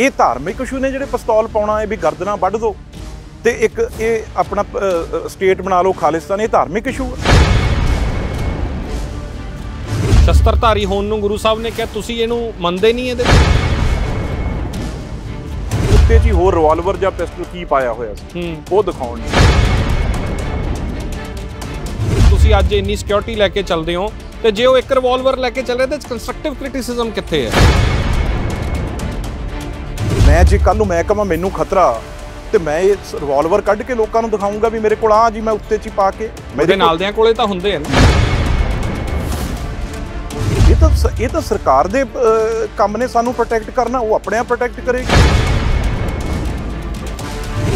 ਇਹ ਧਾਰਮਿਕ ਇਸ਼ੂ ਨੇ ਜਿਹੜੇ ਪਿਸਤੌਲ ਪਾਉਣਾ ਹੈ ਵੀ ਗਰਦਨਾ ਵੱਢ ਦੋ ਤੇ ਇੱਕ ਇਹ ਆਪਣਾ ਸਟੇਟ ਬਣਾ ਲਓ ਖਾਲਿਸਤਾਨ ਇਹ ਧਾਰਮਿਕ ਇਸ਼ੂ ਸ਼ਸਤਰਧਾਰੀ ਹੋਣ ਨੂੰ ਗੁਰੂ ਸਾਹਿਬ ਨੇ ਕਿਹਾ ਤੁਸੀਂ ਇਹਨੂੰ ਮੰਨਦੇ ਨਹੀਂ ਇਹਦੇ ਉੱਤੇ ਜੀ ਹੋਰ ਰਿਵਾਲਵਰ ਜਾਂ ਪਿਸਤੌਲ ਕੀ ਪਾਇਆ ਹੋਇਆ ਸੀ ਉਹ ਦਿਖਾਉਣ ਤੁਸੀਂ ਅੱਜ ਇੰਨੀ ਸਿਕਿਉਰਿਟੀ ਲੈ ਕੇ ਚੱਲਦੇ ਹੋ ਤੇ ਜੇ ਉਹ ਇੱਕ ਰਿਵਾਲਵਰ ਲੈ ਕੇ ਚੱਲੇ ਤਾਂ ਤੇ ਕੰਸਟਰਕਟਿਵ ਕ੍ਰਿਟਿਸਿਜ਼ਮ ਕਿੱਥੇ ਹੈ ਮੈਂ ਜੇ ਕੱਲ ਨੂੰ ਮੈਂ ਕਹਾਂ ਮੈਨੂੰ ਖਤਰਾ ਤੇ ਮੈਂ ਇਹ ਰਿਵਾਲਵਰ ਕੱਢ ਕੇ ਲੋਕਾਂ ਨੂੰ ਦਿਖਾਉਂਗਾ ਵੀ ਮੇਰੇ ਕੋਲ ਆ ਜੀ ਮੈਂ ਉੱਤੇ ਚ ਹੀ ਪਾ ਕੇ ਮੇਰੇ ਨਾਲਦਿਆਂ ਕੋਲੇ ਤਾਂ ਹੁੰਦੇ ਹਨ ਇਹ ਤਾਂ ਇਹ ਤਾਂ ਸਰਕਾਰ ਦੇ ਕੰਮ ਨੇ ਸਾਨੂੰ ਪ੍ਰੋਟੈਕਟ ਕਰਨਾ ਉਹ ਆਪਣੇ ਆਪ ਪ੍ਰੋਟੈਕਟ ਕਰੇਗੀ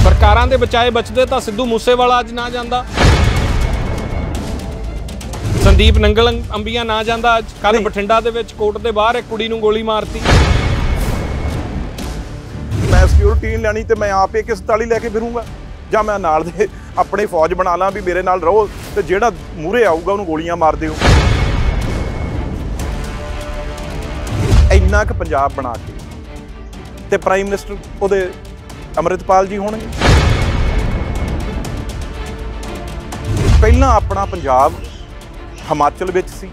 ਸਰਕਾਰਾਂ ਦੇ ਬਚਾਏ ਬਚਦੇ ਤਾਂ ਸਿੱਧੂ ਮੂਸੇਵਾਲਾ ਅੱਜ ਨਾ ਜਾਂਦਾ ਸੰਦੀਪ ਨੰਗਲ ਅੰਬੀਆਂ ਨਾ ਜਾਂਦਾ ਅੱਜ ਕੱਲ ਬਠਿੰਡਾ ਦੇ ਵਿੱਚ ਕੋਰਟ ਦੇ ਬਾਹਰ ਇੱਕ ਕੁੜੀ ਨੂੰ ਗੋਲੀ ਮਾਰਤੀ ਮੈਂ ਸਿਕਿਉਰਿਟੀ ਲੈਣੀ ਤੇ ਮੈਂ ਆਪੇ ਕਿਸ ਤਾਲੀ ਲੈ ਕੇ ਫਿਰੂੰਗਾ ਜਾਂ ਮੈਂ ਨਾਲ ਦੇ ਆਪਣੇ ਫੌਜ ਬਣਾ ਲਾਂ ਵੀ ਮੇਰੇ ਨਾਲ ਰਹੋ ਤੇ ਜਿਹੜਾ ਮੂਰੇ ਆਊਗਾ ਉਹਨੂੰ ਗੋਲੀਆਂ ਮਾਰ ਦਿਓ ਇੰਨਾ ਕੁ ਪੰਜਾਬ ਬਣਾ ਕੇ ਤੇ ਪ੍ਰਾਈਮ ਮਿਨਿਸਟਰ ਉਹਦੇ ਅਮਰਿਤਪਾਲ ਜੀ ਹੋਣਗੇ ਪਹਿਲਾਂ ਆਪਣਾ ਪੰਜਾਬ ਹਿਮਾਚਲ ਵਿੱਚ ਸੀ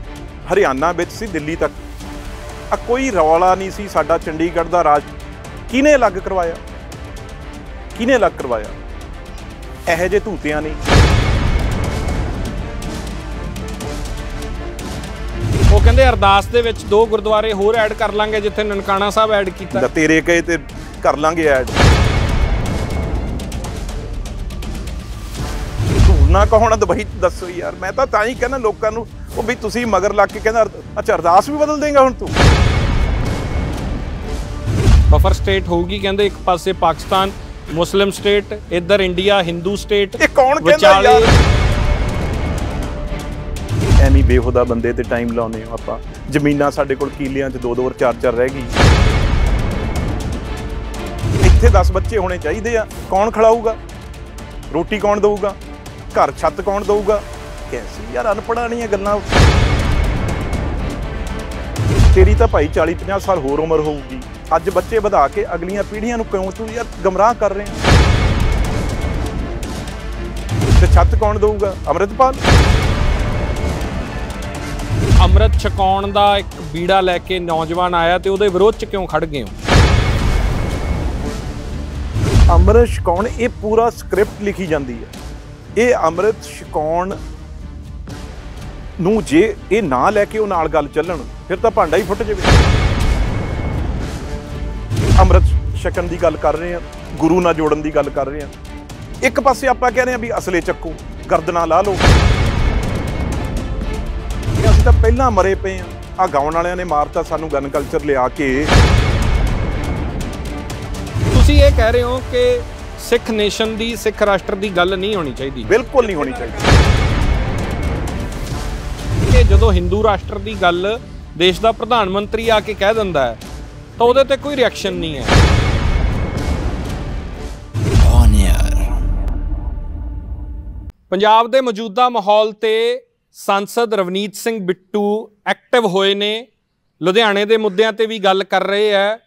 ਹਰਿਆਣਾ ਵਿੱਚ ਸੀ ਦਿੱਲੀ ਤੱਕ ਆ ਕੋਈ ਰੌਲਾ ਨਹੀਂ ਸੀ ਸਾਡਾ ਚੰਡੀਗੜ੍ਹ ਦਾ ਰਾਜ ਕਿਨੇ ਅਲੱਗ ਕਰਵਾਇਆ ਕਿਨੇ ਅਲੱਗ ਕਰਵਾਇਆ ਇਹ ਜੇ ਧੂਤਿਆਂ ਨੇ ਉਹ ਕਹਿੰਦੇ ਅਰਦਾਸ ਦੇ ਵਿੱਚ ਦੋ ਗੁਰਦੁਆਰੇ ਹੋਰ ਐਡ ਕਰ ਲਾਂਗੇ ਜਿੱਥੇ ਨਨਕਾਣਾ ਸਾਹਿਬ ਐਡ ਕੀਤਾ ਤੇਰੇ ਕਹੇ ਤੇ ਕਰ ਲਾਂਗੇ ਐਡ ਨਾ ਕਹੋਣਾ ਦੁਬਈ ਦੱਸੋ ਯਾਰ ਮੈਂ ਤਾਂ ਤਾਂ ਹੀ ਕਹਿੰਦਾ ਲੋਕਾਂ ਨੂੰ ਉਹ ਵੀ ਤੁਸੀਂ ਮਗਰ ਲੱਗ ਕੇ ਕਹਿੰਦਾ ਅੱਛਾ ਅਰਦਾਸ ਵੀ ਬਦਲ ਦੇਗਾ ਹੁਣ ਤੂੰ ਬਫਰ ਸਟੇਟ ਹੋਊਗੀ ਕਹਿੰਦੇ ਇੱਕ ਪਾਸੇ ਪਾਕਿਸਤਾਨ ਮੁਸਲਿਮ ਸਟੇਟ ਇੱਧਰ ਇੰਡੀਆ ਹਿੰਦੂ ਸਟੇਟ ਇਹ ਕੌਣ ਕਹਿੰਦਾ ਯਾਰ ਐਮੀ ਬੇਹੁਦਾ ਬੰਦੇ ਤੇ ਟਾਈਮ ਲਾਉਨੇ ਆ ਆਪਾਂ ਜ਼ਮੀਨਾਂ ਸਾਡੇ ਕੋਲ ਕੀਲਿਆਂ 'ਚ ਦੋ ਦੋ ਵਾਰ ਚਾਰ ਚਾਰ ਰਹਿ ਗਈ ਇੱਥੇ 10 ਬੱਚੇ ਹੋਣੇ ਚਾਹੀਦੇ ਆ ਕੌਣ ਖਿਲਾਊਗਾ ਰੋਟੀ ਕੌਣ ਦੇਊਗਾ ਘਰ ਛੱਤ ਕੌਣ ਦੇਊਗਾ ਕੈਸੀ ਯਾਰ ਅਨਪੜਾਣੀਆਂ ਗੱਲਾਂ ਤੇਰੀ ਤਾਂ ਭਾਈ 40 50 ਸਾਲ ਹੋਰ ਉਮਰ ਹੋਊਗੀ ਅੱਜ ਬੱਚੇ ਵਧਾ ਕੇ ਅਗਲੀਆਂ ਪੀੜ੍ਹੀਆਂ ਨੂੰ ਕਿਉਂ ਤੂੰ ਯਾਰ ਗਮਰਾਹ ਕਰ ਰਹੇ ਆ ਤੇ ਛੱਤ ਕੌਣ ਦੇਊਗਾ ਅਮਰਿਤਪਾਲ ਅਮਰਤ ਛਕਾਉਣ ਦਾ ਇੱਕ ਬੀੜਾ ਲੈ ਕੇ ਨੌਜਵਾਨ ਆਇਆ ਤੇ ਉਹਦੇ ਵਿਰੋਧ ਚ ਕਿਉਂ ਖੜ ਗਏ ਹੋ ਅਮਰਤ ਛਕਾਉਣ ਇਹ ਪੂਰਾ ਸਕ੍ਰਿਪਟ ਲਿਖੀ ਜਾਂਦੀ ਹੈ ਇਹ ਅਮਰਤ ਛਕਾਉਣ ਨੂੰ ਜੇ ਇਹ ਨਾ ਲੈ ਕੇ ਉਹ ਨਾਲ ਗੱਲ ਚੱਲਣ ਫਿਰ ਤਾਂ ਭਾਂਡਾ ਹੀ ਫੁੱਟ ਜਾਵੇ ਛਕਣ ਦੀ ਗੱਲ ਕਰ ਰਹੇ ਹਾਂ ਗੁਰੂ ਨਾਲ ਜੋੜਨ ਦੀ ਗੱਲ ਕਰ ਰਹੇ ਹਾਂ ਇੱਕ ਪਾਸੇ ਆਪਾਂ ਕਹਿ ਰਹੇ ਹਾਂ ਵੀ ਅਸਲੇ ਚੱਕੋ ਗਰਦਨਾ ਲਾ ਲਓ ਇਹ ਅਸੀਂ ਤਾਂ ਪਹਿਲਾਂ ਮਰੇ ਪਏ ਆ ਆ ਗਾਉਣ ਵਾਲਿਆਂ ਨੇ ਮਾਰਤਾ ਸਾਨੂੰ ਗਨ ਕਲਚਰ ਲਿਆ ਕੇ ਤੁਸੀਂ ਇਹ ਕਹਿ ਰਹੇ ਹੋ ਕਿ ਸਿੱਖ ਨੇਸ਼ਨ ਦੀ ਸਿੱਖ ਰਾਸ਼ਟਰ ਦੀ ਗੱਲ ਨਹੀਂ ਹੋਣੀ ਚਾਹੀਦੀ ਬਿਲਕੁਲ ਨਹੀਂ ਹੋਣੀ ਚਾਹੀਦੀ ਕਿ ਜਦੋਂ ਹਿੰਦੂ ਰਾਸ਼ਟਰ ਦੀ ਗੱਲ ਦੇਸ਼ ਦਾ ਪ੍ਰਧਾਨ ਮੰਤਰੀ ਆ ਕੇ ਕਹਿ ਦਿੰਦਾ ਹੈ ਤਾਂ ਉਹਦੇ ਤੇ ਕੋਈ ਰਿਐਕਸ਼ਨ ਨਹੀਂ ਹੈ ਪੰਜਾਬ ਦੇ ਮੌਜੂਦਾ ਮਾਹੌਲ ਤੇ ਸੰਸਦ ਰਵਨੀਤ ਸਿੰਘ ਬਿੱਟੂ ਐਕਟਿਵ ਹੋਏ ਨੇ ਲੁਧਿਆਣੇ ਦੇ ਮੁੱਦਿਆਂ ਤੇ ਵੀ ਗੱਲ ਕਰ ਰਹੇ ਆ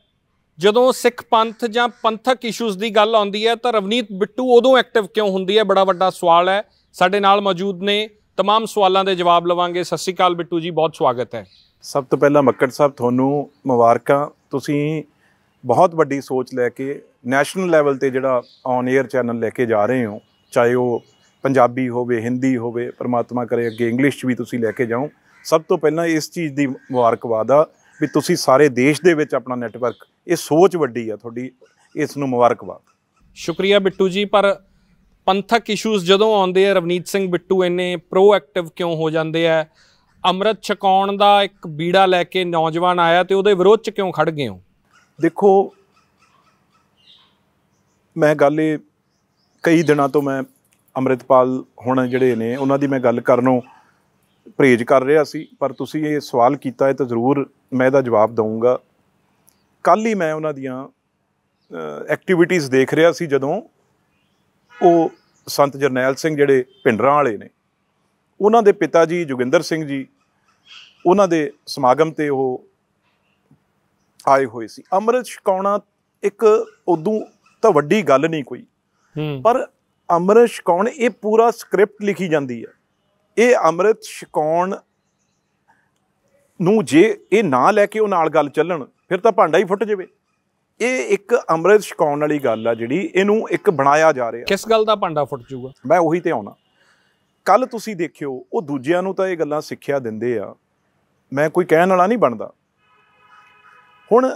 ਜਦੋਂ ਸਿੱਖ ਪੰਥ ਜਾਂ ਪੰਥਕ ਇਸ਼ੂਜ਼ ਦੀ ਗੱਲ ਆਉਂਦੀ ਹੈ ਤਾਂ ਰਵਨੀਤ ਬਿੱਟੂ ਉਦੋਂ ਐਕਟਿਵ ਕਿਉਂ ਹੁੰਦੀ ਹੈ ਬੜਾ ਵੱਡਾ ਸਵਾਲ ਹੈ ਸਾਡੇ ਨਾਲ ਮੌਜੂਦ ਨੇ तमाम ਸਵਾਲਾਂ ਦੇ ਜਵਾਬ ਲਵਾਂਗੇ ਸਤਿ ਸ਼੍ਰੀ ਅਕਾਲ ਬਿੱਟੂ ਜੀ ਬਹੁਤ ਸਵਾਗਤ ਹੈ ਸਭ ਤੋਂ ਪਹਿਲਾਂ ਮੱਕੜ ਸਾਹਿਬ ਤੁਹਾਨੂੰ ਮੁਬਾਰਕਾਂ ਤੁਸੀਂ ਬਹੁਤ ਵੱਡੀ ਸੋਚ ਲੈ ਕੇ ਨੈਸ਼ਨਲ ਲੈਵਲ ਤੇ ਜਿਹੜਾ ਔਨ 에ਅਰ ਚੈਨਲ ਲੈ ਕੇ ਜਾ ਰਹੇ ਹੋ ਚਾਹੇ ਉਹ ਪੰਜਾਬੀ ਹੋਵੇ ਹਿੰਦੀ ਹੋਵੇ ਪਰਮਾਤਮਾ ਕਰੇ ਅੱਗੇ ਇੰਗਲਿਸ਼ 'ਚ ਵੀ ਤੁਸੀਂ ਲੈ ਕੇ ਜਾਓ ਸਭ ਤੋਂ ਪਹਿਲਾਂ ਇਸ ਚੀਜ਼ ਦੀ ਮੁਬਾਰਕਬਾਦ ਆ ਵੀ ਤੁਸੀਂ ਸਾਰੇ ਦੇਸ਼ ਦੇ ਵਿੱਚ ਆਪਣਾ ਨੈਟਵਰਕ ਇਹ ਸੋਚ ਵੱਡੀ ਆ ਤੁਹਾਡੀ ਇਸ ਨੂੰ ਮੁਬਾਰਕਬਾਦ ਸ਼ੁਕਰੀਆ ਬਿੱਟੂ ਜੀ ਪਰ ਪੰਥਕ ਇਸ਼ੂਜ਼ ਜਦੋਂ ਆਉਂਦੇ ਆ ਰਵਨੀਤ ਸਿੰਘ ਬਿੱਟੂ ਇੰਨੇ ਪ੍ਰੋਐਕਟਿਵ ਕਿਉਂ ਹੋ ਜਾਂਦੇ ਆ ਅਮਰਤ ਛਕਾਉਣ ਦਾ ਇੱਕ ਬੀੜਾ ਲੈ ਕੇ ਨੌਜਵਾਨ ਆਇਆ ਤੇ ਉਹਦੇ ਵਿਰੋਧ ਚ ਕਿਉਂ ਖੜ ਗਏ ਹੋ ਦੇਖੋ ਮੈਂ ਗੱਲ ਇਹ ਕਈ ਦਿਨਾਂ ਤੋਂ ਮੈਂ ਅਮਰਿਤਪਾਲ ਹੁਣ ਜਿਹੜੇ ਨੇ ਉਹਨਾਂ ਦੀ ਮੈਂ ਗੱਲ ਕਰਨੋਂ ਪ੍ਰੇਜ ਕਰ ਰਿਹਾ ਸੀ ਪਰ ਤੁਸੀਂ ਇਹ ਸਵਾਲ ਕੀਤਾ ਹੈ ਤਾਂ ਜ਼ਰੂਰ ਮੈਂ ਇਹਦਾ ਜਵਾਬ ਦਵਾਂਗਾ ਕੱਲ ਹੀ ਮੈਂ ਉਹਨਾਂ ਦੀਆਂ ਐਕਟੀਵਿਟੀਆਂ ਦੇਖ ਰਿਹਾ ਸੀ ਜਦੋਂ ਉਹ ਸੰਤ ਜਰਨੈਲ ਸਿੰਘ ਜਿਹੜੇ ਪਿੰਡਰਾਂ ਵਾਲੇ ਨੇ ਉਹਨਾਂ ਦੇ ਪਿਤਾ ਜੀ ਜੋਗਿੰਦਰ ਸਿੰਘ ਜੀ ਉਹਨਾਂ ਦੇ ਸਮਾਗਮ ਤੇ ਉਹ ਆਏ ਹੋਏ ਸੀ ਅੰਮ੍ਰਿਤ ਛਕਾਉਣਾ ਇੱਕ ਉਦੋਂ ਤਾਂ ਵੱਡੀ ਗੱਲ ਨਹੀਂ ਕੋਈ ਪਰ ਅਮਰਤ ਛਕਾਉਣ ਇਹ ਪੂਰਾ ਸਕ੍ਰਿਪਟ ਲਿਖੀ ਜਾਂਦੀ ਹੈ ਇਹ ਅਮਰਤ ਛਕਾਉਣ ਨੂੰ ਜੇ ਇਹ ਨਾ ਲੈ ਕੇ ਉਹ ਨਾਲ ਗੱਲ ਚੱਲਣ ਫਿਰ ਤਾਂ ਭਾਂਡਾ ਹੀ ਫੁੱਟ ਜਾਵੇ ਇਹ ਇੱਕ ਅਮਰਤ ਛਕਾਉਣ ਵਾਲੀ ਗੱਲ ਆ ਜਿਹੜੀ ਇਹਨੂੰ ਇੱਕ ਬਣਾਇਆ ਜਾ ਰਿਹਾ ਕਿਸ ਗੱਲ ਦਾ ਭਾਂਡਾ ਫੁੱਟ ਜਾਊਗਾ ਮੈਂ ਉਹੀ ਤੇ ਆਉਣਾ ਕੱਲ ਤੁਸੀਂ ਦੇਖਿਓ ਉਹ ਦੂਜਿਆਂ ਨੂੰ ਤਾਂ ਇਹ ਗੱਲਾਂ ਸਿੱਖਿਆ ਦਿੰਦੇ ਆ ਮੈਂ ਕੋਈ ਕਹਿਣ ਵਾਲਾ ਨਹੀਂ ਬਣਦਾ ਹੁਣ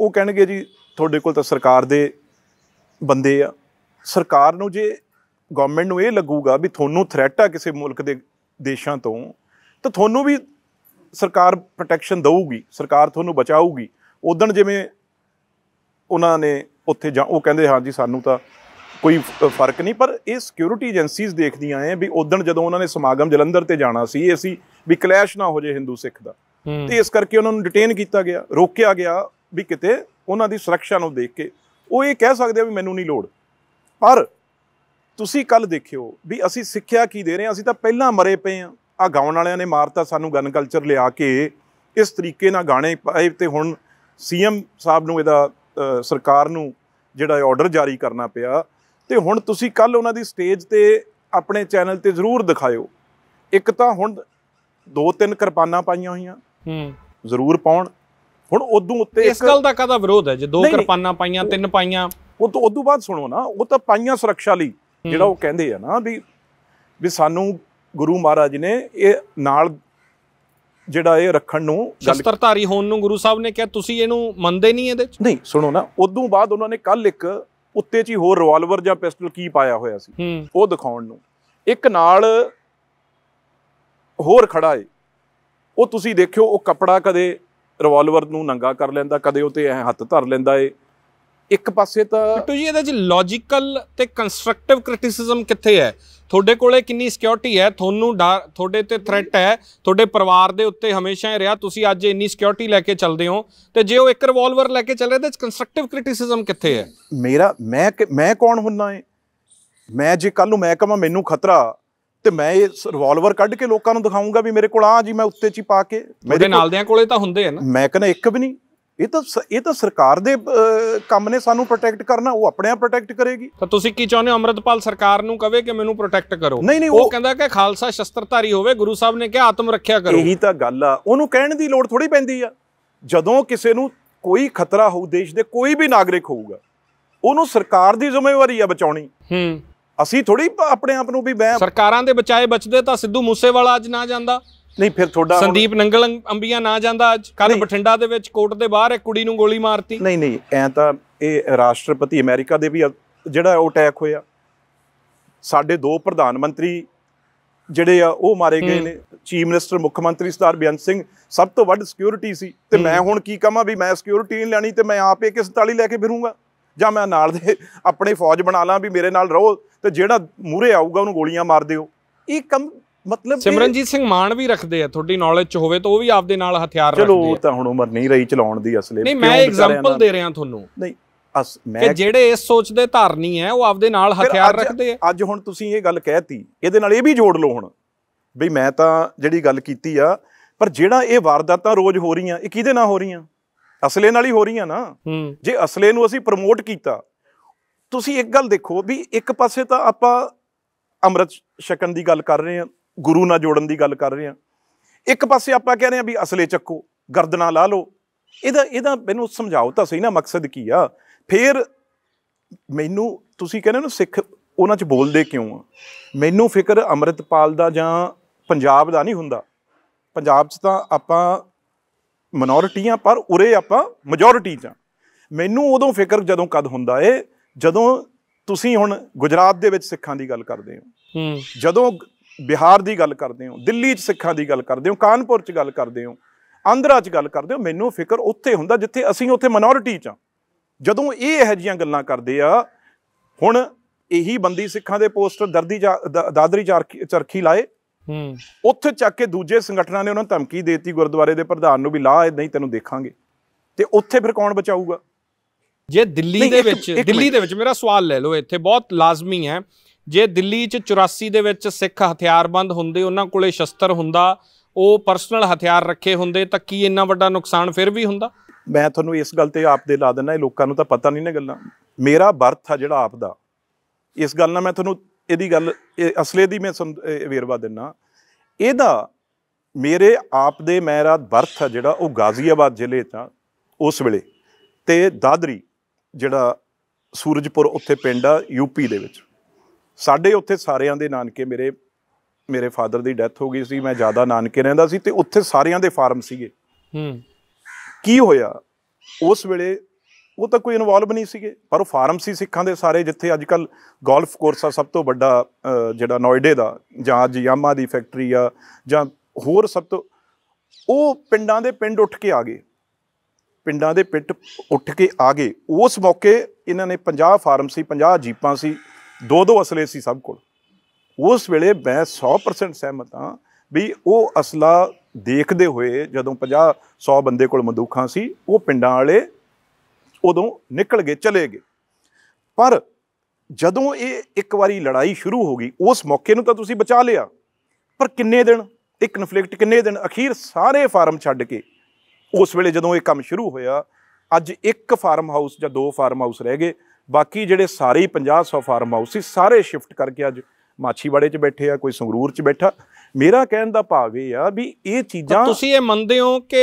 ਉਹ ਕਹਿਣਗੇ ਜੀ ਤੁਹਾਡੇ ਕੋਲ ਤਾਂ ਸਰਕਾਰ ਦੇ ਬੰਦੇ ਆ ਸਰਕਾਰ ਨੂੰ ਜੇ ਗਵਰਨਮੈਂਟ ਨੂੰ ਇਹ ਲੱਗੂਗਾ ਵੀ ਤੁਹਾਨੂੰ ਥ੍ਰੈਟ ਆ ਕਿਸੇ ਮੁਲਕ ਦੇ ਦੇਸ਼ਾਂ ਤੋਂ ਤਾਂ ਤੁਹਾਨੂੰ ਵੀ ਸਰਕਾਰ ਪ੍ਰੋਟੈਕਸ਼ਨ ਦੇਊਗੀ ਸਰਕਾਰ ਤੁਹਾਨੂੰ ਬਚਾਊਗੀ ਉਦੋਂ ਜਿਵੇਂ ਉਹਨਾਂ ਨੇ ਉੱਥੇ ਜਾਂ ਉਹ ਕਹਿੰਦੇ ਹਾਂ ਜੀ ਸਾਨੂੰ ਤਾਂ ਕੋਈ ਫਰਕ ਨਹੀਂ ਪਰ ਇਹ ਸਿਕਿਉਰਿਟੀ ਏਜੰਸੀਜ਼ ਦੇਖਦੀਆਂ ਐ ਵੀ ਉਦੋਂ ਜਦੋਂ ਉਹਨਾਂ ਨੇ ਸਮਾਗਮ ਜਲੰਧਰ ਤੇ ਜਾਣਾ ਸੀ ਸੀ ਵੀ ਕਲੈਸ਼ ਨਾ ਹੋ ਜੇ ਹਿੰਦੂ ਸਿੱਖ ਦਾ ਤੇ ਇਸ ਕਰਕੇ ਉਹਨਾਂ ਨੂੰ ਡਿਟੇਨ ਕੀਤਾ ਗਿਆ ਰੋਕਿਆ ਗਿਆ ਵੀ ਕਿਤੇ ਉਹਨਾਂ ਦੀ ਸੁਰੱਖਿਆ ਨੂੰ ਦੇਖ ਕੇ ਉਹ ਇਹ ਕਹਿ ਸਕਦੇ ਆ ਵੀ ਮੈਨੂੰ ਨਹੀਂ ਲੋੜ ਪਰ ਤੁਸੀਂ ਕੱਲ ਦੇਖਿਓ ਵੀ ਅਸੀਂ ਸਿੱਖਿਆ ਕੀ ਦੇ ਰਹੇ ਹਾਂ ਅਸੀਂ ਤਾਂ ਪਹਿਲਾਂ ਮਰੇ ਪਏ ਆ ਆ ਗਾਉਣ ਵਾਲਿਆਂ ਨੇ ਮਾਰਤਾ ਸਾਨੂੰ ਗਨ ਕਲਚਰ ਲਿਆ ਕੇ ਇਸ ਤਰੀਕੇ ਨਾਲ ਗਾਣੇ ਪਾਏ ਤੇ ਹੁਣ ਸੀਐਮ ਸਾਹਿਬ ਨੂੰ ਇਹਦਾ ਸਰਕਾਰ ਨੂੰ ਜਿਹੜਾ ਆਰਡਰ ਜਾਰੀ ਕਰਨਾ ਪਿਆ ਤੇ ਹੁਣ ਤੁਸੀਂ ਕੱਲ ਉਹਨਾਂ ਦੀ ਸਟੇਜ ਤੇ ਆਪਣੇ ਚੈਨਲ ਤੇ ਜ਼ਰੂਰ ਦਿਖਾਇਓ ਇੱਕ ਤਾਂ ਹੁਣ ਦੋ ਤਿੰਨ ਕਿਰਪਾਨਾਂ ਪਾਈਆਂ ਹੋਈਆਂ ਹੂੰ ਜ਼ਰੂਰ ਪਾਉਣ ਹੁਣ ਉਦੋਂ ਉੱਤੇ ਇਸ ਗੱਲ ਦਾ ਕਾਹਦਾ ਵਿਰੋਧ ਹੈ ਜੇ ਦੋ ਕਿਰਪਾਨਾਂ ਪਾਈਆਂ ਤਿੰਨ ਪਾਈਆਂ ਉਹ ਤੋਂ ਉਦੋਂ ਬਾਅਦ ਸੁਣੋ ਨਾ ਉਹ ਤਾਂ ਪਾਈਆਂ ਸੁਰੱਖਿਆ ਲਈ ਜਿਹੜਾ ਉਹ ਕਹਿੰਦੇ ਆ ਨਾ ਵੀ ਵੀ ਸਾਨੂੰ ਗੁਰੂ ਮਹਾਰਾਜ ਨੇ ਇਹ ਨਾਲ ਜਿਹੜਾ ਇਹ ਰੱਖਣ ਨੂੰ ਸ਼ਸਤਰਧਾਰੀ ਹੋਣ ਨੂੰ ਗੁਰੂ ਸਾਹਿਬ ਨੇ ਕਿਹਾ ਤੁਸੀਂ ਇਹਨੂੰ ਮੰਨਦੇ ਨਹੀਂ ਇਹਦੇ ਚ ਨਹੀਂ ਸੁਣੋ ਨਾ ਉਦੋਂ ਬਾਅਦ ਉਹਨਾਂ ਨੇ ਕੱਲ ਇੱਕ ਉੱਤੇ ਚ ਹੀ ਹੋਰ ਰਿਵਾਲਵਰ ਜਾਂ ਪਿਸਟਲ ਕੀ ਪਾਇਆ ਹੋਇਆ ਸੀ ਉਹ ਦਿਖਾਉਣ ਨੂੰ ਇੱਕ ਨਾਲ ਹੋਰ ਖੜਾ ਏ ਉਹ ਤੁਸੀਂ ਦੇਖਿਓ ਉਹ ਕਪੜਾ ਕਦੇ ਰਿਵਾਲਵਰ ਨੂੰ ਨੰਗਾ ਕਰ ਲੈਂਦਾ ਕਦੇ ਉਹ ਤੇ ਐ ਹੱਥ ਧਰ ਲੈਂਦਾ ਏ ਇੱਕ ਪਾਸੇ ਤਾਂ ਬਿੱਟੂ ਜੀ ਇਹਦੇ ਚ ਲੌਜੀਕਲ ਤੇ ਕੰਸਟਰਕਟਿਵ ਕ੍ਰਿਟਿਸਿਜ਼ਮ ਕਿੱਥੇ ਹੈ ਤੁਹਾਡੇ ਕੋਲੇ ਕਿੰਨੀ ਸਿਕਿਉਰਿਟੀ ਹੈ ਤੁਹਾਨੂੰ ਤੁਹਾਡੇ ਤੇ ਥ੍ਰੈਟ ਹੈ ਤੁਹਾਡੇ ਪਰਿਵਾਰ ਦੇ ਉੱਤੇ ਹਮੇਸ਼ਾ ਹੀ ਰਿਹਾ ਤੁਸੀਂ ਅੱਜ ਇੰਨੀ ਸਿਕਿਉਰਿਟੀ ਲੈ ਕੇ ਚੱਲਦੇ ਹੋ ਤੇ ਜੇ ਉਹ ਇੱਕ ਰਿਵਾਲਵਰ ਲੈ ਕੇ ਚੱਲ ਰਿਹਾ ਤਾਂ ਕੰਸਟਰਕਟਿਵ ਕ੍ਰਿਟਿਸਿਜ਼ਮ ਕਿੱਥੇ ਹੈ ਮੇਰਾ ਮੈਂ ਮੈਂ ਕੌਣ ਹੁੰਨਾ ਹੈ ਮੈਂ ਜੇ ਕੱਲ ਨੂੰ ਮੈਂ ਕਹਾਂ ਮੈਨੂੰ ਖਤਰਾ ਤੇ ਮੈਂ ਇਹ ਰਿਵਾਲਵਰ ਕੱਢ ਕੇ ਲੋਕਾਂ ਨੂੰ ਦਿਖਾਉਂਗਾ ਵੀ ਮੇਰੇ ਕੋਲ ਆ ਜੀ ਮੈਂ ਉੱਤੇ ਚ ਹੀ ਪਾ ਕੇ ਮੇਰੇ ਨਾਲ ਦਿਆਂ ਕੋਲੇ ਤਾਂ ਹੁੰਦੇ ਆ ਨਾ ਮੈਂ ਕਹਿੰਦਾ ਇੱਕ ਵੀ ਨਹੀਂ ਇਹ ਤਾਂ ਇਹ ਤਾਂ ਸਰਕਾਰ ਦੇ ਕੰਮ ਨੇ ਸਾਨੂੰ ਪ੍ਰੋਟੈਕਟ ਕਰਨਾ ਉਹ ਆਪਣੇ ਆਪ ਪ੍ਰੋਟੈਕਟ ਕਰੇਗੀ ਤਾਂ ਤੁਸੀਂ ਕੀ ਚਾਹੁੰਦੇ ਹੋ ਅਮਰਤਪਾਲ ਸਰਕਾਰ ਨੂੰ ਕਵੇ ਕਿ ਮੈਨੂੰ ਪ੍ਰੋਟੈਕਟ ਕਰੋ ਨਹੀਂ ਨਹੀਂ ਉਹ ਕਹਿੰਦਾ ਕਿ ਖਾਲਸਾ ਸ਼ਸਤਰਧਾਰੀ ਹੋਵੇ ਗੁਰੂ ਸਾਹਿਬ ਨੇ ਕਿਹਾ ਆਤਮ ਰੱਖਿਆ ਕਰੋ ਇਹੀ ਤਾਂ ਗੱਲ ਆ ਉਹਨੂੰ ਕਹਿਣ ਦੀ ਲੋੜ ਥੋੜੀ ਪੈਂਦੀ ਆ ਜਦੋਂ ਕਿਸੇ ਨੂੰ ਕੋਈ ਖਤਰਾ ਹੋਊ ਦੇਸ਼ ਦੇ ਕੋਈ ਵੀ ਨਾਗਰਿਕ ਹੋਊਗਾ ਉਹਨੂੰ ਸਰਕਾਰ ਦੀ ਜ਼ਿੰਮੇਵਾਰੀ ਆ ਬਚਾਉਣੀ ਹੂੰ ਅਸੀਂ ਥੋੜੀ ਆਪਣੇ ਆਪ ਨੂੰ ਵੀ ਬੈ ਸਰਕਾਰਾਂ ਦੇ ਬਚਾਏ ਬਚਦੇ ਤਾਂ ਸਿੱਧੂ ਮੂਸੇਵਾਲਾ ਅੱਜ ਨਾ ਜਾਂਦਾ ਨਹੀਂ ਫਿਰ ਤੁਹਾਡਾ ਸੰਦੀਪ ਨੰਗਲ ਅੰਬੀਆਂ ਨਾ ਜਾਂਦਾ ਅੱਜ ਕੱਲ ਬਠਿੰਡਾ ਦੇ ਵਿੱਚ ਕੋਰਟ ਦੇ ਬਾਹਰ ਇੱਕ ਕੁੜੀ ਨੂੰ ਗੋਲੀ ਮਾਰਤੀ ਨਹੀਂ ਨਹੀਂ ਐ ਤਾਂ ਇਹ ਰਾਸ਼ਟਰਪਤੀ ਅਮਰੀਕਾ ਦੇ ਵੀ ਜਿਹੜਾ ਉਹ ਅਟੈਕ ਹੋਇਆ ਸਾਡੇ ਦੋ ਪ੍ਰਧਾਨ ਮੰਤਰੀ ਜਿਹੜੇ ਆ ਉਹ ਮਾਰੇ ਗਏ ਨੇ ਚੀਫ ਮਿਨਿਸਟਰ ਮੁੱਖ ਮੰਤਰੀ ਸਰਦਾਰ ਬਿਆਨ ਸਿੰਘ ਸਭ ਤੋਂ ਵੱਡ ਸਿਕਿਉਰਿਟੀ ਸੀ ਤੇ ਮੈਂ ਹੁਣ ਕੀ ਕਹਾਂ ਵੀ ਮੈਂ ਸਿਕਿਉਰਿਟੀ ਨਹੀਂ ਲੈਣੀ ਤੇ ਮੈਂ ਆਪੇ ਕਿਸ ਤਾਲੀ ਲੈ ਕੇ ਫਿਰੂੰਗਾ ਜਾਂ ਮੈਂ ਨਾਲ ਦੇ ਆਪਣੇ ਫੌਜ ਬਣਾ ਲਾਂ ਵੀ ਮੇਰੇ ਨਾਲ ਰਹੋ ਤੇ ਜਿਹੜਾ ਮੂਰੇ ਆਊਗਾ ਉਹਨੂੰ ਗੋਲੀਆਂ ਮਾਰ ਦਿਓ ਇਹ ਕੰਮ ਮਤਲਬ ਸਿਮਰਨਜੀਤ ਸਿੰਘ ਮਾਨ ਵੀ ਰੱਖਦੇ ਆ ਤੁਹਾਡੀ ਨੌਲੇਜ ਚ ਹੋਵੇ ਤਾਂ ਉਹ ਵੀ ਆਪਦੇ ਨਾਲ ਹਥਿਆਰ ਰੱਖਦੇ ਆ ਚਲੋ ਉਹ ਤਾਂ ਹੁਣ ਉਮਰ ਨਹੀਂ ਰਹੀ ਚਲਾਉਣ ਦੀ ਅਸਲੇ ਨਹੀਂ ਮੈਂ ਐਗਜ਼ਾਮਪਲ ਦੇ ਰਿਹਾ ਤੁਹਾਨੂੰ ਨਹੀਂ ਅਸ ਮੈਂ ਕਿ ਜਿਹੜੇ ਇਸ ਸੋਚ ਦੇ ਧਾਰਨੀ ਹੈ ਉਹ ਆਪਦੇ ਨਾਲ ਹਥਿਆਰ ਰੱਖਦੇ ਆ ਅੱਜ ਹੁਣ ਤੁਸੀਂ ਇਹ ਗੱਲ ਕਹਿਤੀ ਇਹਦੇ ਨਾਲ ਇਹ ਵੀ ਜੋੜ ਲਓ ਹੁਣ ਵੀ ਮੈਂ ਤਾਂ ਜਿਹੜੀ ਗੱਲ ਕੀਤੀ ਆ ਪਰ ਜਿਹੜਾ ਇਹ ਵਾਰਦਾਤਾਂ ਰੋਜ਼ ਹੋ ਰਹੀਆਂ ਇਹ ਕਿਹਦੇ ਨਾਲ ਹੋ ਰਹੀਆਂ ਅਸਲੇ ਨਾਲ ਹੀ ਹੋ ਰਹੀਆਂ ਨਾ ਜੇ ਅਸਲੇ ਨੂੰ ਅਸੀਂ ਪ੍ਰਮੋਟ ਕੀਤਾ ਤੁਸੀਂ ਇੱਕ ਗੱਲ ਦੇਖੋ ਵੀ ਇੱਕ ਪਾਸੇ ਤਾਂ ਆਪਾਂ ਅੰਮ੍ਰਿਤ ਛਕਣ ਦੀ ਗੱਲ ਕਰ ਰਹੇ ਹਾਂ ਗੁਰੂ ਨਾਲ ਜੋੜਨ ਦੀ ਗੱਲ ਕਰ ਰਹੇ ਹਾਂ ਇੱਕ ਪਾਸੇ ਆਪਾਂ ਕਹਿ ਰਹੇ ਹਾਂ ਵੀ ਅਸਲੇ ਚੱਕੋ ਗਰਦਨਾ ਲਾ ਲਓ ਇਹਦਾ ਇਹਦਾ ਮੈਨੂੰ ਸਮਝਾਓ ਤਾਂ ਸਹੀ ਨਾ ਮਕਸਦ ਕੀ ਆ ਫੇਰ ਮੈਨੂੰ ਤੁਸੀਂ ਕਹਿੰਦੇ ਨਾ ਸਿੱਖ ਉਹਨਾਂ 'ਚ ਬੋਲਦੇ ਕਿਉਂ ਆ ਮੈਨੂੰ ਫਿਕਰ ਅੰਮ੍ਰਿਤਪਾਲ ਦਾ ਜਾਂ ਪੰਜਾਬ ਦਾ ਨਹੀਂ ਹੁੰਦਾ ਪੰਜਾਬ 'ਚ ਤਾਂ ਆਪਾਂ ਮਿਨੋਰਿਟੀ ਆ ਪਰ ਉਰੇ ਆਪਾਂ ਮੈਜੋਰਿਟੀ 'ਚ ਆ ਮੈਨੂੰ ਉਦੋਂ ਫਿਕਰ ਜਦੋਂ ਕਦ ਹੁੰਦਾ ਏ ਜਦੋਂ ਤੁਸੀਂ ਹੁਣ ਗੁਜਰਾਤ ਦੇ ਵਿੱਚ ਸਿੱਖਾਂ ਦੀ ਗੱਲ ਕਰਦੇ ਹੋ ਜਦੋਂ ਬਿਹਾਰ ਦੀ ਗੱਲ ਕਰਦੇ ਹੋ ਦਿੱਲੀ 'ਚ ਸਿੱਖਾਂ ਦੀ ਗੱਲ ਕਰਦੇ ਹੋ ਕਾਨਪੁਰ 'ਚ ਗੱਲ ਕਰਦੇ ਹੋ ਆਂਧਰਾ 'ਚ ਗੱਲ ਕਰਦੇ ਹੋ ਮੈਨੂੰ ਫਿਕਰ ਉੱਥੇ ਹੁੰਦਾ ਜਿੱਥੇ ਅਸੀਂ ਉੱਥੇ ਮਿਨੋਰਿਟੀ 'ਚ ਆ ਜਦੋਂ ਇਹ ਇਹੋ ਜੀਆਂ ਗੱਲਾਂ ਕਰਦੇ ਆ ਹੁਣ ਇਹੀ ਬੰਦੀ ਸਿੱਖਾਂ ਦੇ ਪੋਸਟਰ ਦਰਦੀ ਦਾਦਰੀ ਚਰਖੀ ਲਾਏ ਹੂੰ ਉੱਥੇ ਚੱਕ ਕੇ ਦੂਜੇ ਸੰਗਠਨਾਂ ਨੇ ਉਹਨਾਂ ਨੂੰ ਧਮਕੀ ਦੇਤੀ ਗੁਰਦੁਆਰੇ ਦੇ ਪ੍ਰਧਾਨ ਨੂੰ ਵੀ ਲਾ ਨਹੀਂ ਤੈਨੂੰ ਦੇਖਾਂਗੇ ਤੇ ਉੱਥੇ ਫਿਰ ਕੌਣ ਬਚਾਊਗਾ ਜੇ ਦਿੱਲੀ ਦੇ ਵਿੱਚ ਦਿੱਲੀ ਦੇ ਵਿੱਚ ਮੇਰਾ ਸਵਾਲ ਲੈ ਲਓ ਇੱਥੇ ਬਹੁਤ ਲਾਜ਼ਮੀ ਹੈ ਜੇ ਦਿੱਲੀ 'ਚ 84 ਦੇ ਵਿੱਚ ਸਿੱਖ ਹਥਿਆਰਬੰਦ ਹੁੰਦੇ ਉਹਨਾਂ ਕੋਲੇ ਸ਼ਸਤਰ ਹੁੰਦਾ ਉਹ ਪਰਸਨਲ ਹਥਿਆਰ ਰੱਖੇ ਹੁੰਦੇ ਤਾਂ ਕੀ ਇੰਨਾ ਵੱਡਾ ਨੁਕਸਾਨ ਫਿਰ ਵੀ ਹੁੰਦਾ ਮੈਂ ਤੁਹਾਨੂੰ ਇਸ ਗੱਲ ਤੇ ਆਪ ਦੇ ਲਾ ਦਿੰਦਾ ਇਹ ਲੋਕਾਂ ਨੂੰ ਤਾਂ ਪਤਾ ਨਹੀਂ ਨੇ ਗੱਲਾਂ ਮੇਰਾ ਬਰਥ ਆ ਜਿਹੜਾ ਆਪ ਦਾ ਇਸ ਗੱਲ ਨਾਲ ਮੈਂ ਤੁਹਾਨੂੰ ਇਹਦੀ ਗੱਲ ਅਸਲੇ ਦੀ ਮੈਂ ਵੇਰਵਾ ਦਿੰਨਾ ਇਹਦਾ ਮੇਰੇ ਆਪ ਦੇ ਮੇਰਾ ਬਰਥ ਆ ਜਿਹੜਾ ਉਹ ਗਾਜ਼ੀਆਬਾਦ ਜ਼ਿਲ੍ਹੇ ਚ ਉਸ ਵੇਲੇ ਤੇ ਦਾਦਰੀ ਜਿਹੜਾ ਸੂਰਜਪੁਰ ਉੱਥੇ ਪਿੰਡ ਆ ਯੂਪੀ ਦੇ ਵਿੱਚ ਸਾਡੇ ਉੱਥੇ ਸਾਰਿਆਂ ਦੇ ਨਾਨਕੇ ਮੇਰੇ ਮੇਰੇ ਫਾਦਰ ਦੀ ਡੈਥ ਹੋ ਗਈ ਸੀ ਮੈਂ ਜ਼ਿਆਦਾ ਨਾਨਕੇ ਰਹਿੰਦਾ ਸੀ ਤੇ ਉੱਥੇ ਸਾਰਿਆਂ ਦੇ ਫਾਰਮ ਸੀਗੇ ਹੂੰ ਕੀ ਹੋਇਆ ਉਸ ਵੇਲੇ ਉਹ ਤਾਂ ਕੋਈ ਇਨਵੋਲਵ ਨਹੀਂ ਸੀਗੇ ਪਰ ਉਹ ਫਾਰਮ ਸੀ ਸਿੱਖਾਂ ਦੇ ਸਾਰੇ ਜਿੱਥੇ ਅੱਜ ਕੱਲ ਗੋਲਫ ਕੋਰਸ ਆ ਸਭ ਤੋਂ ਵੱਡਾ ਜਿਹੜਾ ਨੋਇਡੇ ਦਾ ਜਾਂ ਅੱਜ ਯਾਮਾ ਦੀ ਫੈਕਟਰੀ ਆ ਜਾਂ ਹੋਰ ਸਭ ਤੋਂ ਉਹ ਪਿੰਡਾਂ ਦੇ ਪਿੰਡ ਉੱਠ ਕੇ ਆ ਗਏ ਪਿੰਡਾਂ ਦੇ ਪਿੱਟ ਉੱਠ ਕੇ ਆ ਗਏ ਉਸ ਮੌਕੇ ਇਹਨਾਂ ਨੇ 50 ਫਾਰਮ ਸੀ 50 ਜੀਪਾਂ ਸੀ ਦੋ ਦੋ ਅਸਲੇ ਸੀ ਸਭ ਕੋਲ ਉਸ ਵੇਲੇ ਮੈਂ 100% ਸਹਿਮਤ ਹਾਂ ਵੀ ਉਹ ਅਸਲਾ ਦੇਖਦੇ ਹੋਏ ਜਦੋਂ 50 100 ਬੰਦੇ ਕੋਲ ਮਦੂਖਾਂ ਸੀ ਉਹ ਪਿੰਡਾਂ ਵਾਲੇ ਉਦੋਂ ਨਿਕਲ ਗਏ ਚਲੇ ਗਏ ਪਰ ਜਦੋਂ ਇਹ ਇੱਕ ਵਾਰੀ ਲੜਾਈ ਸ਼ੁਰੂ ਹੋ ਗਈ ਉਸ ਮੌਕੇ ਨੂੰ ਤਾਂ ਤੁਸੀਂ ਬਚਾ ਲਿਆ ਪਰ ਕਿੰਨੇ ਦਿਨ ਇੱਕ ਕਨਫਲਿਕਟ ਕਿੰਨੇ ਦਿਨ ਅਖੀਰ ਸਾਰੇ ਫਾਰਮ ਛੱਡ ਕੇ ਉਸ ਵੇਲੇ ਜਦੋਂ ਇਹ ਕੰਮ ਸ਼ੁਰੂ ਹੋਇਆ ਅੱਜ ਇੱਕ ਫਾਰਮ ਹਾਊਸ ਜਾਂ ਦੋ ਫਾਰਮ ਹਾਊਸ ਰਹਿ ਗਏ ਬਾਕੀ ਜਿਹੜੇ ਸਾਰੇ 50-100 ਫਾਰਮ ਹਾਊਸ ਸੀ ਸਾਰੇ ਸ਼ਿਫਟ ਕਰਕੇ ਅੱਜ ਮਾਛੀਵਾੜੇ 'ਚ ਬੈਠੇ ਆ ਕੋਈ ਸੰਗਰੂਰ 'ਚ ਬੈਠਾ ਮੇਰਾ ਕਹਿਣ ਦਾ ਭਾਵ ਇਹ ਆ ਵੀ ਇਹ ਚੀਜ਼ਾਂ ਤੁਸੀਂ ਇਹ ਮੰਨਦੇ ਹੋ ਕਿ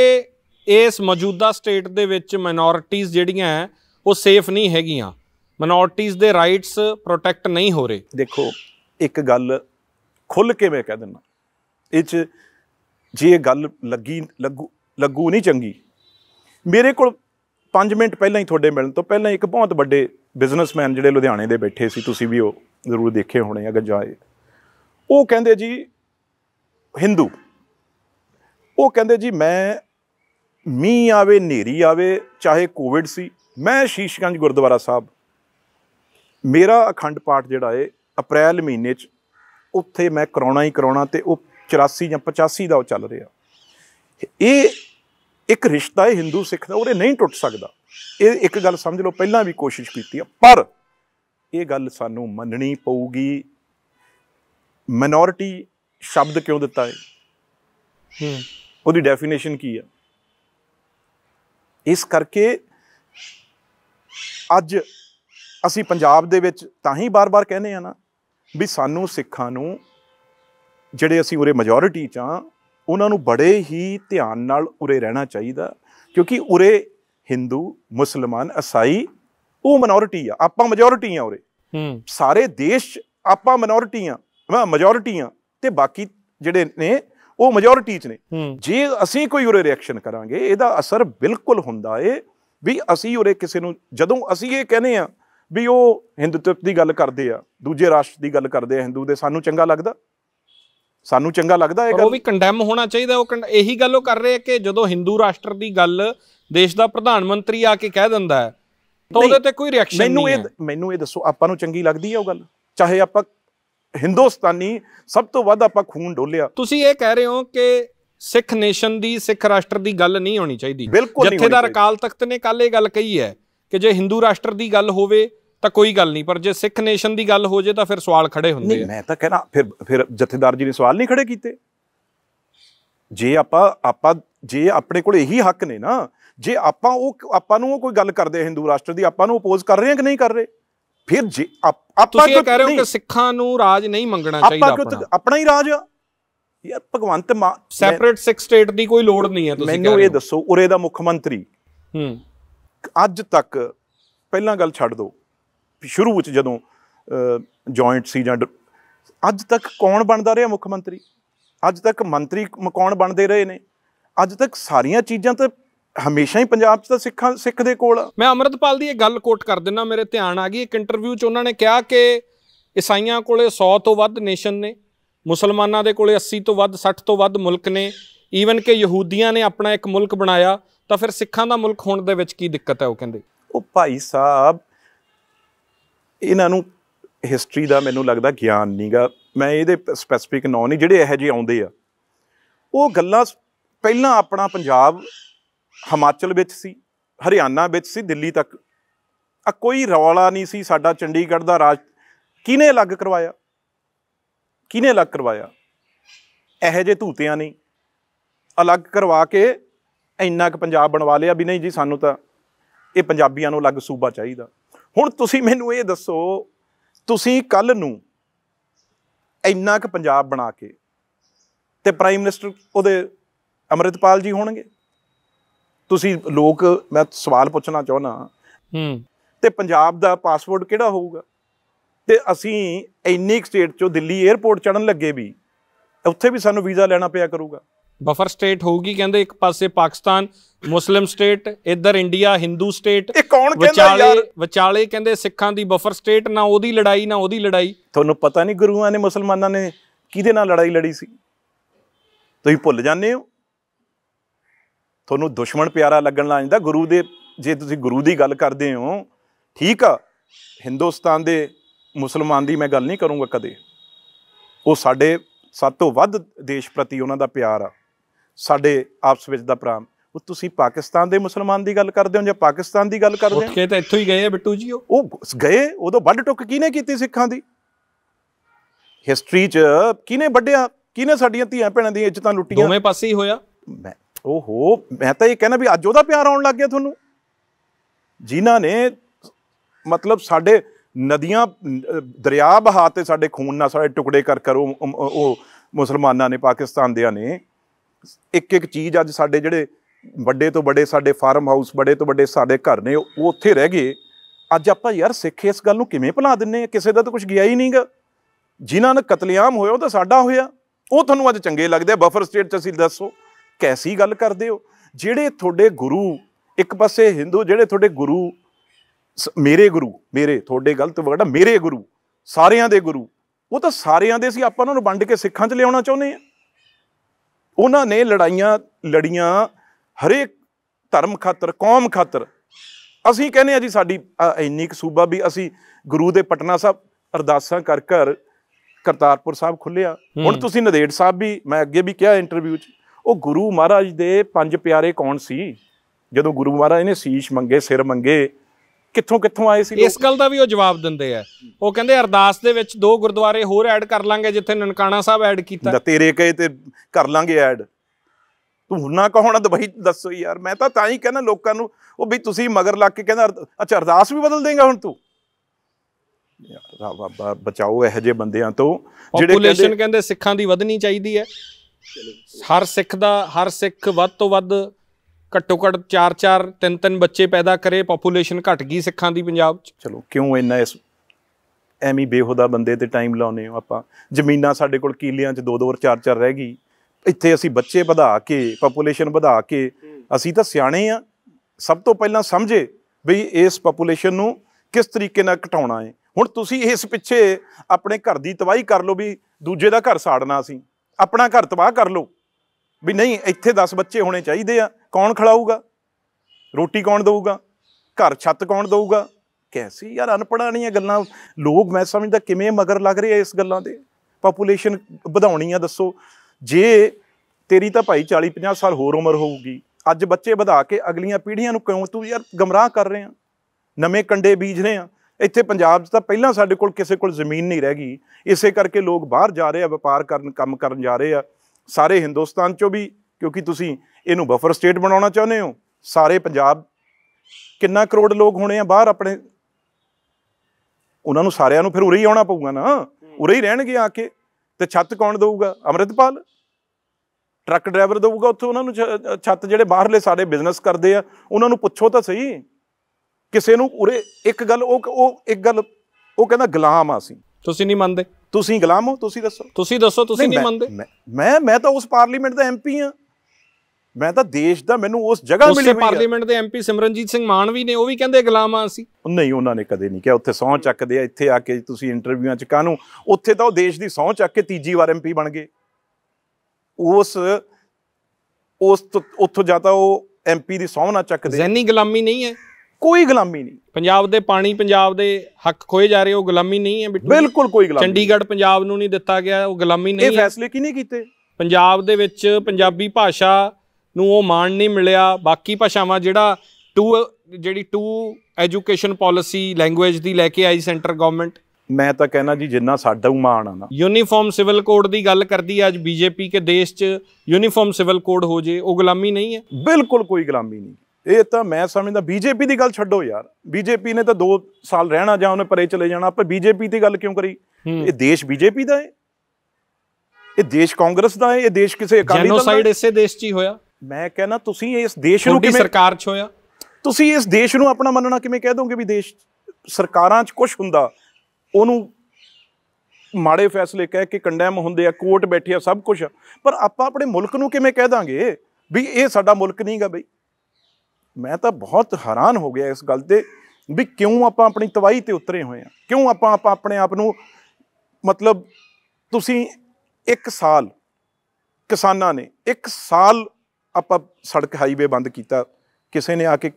ਇਸ ਮੌਜੂਦਾ ਸਟੇਟ ਦੇ ਵਿੱਚ ਮਾਈਨੋਰਟੀਜ਼ ਜਿਹੜੀਆਂ ਉਹ ਸੇਫ ਨਹੀਂ ਹੈਗੀਆਂ ਮਾਈਨੋਰਟੀਜ਼ ਦੇ ਰਾਈਟਸ ਪ੍ਰੋਟੈਕਟ ਨਹੀਂ ਹੋ ਰਹੇ ਦੇਖੋ ਇੱਕ ਗੱਲ ਖੁੱਲ ਕੇ ਮੈਂ ਕਹਿ ਦਿੰਦਾ ਇਹ 'ਚ ਜੇ ਇਹ ਗੱਲ ਲੱਗੀ ਲੱਗੂ ਲੱਗੂ ਨਹੀਂ ਚੰਗੀ ਮੇਰੇ ਕੋਲ 5 ਮਿੰਟ ਪਹਿਲਾਂ ਹੀ ਤੁਹਾਡੇ ਮਿਲਣ ਤੋਂ ਪਹਿਲਾਂ ਇੱਕ ਬਹੁਤ ਵੱਡੇ ਬਿਜ਼ਨਸਮੈਨ ਜਿਹੜੇ ਲੁਧਿਆਣੇ ਦੇ ਬੈਠੇ ਸੀ ਤੁਸੀਂ ਵੀ ਉਹ ਜ਼ਰੂਰ ਦੇਖੇ ਹੋਣੇ ਅਗਰ ਜਾਏ ਉਹ ਕਹਿੰਦੇ ਜੀ ਹਿੰਦੂ ਉਹ ਕਹਿੰਦੇ ਜੀ ਮੈਂ ਮੀਂਹ ਆਵੇ ਨੇਰੀ ਆਵੇ ਚਾਹੇ ਕੋਵਿਡ ਸੀ ਮੈਂ ਸ਼ੀਸ਼ਗੰਜ ਗੁਰਦੁਆਰਾ ਸਾਹਿਬ ਮੇਰਾ ਅਖੰਡ ਪਾਠ ਜਿਹੜਾ ਏ ਅਪ੍ਰੈਲ ਮਹੀਨੇ 'ਚ ਉੱਥੇ ਮੈਂ ਕਰਾਉਣਾ ਹੀ ਕਰਾਉਣਾ ਤੇ ਉਹ 84 ਜਾਂ 85 ਦਾ ਉਹ ਚੱਲ ਰਿਹਾ ਇਹ ਇੱਕ ਰਿਸ਼ਤਾ ਹੈ ਹਿੰਦੂ ਸਿੱਖ ਦਾ ਉਹਦੇ ਨਹੀਂ ਟੁੱਟ ਸਕਦਾ ਇਹ ਇੱਕ ਗੱਲ ਸਮਝ ਲਓ ਪਹਿਲਾਂ ਵੀ ਕੋਸ਼ਿਸ਼ ਕੀਤੀ ਆ ਪਰ ਇਹ ਗੱਲ ਸਾਨੂੰ ਮੰਨਣੀ ਪਊਗੀ ਮਿਨੋਰਿਟੀ ਸ਼ਬਦ ਕਿਉਂ ਦਿੱਤਾ ਹੈ ਹੂੰ ਉਹਦੀ ਡੈਫੀਨੇਸ਼ਨ ਕੀ ਆ ਇਸ ਕਰਕੇ ਅੱਜ ਅਸੀਂ ਪੰਜਾਬ ਦੇ ਵਿੱਚ ਤਾਂ ਹੀ ਬਾਰ-ਬਾਰ ਕਹਿੰਦੇ ਆ ਨਾ ਵੀ ਸਾਨੂੰ ਸਿੱਖਾਂ ਨੂੰ ਜਿਹੜੇ ਅਸੀਂ ਉਰੇ ਮੈਜੋਰਿਟੀ ਚਾਂ ਉਹਨਾਂ ਨੂੰ ਬੜੇ ਹੀ ਧਿਆਨ ਨਾਲ ਉਰੇ ਰਹਿਣਾ ਚਾਹੀਦਾ ਕਿਉਂਕਿ ਉਰੇ Hindu Musliman Asai ਉਹ ਮਿਨੋਰਟੀ ਆ ਆਪਾਂ ਮੈਜੋਰਟੀ ਆ ਉਰੇ ਸਾਰੇ ਦੇਸ਼ ਆਪਾਂ ਮਿਨੋਰਟੀ ਆ ਮੈਂ ਮੈਜੋਰਟੀ ਆ ਤੇ ਬਾਕੀ ਜਿਹੜੇ ਨੇ ਉਹ ਮੈਜੋਰਟੀ ਚ ਨੇ ਜੇ ਅਸੀਂ ਕੋਈ ਉਰੇ ਰਿਐਕਸ਼ਨ ਕਰਾਂਗੇ ਇਹਦਾ ਅਸਰ ਬਿਲਕੁਲ ਹੁੰਦਾ ਏ ਵੀ ਅਸੀਂ ਉਰੇ ਕਿਸੇ ਨੂੰ ਜਦੋਂ ਅਸੀਂ ਇਹ ਕਹਿੰਦੇ ਆ ਵੀ ਉਹ ਹਿੰਦੂਤਵ ਦੀ ਗੱਲ ਕਰਦੇ ਆ ਦੂਜੇ ਰਾਸ਼ਟਰ ਦੀ ਗੱਲ ਕਰਦੇ ਆ ਹਿੰਦੂ ਦੇ ਸਾਨੂੰ ਚੰਗਾ ਲੱਗਦਾ ਸਾਨੂੰ ਚੰਗਾ ਲੱਗਦਾ ਇਹ ਗੱਲ ਉਹ ਵੀ ਕੰਡੈਮ ਹੋਣਾ ਚਾਹੀਦਾ ਉਹ ਇਹੀ ਗੱਲ ਉਹ ਕਰ ਰਹੇ ਕਿ ਜਦੋਂ ਹਿੰਦੂ ਰਾਸ਼ਟਰ ਦੀ ਗੱਲ ਦੇਸ਼ ਦਾ ਪ੍ਰਧਾਨ ਮੰਤਰੀ ਆ ਕੇ ਕਹਿ ਦਿੰਦਾ ਹੈ ਤਾਂ ਉਹਦੇ ਤੇ ਕੋਈ ਰਿਐਕਸ਼ਨ ਨਹੀਂ ਮੈਨੂੰ ਇਹ ਮੈਨੂੰ ਇਹ ਦੱਸੋ ਆਪਾਂ ਨੂੰ ਚੰਗੀ ਲੱਗਦੀ ਹੈ ਉਹ ਗੱਲ ਚਾਹੇ ਆਪਾਂ ਹਿੰਦੁਸਤਾਨੀ ਸਭ ਤੋਂ ਵੱਧ ਆਪਾਂ ਖੂਨ ਡੋਲਿਆ ਤੁਸੀਂ ਇਹ ਕਹਿ ਰਹੇ ਹੋ ਕਿ ਸਿੱਖ ਨੇਸ਼ਨ ਦੀ ਸਿੱਖ ਰਾਸ਼ਟਰ ਦੀ ਗੱਲ ਨਹੀਂ ਹੋਣੀ ਚਾਹੀਦੀ ਜਥੇਦਾਰ ਅਕਾਲ ਤਖਤ ਨੇ ਕੱਲ ਇਹ ਗੱਲ ਕਹੀ ਹੈ ਕਿ ਜੇ ਹਿੰਦੂ ਰਾਸ਼ਟਰ ਦੀ ਗੱਲ ਹੋਵੇ ਤਾਂ ਕੋਈ ਗੱਲ ਨਹੀਂ ਪਰ ਜੇ ਸਿੱਖ ਨੇਸ਼ਨ ਦੀ ਗੱਲ ਹੋ ਜੇ ਤਾਂ ਫਿਰ ਸਵਾਲ ਖੜੇ ਹੁੰਦੇ ਨਹੀਂ ਮੈਂ ਤਾਂ ਕਹਿਣਾ ਫਿਰ ਫਿਰ ਜਥੇਦਾਰ ਜੀ ਨੇ ਸਵਾਲ ਨਹੀਂ ਖੜੇ ਕੀਤੇ ਜੇ ਆਪਾਂ ਆਪਾਂ ਜੇ ਆਪਣੇ ਕੋਲ ਇਹੀ ਹੱਕ ਨੇ ਨਾ ਜੇ ਆਪਾਂ ਉਹ ਆਪਾਂ ਨੂੰ ਉਹ ਕੋਈ ਗੱਲ ਕਰਦੇ ਹਿੰਦੂ ਰਾਸ਼ਟਰ ਦੀ ਆਪਾਂ ਨੂੰ ਅਪੋਜ਼ ਕਰ ਰਹੇ ਹਾਂ ਕਿ ਨਹੀਂ ਕਰ ਰਹੇ ਫਿਰ ਜੇ ਆਪਾਂ ਤੁਸੀਂ ਕਹਿ ਰਹੇ ਹੋ ਕਿ ਸਿੱਖਾਂ ਨੂੰ ਰਾਜ ਨਹੀਂ ਮੰਗਣਾ ਚਾਹੀਦਾ ਆਪਾਂ ਆਪਣਾ ਹੀ ਰਾਜ ਆ ਯਾਰ Bhagwant Mann separate Sikh state ਦੀ ਕੋਈ ਲੋੜ ਨਹੀਂ ਹੈ ਤੁਸੀਂ ਮੈਨੂੰ ਇਹ ਦੱਸੋ ਉਰੇ ਦਾ ਮੁੱਖ ਮੰਤਰੀ ਹੂੰ ਅੱਜ ਤੱਕ ਪਹਿਲਾਂ ਗੱਲ ਛੱਡ ਦਿਓ ਸ਼ੁਰੂ ਵਿੱਚ ਜਦੋਂ ਜੁਆਇੰਟ ਸੀ ਜਾਂ ਅੱਜ ਤੱਕ ਕੌਣ ਬਣਦਾ ਰਿਹਾ ਮੁੱਖ ਮੰਤਰੀ ਅੱਜ ਤੱਕ ਮੰਤਰੀ ਕੌਣ ਬਣਦੇ ਰਹੇ ਨੇ ਅੱਜ ਤੱਕ ਸਾਰੀਆਂ ਚੀਜ਼ਾਂ ਤੇ ਹਮੇਸ਼ਾ ਹੀ ਪੰਜਾਬ 'ਚ ਤਾਂ ਸਿੱਖਾਂ ਸਿੱਖ ਦੇ ਕੋਲ ਮੈਂ ਅਮਰਤਪਾਲ ਦੀ ਇਹ ਗੱਲ ਕੋਟ ਕਰ ਦਿੰਨਾ ਮੇਰੇ ਧਿਆਨ ਆ ਗਈ ਇੱਕ ਇੰਟਰਵਿਊ 'ਚ ਉਹਨਾਂ ਨੇ ਕਿਹਾ ਕਿ ਈਸਾਈਆਂ ਕੋਲੇ 100 ਤੋਂ ਵੱਧ ਨੇਸ਼ਨ ਨੇ ਮੁਸਲਮਾਨਾਂ ਦੇ ਕੋਲੇ 80 ਤੋਂ ਵੱਧ 60 ਤੋਂ ਵੱਧ ਮੁਲਕ ਨੇ ਈਵਨ ਕਿ ਯਹੂਦੀਆਂ ਨੇ ਆਪਣਾ ਇੱਕ ਮੁਲਕ ਬਣਾਇਆ ਤਾਂ ਫਿਰ ਸਿੱਖਾਂ ਦਾ ਮੁਲਕ ਹੋਣ ਦੇ ਵਿੱਚ ਕੀ ਦਿੱਕਤ ਹੈ ਉਹ ਕਹਿੰਦੇ ਉਹ ਭਾਈ ਸਾਹਿਬ ਇਹਨਾਂ ਨੂੰ ਹਿਸਟਰੀ ਦਾ ਮੈਨੂੰ ਲੱਗਦਾ ਗਿਆਨ ਨਹੀਂਗਾ ਮੈਂ ਇਹਦੇ ਸਪੈਸੀਫਿਕ ਨਾਂ ਨਹੀਂ ਜਿਹੜੇ ਇਹੋ ਜਿਹੇ ਆਉਂਦੇ ਆ ਉਹ ਗੱਲਾਂ ਪਹਿਲਾਂ ਆਪਣਾ ਪੰਜਾਬ ਹਿਮਾਚਲ ਵਿੱਚ ਸੀ ਹਰਿਆਣਾ ਵਿੱਚ ਸੀ ਦਿੱਲੀ ਤੱਕ ਆ ਕੋਈ ਰੌਲਾ ਨਹੀਂ ਸੀ ਸਾਡਾ ਚੰਡੀਗੜ੍ਹ ਦਾ ਰਾਜ ਕਿਨੇ ਅਲੱਗ ਕਰਵਾਇਆ ਕਿਨੇ ਅਲੱਗ ਕਰਵਾਇਆ ਇਹੋ ਜੇ ਧੂਤਿਆਂ ਨੇ ਅਲੱਗ ਕਰਵਾ ਕੇ ਇੰਨਾ ਕੁ ਪੰਜਾਬ ਬਣਵਾ ਲਿਆ ਵੀ ਨਹੀਂ ਜੀ ਸਾਨੂੰ ਤਾਂ ਇਹ ਪੰਜਾਬੀਆਂ ਨੂੰ ਅਲੱਗ ਸੂਬਾ ਚਾਹੀਦਾ ਹੁਣ ਤੁਸੀਂ ਮੈਨੂੰ ਇਹ ਦੱਸੋ ਤੁਸੀਂ ਕੱਲ ਨੂੰ ਇੰਨਾ ਕੁ ਪੰਜਾਬ ਬਣਾ ਕੇ ਤੇ ਪ੍ਰਾਈਮ ਮਿਨਿਸਟਰ ਉਹਦੇ ਅਮਰਿਤਪਾਲ ਜੀ ਹੋਣਗੇ ਤੁਸੀਂ ਲੋਕ ਮੈਂ ਸਵਾਲ ਪੁੱਛਣਾ ਚਾਹੁੰਦਾ ਹੂੰ ਤੇ ਪੰਜਾਬ ਦਾ ਪਾਸਪੋਰਟ ਕਿਹੜਾ ਹੋਊਗਾ ਤੇ ਅਸੀਂ ਇੰਨੀ ਸਟੇਟ ਚੋਂ ਦਿੱਲੀ 에ਅਰਪੋਰਟ ਚੜਨ ਲੱਗੇ ਵੀ ਉੱਥੇ ਵੀ ਸਾਨੂੰ ਵੀਜ਼ਾ ਲੈਣਾ ਪਿਆ ਕਰੂਗਾ ਬਫਰ ਸਟੇਟ ਹੋਊਗੀ ਕਹਿੰਦੇ ਇੱਕ ਪਾਸੇ ਪਾਕਿਸਤਾਨ ਮੁਸਲਿਮ ਸਟੇਟ ਇੱਧਰ ਇੰਡੀਆ ਹਿੰਦੂ ਸਟੇਟ ਇਹ ਕੌਣ ਕਹਿੰਦਾ ਯਾਰ ਵਿਚਾਲੇ ਕਹਿੰਦੇ ਸਿੱਖਾਂ ਦੀ ਬਫਰ ਸਟੇਟ ਨਾ ਉਹਦੀ ਲੜਾਈ ਨਾ ਉਹਦੀ ਲੜਾਈ ਤੁਹਾਨੂੰ ਪਤਾ ਨਹੀਂ ਗੁਰੂਆਂ ਨੇ ਮੁਸਲਮਾਨਾਂ ਨੇ ਕਿਹਦੇ ਨਾਲ ਲੜਾਈ ਲੜੀ ਸੀ ਤੁਸੀਂ ਭੁੱਲ ਜਾਂਦੇ ਹੋ ਤੁਹਾਨੂੰ ਦੁਸ਼ਮਣ ਪਿਆਰਾ ਲੱਗਣ ਲੱਗ ਜਾਂਦਾ ਗੁਰੂ ਦੇ ਜੇ ਤੁਸੀਂ ਗੁਰੂ ਦੀ ਗੱਲ ਕਰਦੇ ਹੋ ਠੀਕ ਆ ਹਿੰਦੁਸਤਾਨ ਦੇ ਮੁਸਲਮਾਨ ਦੀ ਮੈਂ ਗੱਲ ਨਹੀਂ ਕਰੂੰਗਾ ਕਦੇ ਉਹ ਸਾਡੇ ਸਭ ਤੋਂ ਵੱਧ ਦੇਸ਼ ਪ੍ਰਤੀ ਉਹਨਾਂ ਦਾ ਪਿਆਰ ਆ ਸਾਡੇ ਆਪਸ ਵਿੱਚ ਦਾ ਪ੍ਰਾਮ ਉਹ ਤੁਸੀਂ ਪਾਕਿਸਤਾਨ ਦੇ ਮੁਸਲਮਾਨ ਦੀ ਗੱਲ ਕਰਦੇ ਹੋ ਜਾਂ ਪਾਕਿਸਤਾਨ ਦੀ ਗੱਲ ਕਰਦੇ ਹੋ ਉੱਠ ਕੇ ਤਾਂ ਇੱਥੋਂ ਹੀ ਗਏ ਆ ਬਿੱਟੂ ਜੀ ਉਹ ਗਏ ਉਦੋਂ ਵੱਢ ਟੁੱਕ ਕਿਹਨੇ ਕੀਤੀ ਸਿੱਖਾਂ ਦੀ ਹਿਸਟਰੀ 'ਚ ਕਿਹਨੇ ਵੱਢਿਆ ਕਿਹਨੇ ਸਾਡੀਆਂ ਧੀਆਂ ਭੈਣਾਂ ਦੀਆਂ ਇੱਜ਼ਤਾਂ ਲੁੱਟੀਆਂ ਦੋਵੇਂ ਪਾਸੇ ਹੀ ਹੋਇਆ ਮੈਂ ਓਹੋ ਮੈਂ ਤਾਂ ਇਹ ਕਹਿਣਾ ਵੀ ਅੱਜ ਉਹਦਾ ਪਿਆਰ ਆਉਣ ਲੱਗ ਗਿਆ ਤੁਹਾਨੂੰ ਜਿਨ੍ਹਾਂ ਨੇ ਮਤਲਬ ਸਾਡੇ ਨਦੀਆਂ ਦਰਿਆ ਬਹਾਤੇ ਸਾਡੇ ਖੂਨ ਨਾਲ ਸਾਡੇ ਟੁਕੜੇ ਕਰ ਕਰ ਉਹ ਮੁਸਲਮਾਨਾਂ ਨੇ ਪਾਕਿਸਤਾਨ ਦੇਆਂ ਨੇ ਇੱਕ ਇੱਕ ਚੀਜ਼ ਅੱਜ ਸਾਡੇ ਜਿਹੜੇ ਵੱਡੇ ਤੋਂ ਵੱਡੇ ਸਾਡੇ ਫਾਰਮ ਹਾਊਸ ਵੱਡੇ ਤੋਂ ਵੱਡੇ ਸਾਡੇ ਘਰ ਨੇ ਉਹ ਉੱਥੇ ਰਹਿ ਗਏ ਅੱਜ ਆਪਾਂ ਯਾਰ ਸਿੱਖ ਇਸ ਗੱਲ ਨੂੰ ਕਿਵੇਂ ਭੁਲਾ ਦਿੰਨੇ ਆ ਕਿਸੇ ਦਾ ਤਾਂ ਕੁਝ ਗਿਆ ਹੀ ਨਹੀਂਗਾ ਜਿਨ੍ਹਾਂ ਨੇ ਕਤਲੇਆਮ ਹੋਇਆ ਉਹ ਤਾਂ ਸਾਡਾ ਹੋਇਆ ਉਹ ਤੁਹਾਨੂੰ ਅੱਜ ਚੰਗੇ ਲੱਗਦੇ ਬਫਰ ਸਟੇਟ ਚ ਅਸੀਂ ਦੱਸੋ ਕੈਸੀ ਗੱਲ ਕਰਦੇ ਹੋ ਜਿਹੜੇ ਤੁਹਾਡੇ ਗੁਰੂ ਇੱਕ ਪਾਸੇ ਹਿੰਦੂ ਜਿਹੜੇ ਤੁਹਾਡੇ ਗੁਰੂ ਮੇਰੇ ਗੁਰੂ ਮੇਰੇ ਤੁਹਾਡੇ ਗਲਤ ਵਗੜਾ ਮੇਰੇ ਗੁਰੂ ਸਾਰਿਆਂ ਦੇ ਗੁਰੂ ਉਹ ਤਾਂ ਸਾਰਿਆਂ ਦੇ ਸੀ ਆਪਾਂ ਉਹਨਾਂ ਨੂੰ ਵੰਡ ਕੇ ਸਿੱਖਾਂ 'ਚ ਲਿਆਉਣਾ ਚਾਹੁੰਦੇ ਆ ਉਹਨਾਂ ਨੇ ਲੜਾਈਆਂ ਲੜੀਆਂ ਹਰੇਕ ਧਰਮ ਖਾਤਰ ਕੌਮ ਖਾਤਰ ਅਸੀਂ ਕਹਿੰਦੇ ਆ ਜੀ ਸਾਡੀ ਇੰਨੀ ਕੁ ਸੂਬਾ ਵੀ ਅਸੀਂ ਗੁਰੂ ਦੇ ਪਟਨਾ ਸਾਹਿਬ ਅਰਦਾਸਾਂ ਕਰ ਕਰ ਕਰਤਾਰਪੁਰ ਸਾਹਿਬ ਖੁੱਲਿਆ ਹੁਣ ਤੁਸੀਂ ਨਦੇੜ ਸਾਹਿਬ ਵੀ ਮੈਂ ਅੱਗੇ ਵੀ ਕਿਹਾ ਇੰਟਰਵਿਊ 'ਚ ਉਹ ਗੁਰੂ ਮਹਾਰਾਜ ਦੇ ਪੰਜ ਪਿਆਰੇ ਕੌਣ ਸੀ ਜਦੋਂ ਗੁਰੂ ਮਹਾਰਾਜ ਨੇ ਸੀਸ਼ ਮੰਗੇ ਸਿਰ ਮੰਗੇ ਕਿੱਥੋਂ ਕਿੱਥੋਂ ਆਏ ਸੀ ਇਸ ਗੱਲ ਦਾ ਵੀ ਉਹ ਜਵਾਬ ਦਿੰਦੇ ਆ ਉਹ ਕਹਿੰਦੇ ਅਰਦਾਸ ਦੇ ਵਿੱਚ ਦੋ ਗੁਰਦੁਆਰੇ ਹੋਰ ਐਡ ਕਰ ਲਾਂਗੇ ਜਿੱਥੇ ਨਨਕਾਣਾ ਸਾਹਿਬ ਐਡ ਕੀਤਾ ਤੇਰੇ ਕਹੇ ਤੇ ਕਰ ਲਾਂਗੇ ਐਡ ਤੂੰ ਹੁਣ ਨਾ ਕਹੋਣਾ ਦੁਬਈ ਦੱਸੋ ਯਾਰ ਮੈਂ ਤਾਂ ਤਾਂ ਹੀ ਕਹਿੰਦਾ ਲੋਕਾਂ ਨੂੰ ਉਹ ਵੀ ਤੁਸੀਂ ਮਗਰ ਲੱਗ ਕੇ ਕਹਿੰਦਾ ਅੱਛਾ ਅਰਦਾਸ ਵੀ ਬਦਲ ਦੇਗਾ ਹੁਣ ਤੂੰ ਯਾਰ ਬਾਬਾ ਬਚਾਓ ਇਹੋ ਜਿਹੇ ਬੰਦਿਆਂ ਤੋਂ ਜਿਹੜੇ ਪੋਪੂਲੇਸ਼ਨ ਕਹਿੰਦੇ ਸਿੱਖਾਂ ਦੀ ਵਧਣੀ ਚਾਹੀਦੀ ਹੈ ਹਰ ਸਿੱਖ ਦਾ ਹਰ ਸਿੱਖ ਵੱਧ ਤੋਂ ਵੱਧ ਘੱਟੋ ਘੱਟ 4-4 3-3 ਬੱਚੇ ਪੈਦਾ ਕਰੇ ਪੋਪੂਲੇਸ਼ਨ ਘਟ ਗਈ ਸਿੱਖਾਂ ਦੀ ਪੰਜਾਬ 'ਚ ਚਲੋ ਕਿਉਂ ਇੰਨਾ ਇਸ ਐਵੇਂ ਬੇਹੋਦਾ ਬੰਦੇ ਤੇ ਟਾਈਮ ਲਾਉਨੇ ਹੋ ਆਪਾਂ ਜ਼ਮੀਨਾਂ ਸਾਡੇ ਕੋਲ ਕੀਲਿਆਂ 'ਚ 2-2 ਔਰ 4-4 ਰਹਿ ਗਈ ਇੱਥੇ ਅਸੀਂ ਬੱਚੇ ਵਧਾ ਕੇ ਪੋਪੂਲੇਸ਼ਨ ਵਧਾ ਕੇ ਅਸੀਂ ਤਾਂ ਸਿਆਣੇ ਆ ਸਭ ਤੋਂ ਪਹਿਲਾਂ ਸਮਝੇ ਵੀ ਇਸ ਪੋਪੂਲੇਸ਼ਨ ਨੂੰ ਕਿਸ ਤਰੀਕੇ ਨਾਲ ਘਟਾਉਣਾ ਹੈ ਹੁਣ ਤੁਸੀਂ ਇਸ ਪਿੱਛੇ ਆਪਣੇ ਘਰ ਦੀ ਤਬਾਹੀ ਕਰ ਲਓ ਵੀ ਦੂਜੇ ਦਾ ਘਰ ਸਾੜਨਾ ਸੀ ਆਪਣਾ ਘਰ ਤਬਾਹ ਕਰ ਲਓ ਵੀ ਨਹੀਂ ਇੱਥੇ 10 ਬੱਚੇ ਹੋਣੇ ਚਾਹੀਦੇ ਆ ਕੌਣ ਖਿਲਾਊਗਾ ਰੋਟੀ ਕੌਣ ਦੇਊਗਾ ਘਰ ਛੱਤ ਕੌਣ ਦੇਊਗਾ ਕੈਸੀ ਯਾਰ ਅਨਪੜ੍ਹਾਂ ਦੀਆਂ ਗੱਲਾਂ ਲੋਕ ਮੈਂ ਸਮਝਦਾ ਕਿਵੇਂ ਮਗਰ ਲੱਗ ਰਹੇ ਆ ਇਸ ਗੱਲਾਂ ਦੇ ਪੋਪੂਲੇਸ਼ਨ ਵਧਾਉਣੀ ਆ ਦੱਸੋ ਜੇ ਤੇਰੀ ਤਾਂ ਭਾਈ 40 50 ਸਾਲ ਹੋਰ ਉਮਰ ਹੋਊਗੀ ਅੱਜ ਬੱਚੇ ਵਧਾ ਕੇ ਅਗਲੀਆਂ ਪੀੜ੍ਹੀਆਂ ਨੂੰ ਕਿਉਂ ਤੂੰ ਯਾਰ ਗਮਰਾਹ ਕਰ ਰਹੇ ਆ ਨਵੇਂ ਕੰਡੇ ਬੀਜ ਰਹੇ ਆ ਇੱਥੇ ਪੰਜਾਬ 'ਚ ਤਾਂ ਪਹਿਲਾਂ ਸਾਡੇ ਕੋਲ ਕਿਸੇ ਕੋਲ ਜ਼ਮੀਨ ਨਹੀਂ ਰਹਿ ਗਈ ਇਸੇ ਕਰਕੇ ਲੋਕ ਬਾਹਰ ਜਾ ਰਹੇ ਆ ਵਪਾਰ ਕਰਨ ਕੰਮ ਕਰਨ ਜਾ ਰਹੇ ਆ ਸਾਰੇ ਹਿੰਦੁਸਤਾਨ ਚੋਂ ਵੀ ਕਿਉਂਕਿ ਤੁਸੀਂ ਇਹਨੂੰ ਬਫਰ ਸਟੇਟ ਬਣਾਉਣਾ ਚਾਹੁੰਦੇ ਹੋ ਸਾਰੇ ਪੰਜਾਬ ਕਿੰਨਾ ਕਰੋੜ ਲੋਕ ਹੋਣੇ ਆ ਬਾਹਰ ਆਪਣੇ ਉਹਨਾਂ ਨੂੰ ਸਾਰਿਆਂ ਨੂੰ ਫਿਰ ਉਰੇ ਹੀ ਆਉਣਾ ਪਊਗਾ ਨਾ ਉਰੇ ਹੀ ਰਹਿਣਗੇ ਆ ਕੇ ਤੇ ਛੱਤ ਕੌਣ ਦੇਊਗਾ ਅਮਰਿਤਪਾਲ ਟਰੱਕ ਡਰਾਈਵਰ ਦੇਊਗਾ ਉੱਥੇ ਉਹਨਾਂ ਨੂੰ ਛੱਤ ਜਿਹੜੇ ਬਾਹਰਲੇ ਸਾਡੇ ਬਿਜ਼ਨਸ ਕਰਦੇ ਆ ਉਹਨਾਂ ਨੂੰ ਪੁੱਛੋ ਤਾਂ ਸਹੀ ਕਿਸੇ ਨੂੰ ਉਰੇ ਇੱਕ ਗੱਲ ਉਹ ਉਹ ਇੱਕ ਗੱਲ ਉਹ ਕਹਿੰਦਾ ਗੁਲਾਮ ਆ ਅਸੀਂ ਤੁਸੀਂ ਨਹੀਂ ਮੰਨਦੇ ਤੁਸੀਂ ਗੁਲਾਮ ਹੋ ਤੁਸੀਂ ਦੱਸੋ ਤੁਸੀਂ ਦੱਸੋ ਤੁਸੀਂ ਨਹੀਂ ਮੰਨਦੇ ਮੈਂ ਮੈਂ ਤਾਂ ਉਸ ਪਾਰਲੀਮੈਂਟ ਦਾ ਐਮਪੀ ਆ ਮੈਂ ਤਾਂ ਦੇਸ਼ ਦਾ ਮੈਨੂੰ ਉਸ ਜਗ੍ਹਾ ਮਿਲੀ ਹੋਈ ਹੈ ਪਾਰਲੀਮੈਂਟ ਦੇ ਐਮਪੀ ਸਿਮਰਨਜੀਤ ਸਿੰਘ ਮਾਨ ਵੀ ਨੇ ਉਹ ਵੀ ਕਹਿੰਦੇ ਗੁਲਾਮ ਆ ਨਹੀਂ ਉਹਨਾਂ ਨੇ ਕਦੇ ਨਹੀਂ ਕਿਹਾ ਉੱਥੇ ਸੌਂ ਚੱਕਦੇ ਆ ਇੱਥੇ ਆ ਕੇ ਤੁਸੀਂ ਇੰਟਰਵਿਊਆਂ 'ਚ ਕਾਹਨੂੰ ਉੱਥੇ ਤਾਂ ਉਹ ਦੇਸ਼ ਦੀ ਸੌਂ ਚੱਕ ਕੇ ਤੀਜੀ ਵਾਰ ਐਮਪੀ ਬਣ ਗਏ ਉਸ ਉਸ ਉੱਥੋਂ ਜਾਂ ਤਾਂ ਉਹ ਐਮਪੀ ਦੀ ਸੌਂ ਨਾ ਚੱਕਦੇ ਜ਼ੈਨੀ ਗੁਲਾਮੀ ਨਹੀਂ ਹੈ ਕੋਈ ਗੁਲਾਮੀ ਨਹੀਂ ਪੰਜਾਬ ਦੇ ਪਾਣੀ ਪੰਜਾਬ ਦੇ ਹੱਕ ਖੋਏ ਜਾ ਰਹੇ ਉਹ ਗੁਲਾਮੀ ਨਹੀਂ ਹੈ ਬਿੱਟੂ ਬਿਲਕੁਲ ਕੋਈ ਗੁਲਾਮੀ ਚੰਡੀਗੜ੍ਹ ਪੰਜਾਬ ਨੂੰ ਨਹੀਂ ਦਿੱਤਾ ਗਿਆ ਉਹ ਗੁਲਾਮੀ ਨਹੀਂ ਇਹ ਫੈਸਲੇ ਨਹੀਂ ਕੀਤੇ ਪੰਜਾਬ ਦੇ ਵਿੱਚ ਪੰਜਾਬੀ ਭਾਸ਼ਾ ਨੂੰ ਉਹ ਮਾਣ ਨਹੀਂ ਮਿਲਿਆ ਬਾਕੀ ਭਾਸ਼ਾਵਾਂ ਜਿਹੜਾ ਟੂ ਜਿਹੜੀ ਟੂ ਐਜੂਕੇਸ਼ਨ ਪਾਲਿਸੀ ਲੈਂਗੁਏਜ ਦੀ ਲੈ ਕੇ ਆਈ ਸੈਂਟਰ ਗਵਰਨਮੈਂਟ ਮੈਂ ਤਾਂ ਕਹਿਣਾ ਜੀ ਜਿੰਨਾ ਸਾਡਾ ਮਾਣ ਆ ਨਾ ਯੂਨੀਫਾਰਮ ਸਿਵਲ ਕੋਡ ਦੀ ਗੱਲ ਕਰਦੀ ਅੱਜ ਬੀਜੇਪੀ ਕੇ ਦੇਸ਼ 'ਚ ਯੂਨੀਫਾਰਮ ਸਿਵਲ ਕੋਡ ਹੋ ਜੇ ਉਹ ਗੁਲਾਮੀ ਨਹੀਂ ਹੈ ਬਿਲਕੁਲ ਕੋਈ ਗੁਲਾਮੀ ਨਹੀਂ ਇਹ ਤਾਂ ਮੈਂ ਸਮਝਦਾ ਬੀਜੇਪੀ ਦੀ ਗੱਲ ਛੱਡੋ ਯਾਰ ਬੀਜੇਪੀ ਨੇ ਤਾਂ 2 ਸਾਲ ਰਹਿਣਾ ਜਾਂ ਉਹਨੇ ਪਰੇ ਚਲੇ ਜਾਣਾ ਆਪਾਂ ਬੀਜੇਪੀ ਦੀ ਗੱਲ ਕਿਉਂ ਕਰੀ ਇਹ ਦੇਸ਼ ਬੀਜੇਪੀ ਦਾ ਹੈ ਇਹ ਦੇਸ਼ ਕਾਂਗਰਸ ਦਾ ਹੈ ਇਹ ਦੇਸ਼ ਕਿਸੇ ਅਕਾਲੀ ਦਲ ਦਾ ਜਨੋਸਾਈਡ ਇਸੇ ਦੇਸ਼ 'ਚ ਹੀ ਹੋਇਆ ਮੈਂ ਕਹਿੰਦਾ ਤੁਸੀਂ ਇਸ ਦੇਸ਼ ਨੂੰ ਕਿਵੇਂ ਸਰਕਾਰ 'ਚ ਹੋਇਆ ਤੁਸੀਂ ਇਸ ਦੇਸ਼ ਨੂੰ ਆਪਣਾ ਮੰਨਣਾ ਕਿਵੇਂ ਕਹਿ ਦੋਗੇ ਵੀ ਦੇਸ਼ ਸਰਕਾਰਾਂ 'ਚ ਕੁਝ ਹੁੰਦਾ ਉਹਨੂੰ ਮਾੜੇ ਫੈਸਲੇ ਕਹਿ ਕੇ ਕੰਡੈਮ ਹੁੰਦੇ ਆ ਕੋਰਟ ਬੈਠੀ ਆ ਸਭ ਕੁਝ ਪਰ ਆਪਾਂ ਆਪਣੇ ਮੁਲਕ ਨੂੰ ਕਿਵੇਂ ਕਹਿ ਦਾਂਗੇ ਵੀ ਇਹ ਸਾਡਾ ਮੁਲਕ ਨਹੀਂਗਾ ਬਈ ਮੈਂ ਤਾਂ ਬਹੁਤ ਹੈਰਾਨ ਹੋ ਗਿਆ ਇਸ ਗੱਲ ਤੇ ਵੀ ਕਿਉਂ ਆਪਾਂ ਆਪਣੀ ਤਵਾਈ ਤੇ ਉਤਰੇ ਹੋਏ ਆ ਕਿਉਂ ਆਪਾਂ ਆਪਾਂ ਆਪਣੇ ਆਪ ਨੂੰ ਮਤਲਬ ਤੁਸੀਂ ਇੱਕ ਸਾਲ ਕਿਸਾਨਾਂ ਨੇ ਇੱਕ ਸਾਲ ਆਪਾਂ ਸੜਕ ਹਾਈਵੇ ਬੰਦ ਕੀਤਾ ਕਿਸੇ ਨੇ ਆ ਕੇ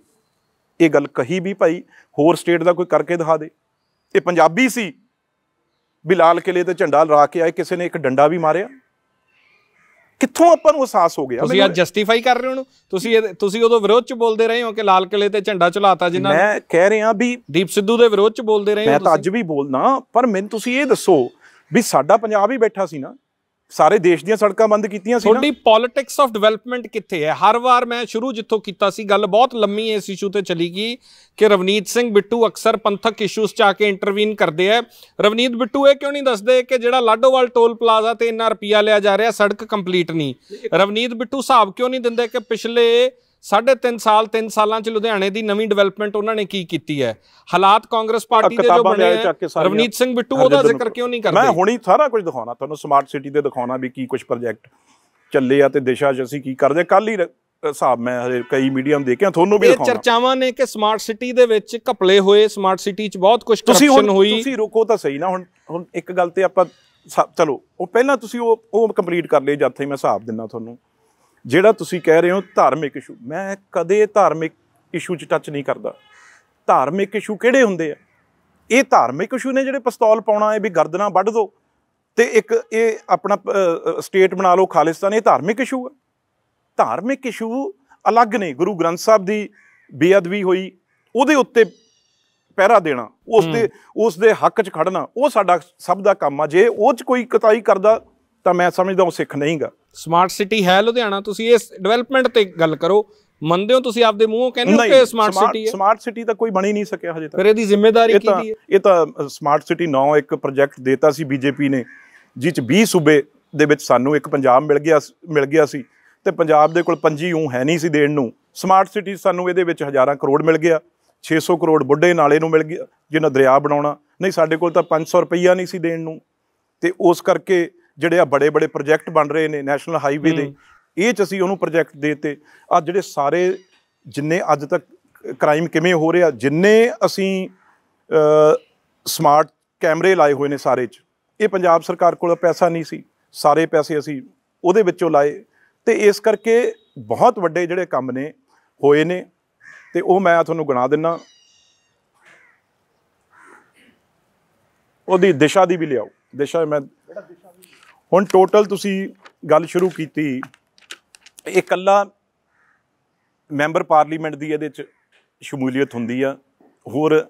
ਇਹ ਗੱਲ ਕਹੀ ਵੀ ਭਾਈ ਹੋਰ ਸਟੇਟ ਦਾ ਕੋਈ ਕਰਕੇ ਦਿਖਾ ਦੇ ਇਹ ਪੰਜਾਬੀ ਸੀ ਬਿਲਾਲ ਕਿਲੇ ਤੇ ਝੰਡਾ ਲਾ ਕੇ ਆਏ ਕਿਸੇ ਨੇ ਇੱਕ ਡੰਡਾ ਵੀ ਮਾਰਿਆ ਕਿੱਥੋਂ ਆਪਾਂ ਨੂੰ ਅਹਿਸਾਸ ਹੋ ਗਿਆ ਤੁਸੀਂ ਅੱਜ ਜਸਟੀਫਾਈ ਕਰ ਰਹੇ ਹੋ ਤੁਸੀਂ ਤੁਸੀਂ ਉਦੋਂ ਵਿਰੋਧ ਚ ਬੋਲਦੇ ਰਹੇ ਹੋ ਕਿ ਲਾਲ ਕਿਲੇ ਤੇ ਝੰਡਾ ਚੁਲਾਤਾ ਜਿਨ੍ਹਾਂ ਮੈਂ ਕਹਿ ਰਿਹਾ ਵੀ ਦੀਪ ਸਿੱਧੂ ਦੇ ਵਿਰੋਧ ਚ ਬੋਲਦੇ ਰਹੇ ਹੋ ਮੈਂ ਤਾਂ ਅੱਜ ਵੀ ਬੋਲਦਾ ਪਰ ਮੈਨੂੰ ਤੁਸੀਂ ਇਹ ਦੱਸੋ ਵੀ ਸਾਡਾ ਪੰਜਾਬ ਹੀ ਬੈਠਾ ਸੀ ਨਾ ਸਾਰੇ ਦੇਸ਼ ਦੀਆਂ ਸੜਕਾਂ ਬੰਦ ਕੀਤੀਆਂ ਸੀ ਨਾ ਤੁਹਾਡੀ ਪੋਲਿਟਿਕਸ ਆਫ ਡਿਵੈਲਪਮੈਂਟ ਕਿੱਥੇ ਹੈ ਹਰ ਵਾਰ ਮੈਂ ਸ਼ੁਰੂ ਜਿੱਥੋਂ ਕੀਤਾ ਸੀ ਗੱਲ ਬਹੁਤ ਲੰਮੀ ਇਸ ਇਸ਼ੂ ਤੇ ਚਲੀ ਗਈ ਕਿ ਰਵਨੀਤ ਸਿੰਘ ਬਿੱਟੂ ਅਕਸਰ ਪੰਥਕ ਇਸ਼ੂਸ 'ਚ ਆ ਕੇ ਇੰਟਰਵੀਨ ਕਰਦੇ ਆ ਰਵਨੀਤ ਬਿੱਟੂ ਇਹ ਕਿਉਂ ਨਹੀਂ ਦੱਸਦੇ ਕਿ ਜਿਹੜਾ ਲਾਡੋਵਾਲ ਟੋਲ ਪਲਾਜ਼ਾ ਤੇ ਇੰਨਾ ਰੁਪਿਆ ਲਿਆ ਜਾ ਰਿਹਾ ਸੜਕ ਕੰਪਲੀਟ ਨਹੀਂ ਰਵਨੀਤ ਬਿੱਟੂ ਹਿਸਾਬ ਕਿਉਂ ਨਹੀਂ ਦਿੰਦੇ ਕਿ ਪਿਛਲੇ ਸਾਢੇ 3 ਸਾਲ 3 ਸਾਲਾਂ ਚ ਲੁਧਿਆਣੇ ਦੀ ਨਵੀਂ ਡਿਵੈਲਪਮੈਂਟ ਉਹਨਾਂ ਨੇ ਕੀ ਕੀਤੀ ਹੈ ਹਾਲਾਤ ਕਾਂਗਰਸ ਪਾਰਟੀ ਦੇ ਜੋ ਬਣੇ ਰਵਨੀਤ ਸਿੰਘ ਬਿੱਟੂ ਉਹਦਾ ਜ਼ਿਕਰ ਕਿਉਂ ਨਹੀਂ ਕਰਦੇ ਮੈਂ ਹੁਣੀ ਸਾਰਾ ਕੁਝ ਦਿਖਾਉਣਾ ਤੁਹਾਨੂੰ ਸਮਾਰਟ ਸਿਟੀ ਦੇ ਦਿਖਾਉਣਾ ਵੀ ਕੀ ਕੁਝ ਪ੍ਰੋਜੈਕਟ ਚੱਲੇ ਆ ਤੇ ਦਿਸ਼ਾ 'ਚ ਅਸੀਂ ਕੀ ਕਰਦੇ ਕੱਲ ਹੀ ਸਾਹਿਬ ਮੈਂ ਹਰੇ ਕਈ ਮੀਡੀਅਮ ਦੇਖਿਆ ਤੁਹਾਨੂੰ ਵੀ ਦਿਖਾਉਣਾ ਇਹ ਚਰਚਾਵਾਂ ਨੇ ਕਿ ਸਮਾਰਟ ਸਿਟੀ ਦੇ ਵਿੱਚ ਘਪਲੇ ਹੋਏ ਸਮਾਰਟ ਸਿਟੀ 'ਚ ਬਹੁਤ ਕੁਝ ਕਰਪਸ਼ਨ ਹੋਈ ਤੁਸੀਂ ਰੁਕੋ ਤਾਂ ਸਹੀ ਨਾ ਹੁਣ ਹੁਣ ਇੱਕ ਗੱਲ ਤੇ ਆਪਾਂ ਚਲੋ ਉਹ ਪਹਿਲਾਂ ਤੁਸੀਂ ਉਹ ਉਹ ਕੰਪਲੀਟ ਕਰ ਲਈ ਜਦ ਤੱਕ ਮੈਂ ਹਿਸਾਬ ਦਿੰਨਾ ਤੁਹਾਨੂੰ ਜਿਹੜਾ ਤੁਸੀਂ ਕਹਿ ਰਹੇ ਹੋ ਧਾਰਮਿਕ ਇਸ਼ੂ ਮੈਂ ਕਦੇ ਧਾਰਮਿਕ ਇਸ਼ੂ 'ਚ ਟੱਚ ਨਹੀਂ ਕਰਦਾ ਧਾਰਮਿਕ ਇਸ਼ੂ ਕਿਹੜੇ ਹੁੰਦੇ ਆ ਇਹ ਧਾਰਮਿਕ ਇਸ਼ੂ ਨੇ ਜਿਹੜੇ ਪਿਸਤੌਲ ਪਾਉਣਾ ਹੈ ਵੀ ਗਰਦਨਾ ਵੱਢ ਦੋ ਤੇ ਇੱਕ ਇਹ ਆਪਣਾ ਸਟੇਟ ਬਣਾ ਲਓ ਖਾਲਿਸਤਾਨ ਇਹ ਧਾਰਮਿਕ ਇਸ਼ੂ ਆ ਧਾਰਮਿਕ ਇਸ਼ੂ ਅਲੱਗ ਨੇ ਗੁਰੂ ਗ੍ਰੰਥ ਸਾਹਿਬ ਦੀ ਬੇਅਦਬੀ ਹੋਈ ਉਹਦੇ ਉੱਤੇ ਪਹਿਰਾ ਦੇਣਾ ਉਸ ਤੇ ਉਸ ਦੇ ਹੱਕ 'ਚ ਖੜਨਾ ਉਹ ਸਾਡਾ ਸਭ ਦਾ ਕੰਮ ਆ ਜੇ ਉਹ 'ਚ ਕੋਈ ਕਤਾਈ ਕਰਦਾ ਤਾਂ ਮੈਂ ਸਮਝਦਾ ਉਹ ਸਿੱਖ ਨਹੀਂਗਾ ਸਮਾਰਟ ਸਿਟੀ ਹੈ ਲੁਧਿਆਣਾ ਤੁਸੀਂ ਇਸ ਡਿਵੈਲਪਮੈਂਟ ਤੇ ਗੱਲ ਕਰੋ ਮੰਨਦੇ ਹੋ ਤੁਸੀਂ ਆਪਦੇ ਮੂੰਹੋਂ ਕਹਿੰਦੇ ਹੋ ਕਿ ਸਮਾਰਟ ਸਿਟੀ ਹੈ ਸਮਾਰਟ ਸਿਟੀ ਤਾਂ ਕੋਈ ਬਣੀ ਨਹੀਂ ਸਕਿਆ ਹਜੇ ਤੱਕ ਫਿਰ ਇਹਦੀ ਜ਼ਿੰਮੇਵਾਰੀ ਕੀ ਦੀ ਹੈ ਇਹ ਤਾਂ ਸਮਾਰਟ ਸਿਟੀ ਨਾਉ ਇੱਕ ਪ੍ਰੋਜੈਕਟ ਦਿੱਤਾ ਸੀ ਬੀਜੇਪੀ ਨੇ ਜਿਸ ਚ 20 ਸੂਬੇ ਦੇ ਵਿੱਚ ਸਾਨੂੰ ਇੱਕ ਪੰਜਾਬ ਮਿਲ ਗਿਆ ਮਿਲ ਗਿਆ ਸੀ ਤੇ ਪੰਜਾਬ ਦੇ ਕੋਲ ਪੰਜੀ ਉਂ ਹੈ ਨਹੀਂ ਸੀ ਦੇਣ ਨੂੰ ਸਮਾਰਟ ਸਿਟੀ ਸਾਨੂੰ ਇਹਦੇ ਵਿੱਚ ਹਜ਼ਾਰਾਂ ਕਰੋੜ ਮਿਲ ਗਿਆ 600 ਕਰੋੜ ਬੁੱਢੇ ਨਾਲੇ ਨੂੰ ਮਿਲ ਗਿਆ ਜਿਹਨਾਂ ਦਰਿਆ ਬਣਾਉਣਾ ਨਹੀਂ ਸਾਡੇ ਕੋਲ ਤਾਂ 500 ਰੁਪਈਆ ਨਹੀਂ ਸੀ ਦੇਣ ਨੂੰ ਤੇ ਉਸ ਕਰਕੇ ਜਿਹੜੇ ਆ ਬੜੇ ਬੜੇ ਪ੍ਰੋਜੈਕਟ ਬਣ ਰਹੇ ਨੇ ਨੈਸ਼ਨਲ ਹਾਈਵੇ ਦੇ ਇਹ ਚ ਅਸੀਂ ਉਹਨੂੰ ਪ੍ਰੋਜੈਕਟ ਦੇਤੇ ਆ ਜਿਹੜੇ ਸਾਰੇ ਜਿੰਨੇ ਅੱਜ ਤੱਕ ਕ੍ਰਾਈਮ ਕਿਵੇਂ ਹੋ ਰਿਹਾ ਜਿੰਨੇ ਅਸੀਂ ਸਮਾਰਟ ਕੈਮਰੇ ਲਾਏ ਹੋਏ ਨੇ ਸਾਰੇ 'ਚ ਇਹ ਪੰਜਾਬ ਸਰਕਾਰ ਕੋਲ ਪੈਸਾ ਨਹੀਂ ਸੀ ਸਾਰੇ ਪੈਸੇ ਅਸੀਂ ਉਹਦੇ ਵਿੱਚੋਂ ਲਾਏ ਤੇ ਇਸ ਕਰਕੇ ਬਹੁਤ ਵੱਡੇ ਜਿਹੜੇ ਕੰਮ ਨੇ ਹੋਏ ਨੇ ਤੇ ਉਹ ਮੈਂ ਤੁਹਾਨੂੰ ਗਿਣਾ ਦਿੰਨਾ ਉਹਦੀ ਦਿਸ਼ਾ ਦੀ ਵੀ ਲਿਆਓ ਦਿਸ਼ਾ ਮੈਂ ਦਿਸ਼ਾ ਹੁਣ ਟੋਟਲ ਤੁਸੀਂ ਗੱਲ ਸ਼ੁਰੂ ਕੀਤੀ ਇਹ ਕੱਲਾ ਮੈਂਬਰ ਪਾਰਲੀਮੈਂਟ ਦੀ ਇਹਦੇ ਚ ਸ਼ਮੂਲੀਅਤ ਹੁੰਦੀ ਆ ਹੋਰ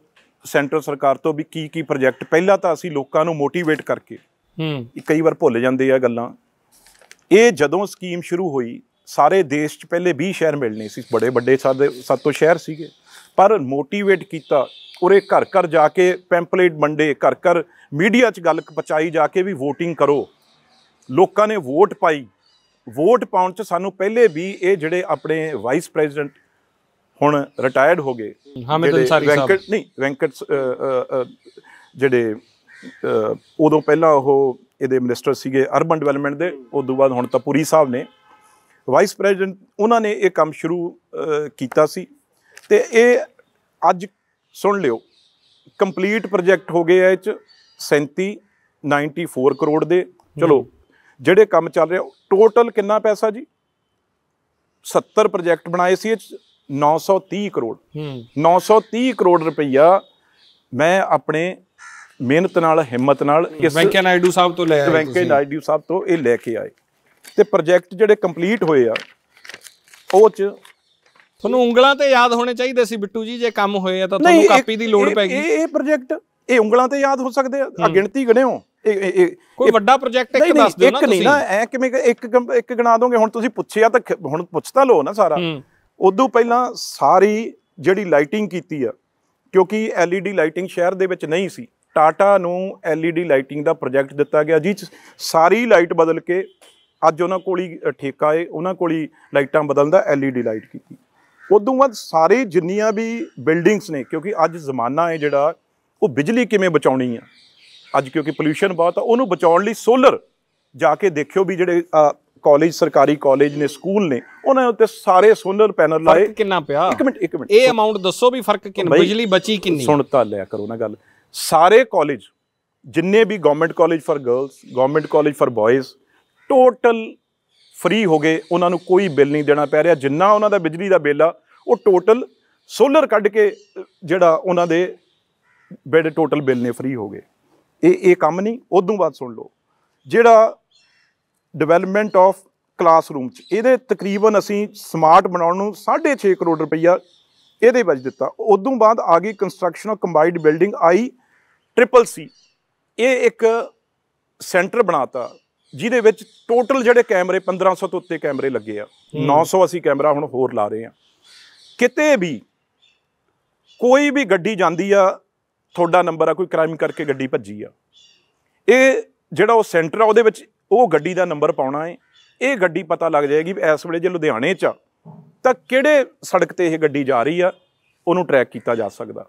ਸੈਂਟਰ ਸਰਕਾਰ ਤੋਂ ਵੀ ਕੀ ਕੀ ਪ੍ਰੋਜੈਕਟ ਪਹਿਲਾਂ ਤਾਂ ਅਸੀਂ ਲੋਕਾਂ ਨੂੰ ਮੋਟੀਵੇਟ ਕਰਕੇ ਹੂੰ ਕਈ ਵਾਰ ਭੁੱਲ ਜਾਂਦੇ ਆ ਗੱਲਾਂ ਇਹ ਜਦੋਂ ਸਕੀਮ ਸ਼ੁਰੂ ਹੋਈ ਸਾਰੇ ਦੇਸ਼ 'ਚ ਪਹਿਲੇ 20 ਸ਼ਹਿਰ ਮਿਲਨੇ ਸੀ ਬੜੇ ਵੱਡੇ ਸਾਡੇ ਤੋਂ ਸ਼ਹਿਰ ਸੀਗੇ ਪਰ ਮੋਟੀਵੇਟ ਕੀਤਾ ਉਰੇ ਘਰ ਘਰ ਜਾ ਕੇ ਪੈਂਪਲੇਟ ਵੰਡੇ ਘਰ ਘਰ ਮੀਡੀਆ 'ਚ ਗੱਲ ਪਚਾਈ ਜਾ ਕੇ ਵੀ VOTING ਕਰੋ ਲੋਕਾਂ ਨੇ ਵੋਟ ਪਾਈ ਵੋਟ ਪਾਉਣ 'ਚ ਸਾਨੂੰ ਪਹਿਲੇ ਵੀ ਇਹ ਜਿਹੜੇ ਆਪਣੇ ਵਾਈਸ ਪ੍ਰੈਜ਼ੀਡੈਂਟ ਹੁਣ ਰਿਟਾਇਰਡ ਹੋ ਗਏ ਹਾਮਿਦ ਮੈਂ ਸਾਹਿਬ ਵੈਂਕਟ ਨਹੀਂ ਵੈਂਕਟ ਜਿਹੜੇ ਉਦੋਂ ਪਹਿਲਾਂ ਉਹ ਇਹਦੇ ਮਿਨਿਸਟਰ ਸੀਗੇ ਅਰਬਨ ਡਿਵੈਲਪਮੈਂਟ ਦੇ ਉਸ ਤੋਂ ਬਾਅਦ ਹੁਣ ਤਾਂ ਪੂਰੀ ਸਾਹਿਬ ਨੇ ਵਾਈਸ ਪ੍ਰੈਜ਼ੀਡੈਂਟ ਉਹਨਾਂ ਨੇ ਇਹ ਕੰਮ ਸ਼ੁਰੂ ਕੀਤਾ ਸੀ ਤੇ ਇਹ ਅੱਜ ਸੁਣ ਲਿਓ ਕੰਪਲੀਟ ਪ੍ਰੋਜੈਕਟ ਹੋ ਗਏ ਐ ਇਹ ਚ 37 94 ਕਰੋੜ ਦੇ ਚਲੋ ਜਿਹੜੇ ਕੰਮ ਚੱਲ ਰਹੇ ਟੋਟਲ ਕਿੰਨਾ ਪੈਸਾ ਜੀ 70 ਪ੍ਰੋਜੈਕਟ ਬਣਾਏ ਸੀ 930 ਕਰੋੜ 930 ਕਰੋੜ ਰੁਪਈਆ ਮੈਂ ਆਪਣੇ ਮਿਹਨਤ ਨਾਲ ਹਿੰਮਤ ਨਾਲ ਇਸ ਵੈਂਕਈਆ ਨਾਇਡੂ ਸਾਹਿਬ ਤੋਂ ਲੈ ਆਇਆ ਵੈਂਕਈਆ ਨਾਇਡੂ ਸਾਹਿਬ ਤੋਂ ਇਹ ਲੈ ਕੇ ਆਏ ਤੇ ਪ੍ਰੋਜੈਕਟ ਜਿਹੜੇ ਕੰਪਲੀਟ ਹੋਏ ਆ ਉਹ ਚ ਤੁਹਾਨੂੰ ਉਂਗਲਾਂ ਤੇ ਯਾਦ ਹੋਣੇ ਚਾਹੀਦੇ ਸੀ ਬਿੱਟੂ ਜੀ ਜੇ ਕੰਮ ਹੋਏ ਆ ਤਾਂ ਤੁਹਾਨੂੰ ਕਾਪੀ ਦੀ ਲੋੜ ਪੈਗੀ ਇਹ ਇਹ ਪ੍ਰੋਜੈਕਟ ਇਹ ਉਂਗਲਾਂ ਤੇ ਯਾਦ ਹੋ ਸਕਦੇ ਆ ਗਿਣਤੀ ਗਣਿਓ ਕੋਈ ਵੱਡਾ ਪ੍ਰੋਜੈਕਟ ਇੱਕ ਦੱਸ ਦਿਓ ਨਾ ਤੁਸੀਂ ਇੱਕ ਨਹੀਂ ਨਾ ਐ ਕਿਵੇਂ ਇੱਕ ਇੱਕ ਗਿਣਾ ਦੋਗੇ ਹੁਣ ਤੁਸੀਂ ਪੁੱਛਿਆ ਤਾਂ ਹੁਣ ਪੁੱਛ ਤਾਂ ਲੋ ਨਾ ਸਾਰਾ ਉਦੋਂ ਪਹਿਲਾਂ ਸਾਰੀ ਜਿਹੜੀ ਲਾਈਟਿੰਗ ਕੀਤੀ ਆ ਕਿਉਂਕਿ ਐਲਈਡੀ ਲਾਈਟਿੰਗ ਸ਼ਹਿਰ ਦੇ ਵਿੱਚ ਨਹੀਂ ਸੀ ਟਾਟਾ ਨੂੰ ਐਲਈਡੀ ਲਾਈਟਿੰਗ ਦਾ ਪ੍ਰੋਜੈਕਟ ਦਿੱਤਾ ਗਿਆ ਜੀ ਸਾਰੀ ਲਾਈਟ ਬਦਲ ਕੇ ਅੱਜ ਉਹਨਾਂ ਕੋਲ ਹੀ ਠੇਕਾ ਏ ਉਹਨਾਂ ਕੋਲ ਹੀ ਲਾਈਟਾਂ ਬਦਲਦਾ ਐਲਈਡੀ ਲਾਈਟ ਕੀਤੀ ਉਦੋਂ ਬਾਅਦ ਸਾਰੇ ਜਿੰਨੀਆਂ ਵੀ ਬਿਲਡਿੰਗਸ ਨੇ ਕਿਉਂਕਿ ਅੱਜ ਜ਼ਮਾਨਾ ਹੈ ਜਿਹੜਾ ਉਹ ਬਿਜਲੀ ਕਿਵੇਂ ਬਚਾਉਣੀ ਆ ਅੱਜ ਕਿਉਂਕਿ ਪੋਲੂਸ਼ਨ ਬਹੁਤ ਆ ਉਹਨੂੰ ਬਚਾਉਣ ਲਈ ਸੋਲਰ ਜਾ ਕੇ ਦੇਖਿਓ ਵੀ ਜਿਹੜੇ ਕਾਲਜ ਸਰਕਾਰੀ ਕਾਲਜ ਨੇ ਸਕੂਲ ਨੇ ਉਹਨਾਂ ਉੱਤੇ ਸਾਰੇ ਸੋਲਰ ਪੈਨਲ ਲਾਏ ਕਿੰਨਾ ਪਿਆ ਇੱਕ ਮਿੰਟ ਇੱਕ ਮਿੰਟ ਇਹ ਅਮਾਉਂਟ ਦੱਸੋ ਵੀ ਫਰਕ ਕਿੰਨਾ ਬਿਜਲੀ ਬਚੀ ਕਿੰਨੀ ਸੁਣ ਤਾਂ ਲਿਆ ਕਰੋ ਨਾ ਗੱਲ ਸਾਰੇ ਕਾਲਜ ਜਿੰਨੇ ਵੀ government college for girls government college for boys total free ਹੋ ਗਏ ਉਹਨਾਂ ਨੂੰ ਕੋਈ ਬਿੱਲ ਨਹੀਂ ਦੇਣਾ ਪੈ ਰਿਹਾ ਜਿੰਨਾ ਉਹਨਾਂ ਦਾ ਬਿਜਲੀ ਦਾ ਬਿੱਲ ਆ ਉਹ ਟੋਟਲ ਸੋਲਰ ਕੱਢ ਕੇ ਜਿਹੜਾ ਉਹਨਾਂ ਦੇ ਬੈਡ ਟੋਟਲ ਬਿੱਲ ਨੇ ਫ੍ਰੀ ਹੋ ਗਏ ਇਹ ਇਹ ਕੰਮ ਨਹੀਂ ਉਦੋਂ ਬਾਅਦ ਸੁਣ ਲਓ ਜਿਹੜਾ ਡਿਵੈਲਪਮੈਂਟ ਆਫ ਕਲਾਸਰੂਮ ਚ ਇਹਦੇ ਤਕਰੀਬਨ ਅਸੀਂ ਸਮਾਰਟ ਬਣਾਉਣ ਨੂੰ 6.5 ਕਰੋੜ ਰੁਪਈਆ ਇਹਦੇ ਵਿੱਚ ਦਿੱਤਾ ਉਦੋਂ ਬਾਅਦ ਆ ਗਈ construction of combined building I triple C ਇਹ ਇੱਕ ਸੈਂਟਰ ਬਣਾਤਾ ਜਿਹਦੇ ਵਿੱਚ ਟੋਟਲ ਜਿਹੜੇ ਕੈਮਰੇ 1500 ਤੋਂ ਉੱਤੇ ਕੈਮਰੇ ਲੱਗੇ ਆ 900 ਅਸੀਂ ਕੈਮਰਾ ਹੁਣ ਹੋਰ ਲਾ ਰਹੇ ਆ ਕਿਤੇ ਵੀ ਕੋਈ ਵੀ ਗੱਡੀ ਜਾਂਦੀ ਆ ਤੁਹਾਡਾ ਨੰਬਰ ਆ ਕੋਈ ਕ੍ਰਾਈਮ ਕਰਕੇ ਗੱਡੀ ਭੱਜੀ ਆ ਇਹ ਜਿਹੜਾ ਉਹ ਸੈਂਟਰ ਆ ਉਹਦੇ ਵਿੱਚ ਉਹ ਗੱਡੀ ਦਾ ਨੰਬਰ ਪਾਉਣਾ ਹੈ ਇਹ ਗੱਡੀ ਪਤਾ ਲੱਗ ਜਾਏਗੀ ਇਸ ਵੇਲੇ ਜੇ ਲੁਧਿਆਣੇ 'ਚ ਤਾਂ ਕਿਹੜੇ ਸੜਕ ਤੇ ਇਹ ਗੱਡੀ ਜਾ ਰਹੀ ਆ ਉਹਨੂੰ ਟਰੈਕ ਕੀਤਾ ਜਾ ਸਕਦਾ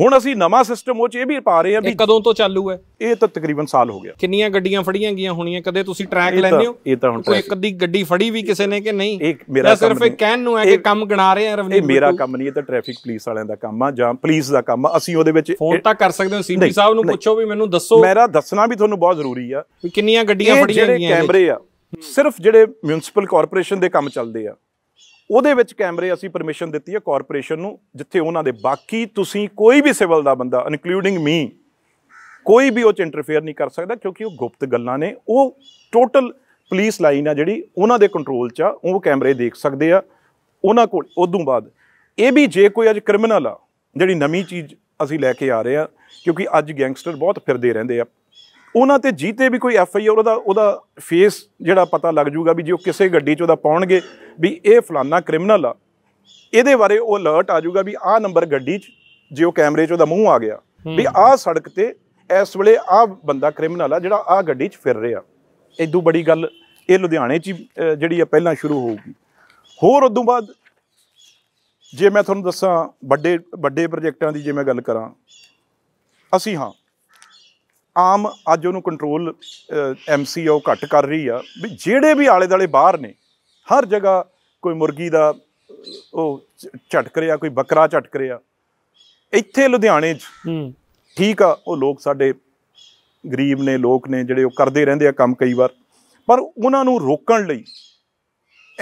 ਹੁਣ ਅਸੀਂ ਨਵਾਂ ਸਿਸਟਮ ਉਹ ਚ ਇਹ ਵੀ ਪਾ ਰਹੇ ਆ ਵੀ ਕਦੋਂ ਤੋਂ ਚਾਲੂ ਹੈ ਇਹ ਤਾਂ ਤਕਰੀਬਨ ਸਾਲ ਹੋ ਗਿਆ ਕਿੰਨੀਆਂ ਗੱਡੀਆਂ ਫੜੀਆਂ ਗਈਆਂ ਹੋਣੀਆਂ ਕਦੇ ਤੁਸੀਂ ਟਰੈਕ ਲੈਂਦੇ ਹੋ ਇਹ ਤਾਂ ਹੁਣ ਕੋਈ ਇੱਕ ਅੱਧੀ ਗੱਡੀ ਫੜੀ ਵੀ ਕਿਸੇ ਨੇ ਕਿ ਨਹੀਂ ਇਹ ਮੇਰਾ ਸਿਰਫ ਇਹ ਕਹਿਣ ਨੂੰ ਹੈ ਕਿ ਕੰਮ ਗਿਣਾ ਰਹੇ ਆ ਰਵਨੀ ਇਹ ਮੇਰਾ ਕੰਮ ਨਹੀਂ ਇਹ ਤਾਂ ਟ੍ਰੈਫਿਕ ਪੁਲਿਸ ਵਾਲਿਆਂ ਦਾ ਕੰਮ ਆ ਜਾਂ ਪੁਲਿਸ ਦਾ ਕੰਮ ਆ ਅਸੀਂ ਉਹਦੇ ਵਿੱਚ ਫੋਨ ਤਾਂ ਕਰ ਸਕਦੇ ਹਾਂ ਸੀਪੀ ਸਾਹਿਬ ਨੂੰ ਪੁੱਛੋ ਵੀ ਮੈਨੂੰ ਦੱਸੋ ਮੇਰਾ ਦੱਸਣਾ ਵੀ ਤੁਹਾਨੂੰ ਬਹੁਤ ਜ਼ਰੂਰੀ ਆ ਕਿੰਨੀਆਂ ਗੱਡੀਆਂ ਫੜੀਆਂ ਗਈਆਂ ਜਿਹੜੇ ਕੈਮਰੇ ਆ ਸਿਰਫ ਜਿਹੜੇ ਮਿਊਨਿਸਪਲ ਕਾਰਪੋਰੇਸ਼ਨ ਦੇ ਕੰਮ ਚੱਲਦੇ ਆ ਉਹਦੇ ਵਿੱਚ ਕੈਮਰੇ ਅਸੀਂ ਪਰਮਿਸ਼ਨ ਦਿੱਤੀ ਹੈ ਕਾਰਪੋਰੇਸ਼ਨ ਨੂੰ ਜਿੱਥੇ ਉਹਨਾਂ ਦੇ ਬਾਕੀ ਤੁਸੀਂ ਕੋਈ ਵੀ ਸਿਵਲ ਦਾ ਬੰਦਾ ਇਨਕਲੂਡਿੰਗ ਮੀ ਕੋਈ ਵੀ ਉਹ ਚ ਇੰਟਰਫੇਅਰ ਨਹੀਂ ਕਰ ਸਕਦਾ ਕਿਉਂਕਿ ਉਹ ਗੁਪਤ ਗੱਲਾਂ ਨੇ ਉਹ ਟੋਟਲ ਪੁਲਿਸ ਲਾਈਨ ਆ ਜਿਹੜੀ ਉਹਨਾਂ ਦੇ ਕੰਟਰੋਲ 'ਚ ਆ ਉਹ ਕੈਮਰੇ ਦੇਖ ਸਕਦੇ ਆ ਉਹਨਾਂ ਕੋਲ ਉਦੋਂ ਬਾਅਦ ਇਹ ਵੀ ਜੇ ਕੋਈ ਅੱਜ ਕ੍ਰਿਮੀਨਲ ਆ ਜਿਹੜੀ ਨਵੀਂ ਚੀਜ਼ ਅਸੀਂ ਲੈ ਕੇ ਆ ਰਹੇ ਆ ਕਿਉਂਕਿ ਅੱਜ ਗੈਂਗਸਟਰ ਬਹੁਤ ਫਿਰਦੇ ਰਹਿੰਦੇ ਆ ਉਹਨਾਂ ਤੇ ਜੀਤੇ ਵੀ ਕੋਈ ਐਫ ਆਈ ਆਰ ਉਹਦਾ ਉਹਦਾ ਫੇਸ ਜਿਹੜਾ ਪਤਾ ਲੱਗ ਜੂਗਾ ਵੀ ਜੇ ਉਹ ਕਿਸੇ ਗੱਡੀ 'ਚ ਉਹਦਾ ਪਾਉਣਗੇ ਵੀ ਇਹ ਫਲਾਨਾ ਕ੍ਰਿਮੀਨਲ ਆ ਇਹਦੇ ਬਾਰੇ ਉਹ ਅਲਰਟ ਆ ਜਾਊਗਾ ਵੀ ਆਹ ਨੰਬਰ ਗੱਡੀ 'ਚ ਜੇ ਉਹ ਕੈਮਰੇ 'ਚ ਉਹਦਾ ਮੂੰਹ ਆ ਗਿਆ ਵੀ ਆਹ ਸੜਕ ਤੇ ਇਸ ਵੇਲੇ ਆਹ ਬੰਦਾ ਕ੍ਰਿਮੀਨਲ ਆ ਜਿਹੜਾ ਆਹ ਗੱਡੀ 'ਚ ਫਿਰ ਰਿਹਾ ਇਦੋਂ ਬੜੀ ਗੱਲ ਇਹ ਲੁਧਿਆਣੇ 'ਚ ਜਿਹੜੀ ਆ ਪਹਿਲਾਂ ਸ਼ੁਰੂ ਹੋਊਗੀ ਹੋਰ ਉਦੋਂ ਬਾਅਦ ਜੇ ਮੈਂ ਤੁਹਾਨੂੰ ਦੱਸਾਂ ਵੱਡੇ ਵੱਡੇ ਪ੍ਰੋਜੈਕਟਾਂ ਦੀ ਜੇ ਮੈਂ ਗੱਲ ਕਰਾਂ ਅਸੀਂ ਹਾਂ ਆਮ ਅੱਜ ਉਹਨੂੰ ਕੰਟਰੋਲ ਐਮਸੀ ਉਹ ਘੱਟ ਕਰ ਰਹੀ ਆ ਵੀ ਜਿਹੜੇ ਵੀ ਆਲੇ ਦਾਲੇ ਬਾਹਰ ਨੇ ਹਰ ਜਗ੍ਹਾ ਕੋਈ ਮੁਰਗੀ ਦਾ ਉਹ ਝਟਕ ਰਿਹਾ ਕੋਈ ਬੱਕਰਾ ਝਟਕ ਰਿਹਾ ਇੱਥੇ ਲੁਧਿਆਣੇ 'ਚ ਠੀਕ ਆ ਉਹ ਲੋਕ ਸਾਡੇ ਗਰੀਬ ਨੇ ਲੋਕ ਨੇ ਜਿਹੜੇ ਉਹ ਕਰਦੇ ਰਹਿੰਦੇ ਆ ਕੰਮ ਕਈ ਵਾਰ ਪਰ ਉਹਨਾਂ ਨੂੰ ਰੋਕਣ ਲਈ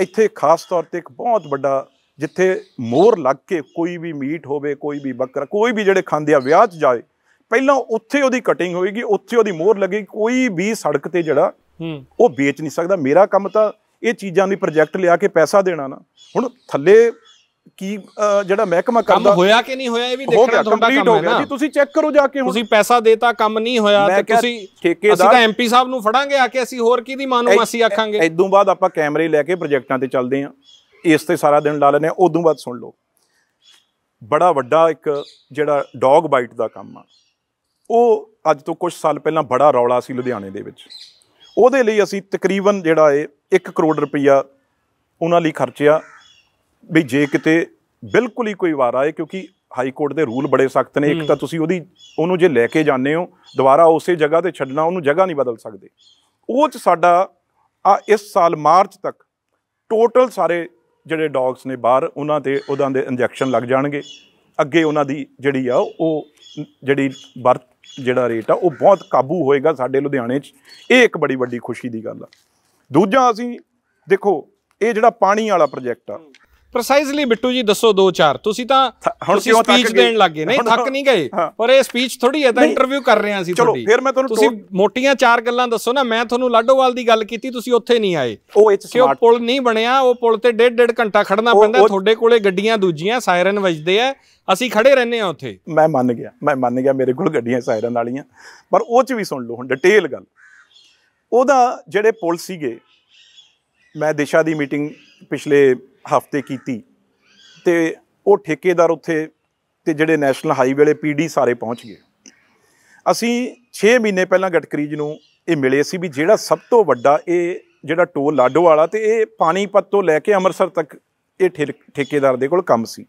ਇੱਥੇ ਖਾਸ ਤੌਰ ਤੇ ਇੱਕ ਬਹੁਤ ਵੱਡਾ ਜਿੱਥੇ ਮੋਰ ਲੱਗ ਕੇ ਕੋਈ ਵੀ ਮੀਟ ਹੋਵੇ ਕੋਈ ਵੀ ਬੱਕਰਾ ਕੋਈ ਵੀ ਜਿਹੜੇ ਖਾਂਦੇ ਆ ਵਿਆਹ 'ਚ ਜਾਏ ਪਹਿਲਾਂ ਉੱਥੇ ਉਹਦੀ ਕਟਿੰਗ ਹੋਏਗੀ ਉੱਥੇ ਉਹਦੀ ਮੋਹਰ ਲੱਗੇ ਕੋਈ ਵੀ ਸੜਕ ਤੇ ਜਿਹੜਾ ਉਹ ਵੇਚ ਨਹੀਂ ਸਕਦਾ ਮੇਰਾ ਕੰਮ ਤਾਂ ਇਹ ਚੀਜ਼ਾਂ ਦੀ ਪ੍ਰੋਜੈਕਟ ਲਿਆ ਕੇ ਪੈਸਾ ਦੇਣਾ ਨਾ ਹੁਣ ਥੱਲੇ ਕੀ ਜਿਹੜਾ ਮਹਿਕਮਾ ਕਰਦਾ ਕੰਮ ਹੋਇਆ ਕਿ ਨਹੀਂ ਹੋਇਆ ਇਹ ਵੀ ਦੇਖਣਾ ਤੁਹਾਡਾ ਕੰਮ ਹੈ ਨਾ ਜੀ ਤੁਸੀਂ ਚੈੱਕ ਕਰੋ ਜਾ ਕੇ ਹੁਣ ਤੁਸੀਂ ਪੈਸਾ ਦੇਤਾ ਕੰਮ ਨਹੀਂ ਹੋਇਆ ਤੇ ਤੁਸੀਂ ਠੇਕੇਦਾਰ ਅਸੀਂ ਤਾਂ ਐਮਪੀ ਸਾਹਿਬ ਨੂੰ ਫੜਾਂਗੇ ਆ ਕੇ ਅਸੀਂ ਹੋਰ ਦੀ ਮਾਨੂੰ ਅਸੀਂ ਆਖਾਂਗੇ ਇਦੋਂ ਬਾਅਦ ਆਪਾਂ ਕੈਮਰੇ ਲੈ ਕੇ ਪ੍ਰੋਜੈਕਟਾਂ ਤੇ ਚੱਲਦੇ ਆ ਇਸ ਤੇ ਸਾਰਾ ਦਿਨ ਲਾ ਲੈਨੇ ਉਦੋਂ ਬਾਅਦ ਸੁਣ ਲਓ ਬੜਾ ਵੱਡਾ ਇੱਕ ਜਿਹੜਾ ਡੌਗ ਬਾਈਟ ਦਾ ਕੰਮ ਆ ਉਹ ਅੱਜ ਤੋਂ ਕੁਝ ਸਾਲ ਪਹਿਲਾਂ ਬੜਾ ਰੌਲਾ ਸੀ ਲੁਧਿਆਣੇ ਦੇ ਵਿੱਚ ਉਹਦੇ ਲਈ ਅਸੀਂ ਤਕਰੀਬਨ ਜਿਹੜਾ ਏ 1 ਕਰੋੜ ਰੁਪਇਆ ਉਹਨਾਂ ਲਈ ਖਰਚਿਆ ਵੀ ਜੇ ਕਿਤੇ ਬਿਲਕੁਲ ਹੀ ਕੋਈ ਵਾਰ ਆਏ ਕਿਉਂਕਿ ਹਾਈ ਕੋਰਟ ਦੇ ਰੂਲ ਬੜੇ ਸਖਤ ਨੇ ਇੱਕ ਤਾਂ ਤੁਸੀਂ ਉਹਦੀ ਉਹਨੂੰ ਜੇ ਲੈ ਕੇ ਜਾਂਦੇ ਹੋ ਦੁਬਾਰਾ ਉਸੇ ਜਗ੍ਹਾ ਤੇ ਛੱਡਣਾ ਉਹਨੂੰ ਜਗ੍ਹਾ ਨਹੀਂ ਬਦਲ ਸਕਦੇ ਉਹ ਚ ਸਾਡਾ ਆ ਇਸ ਸਾਲ ਮਾਰਚ ਤੱਕ ਟੋਟਲ ਸਾਰੇ ਜਿਹੜੇ ਡੌਗਸ ਨੇ ਬਾਹਰ ਉਹਨਾਂ ਤੇ ਉਹਦਾਂ ਦੇ ਇੰਜੈਕਸ਼ਨ ਲੱਗ ਜਾਣਗੇ ਅੱਗੇ ਉਹਨਾਂ ਦੀ ਜਿਹੜੀ ਆ ਉਹ ਜਿਹੜੀ ਬਰਥ ਜਿਹੜਾ ਰੇਟ ਆ ਉਹ ਬਹੁਤ ਕਾਬੂ ਹੋਏਗਾ ਸਾਡੇ ਲੁਧਿਆਣੇ 'ਚ ਇਹ ਇੱਕ ਬੜੀ ਵੱਡੀ ਖੁਸ਼ੀ ਦੀ ਗੱਲ ਆ ਦੂਜਾ ਅਸੀਂ ਦੇਖੋ ਇਹ ਜਿਹੜਾ ਪਾਣੀ ਵਾਲਾ ਪ੍ਰੋਜੈਕਟ ਆ ਪ੍ਰੈਸਾਈਜ਼ਲੀ ਬਿੱਟੂ ਜੀ ਦੱਸੋ ਦੋ ਚਾਰ ਤੁਸੀਂ ਤਾਂ ਹੁਣ ਕਿਉਂ ਸਪੀਚ ਦੇਣ ਲੱਗੇ ਨਹੀਂ ਥੱਕ ਨਹੀਂ ਗਏ ਪਰ ਇਹ ਸਪੀਚ ਥੋੜੀ ਹੈ ਤਾਂ ਇੰਟਰਵਿਊ ਕਰ ਰਹੇ ਹਾਂ ਅਸੀਂ ਤੁਹਾਡੀ ਚਲੋ ਫਿਰ ਮੈਂ ਤੁਹਾਨੂੰ ਤੁਸੀਂ ਮੋਟੀਆਂ ਚਾਰ ਗੱਲਾਂ ਦੱਸੋ ਨਾ ਮੈਂ ਤੁਹਾਨੂੰ ਲਾਡੋਵਾਲ ਦੀ ਗੱਲ ਕੀਤੀ ਤੁਸੀਂ ਉੱਥੇ ਨਹੀਂ ਆਏ ਉਹ ਇਹ ਸਮਾਰਟ ਪੁਲ ਨਹੀਂ ਬਣਿਆ ਉਹ ਪੁਲ ਤੇ ਡੇਢ ਡੇਢ ਘੰਟਾ ਖੜਨਾ ਪੈਂਦਾ ਤੁਹਾਡੇ ਕੋਲੇ ਗੱਡੀਆਂ ਦੂਜੀਆਂ ਸਾਇਰਨ ਵੱਜਦੇ ਆ ਅਸੀਂ ਖੜੇ ਰਹਿੰਦੇ ਆ ਉੱਥੇ ਮੈਂ ਮੰਨ ਗਿਆ ਮੈਂ ਮੰਨ ਗਿਆ ਮੇਰੇ ਕੋਲ ਗੱਡੀਆਂ ਸਾਇਰਨ ਵਾਲੀਆਂ ਪਰ ਉਹ ਚ ਵੀ ਸੁਣ ਲਓ ਹੁਣ ਡਿਟੇਲ ਗੱਲ ਉਹਦਾ ਜਿਹੜੇ ਪੁਲ ਸੀਗੇ ਮੈਂ ਦਿਸ਼ਾ ਦੀ ਮੀਟਿੰਗ ਪਿਛਲੇ ਹਫ਼ਤੇ ਕੀਤੀ ਤੇ ਉਹ ਠੇਕੇਦਾਰ ਉੱਥੇ ਤੇ ਜਿਹੜੇ ਨੈਸ਼ਨਲ ਹਾਈ ਵੇਲੇ ਪੀਡੀ ਸਾਰੇ ਪਹੁੰਚ ਗਏ ਅਸੀਂ 6 ਮਹੀਨੇ ਪਹਿਲਾਂ ਗਟਕਰੀਜ ਨੂੰ ਇਹ ਮਿਲੇ ਸੀ ਵੀ ਜਿਹੜਾ ਸਭ ਤੋਂ ਵੱਡਾ ਇਹ ਜਿਹੜਾ ਟੋਲ ਲਾਡੋ ਵਾਲਾ ਤੇ ਇਹ ਪਾਣੀਪਤ ਤੋਂ ਲੈ ਕੇ ਅੰਮ੍ਰਿਤਸਰ ਤੱਕ ਇਹ ਠੇਕੇਦਾਰ ਦੇ ਕੋਲ ਕੰਮ ਸੀ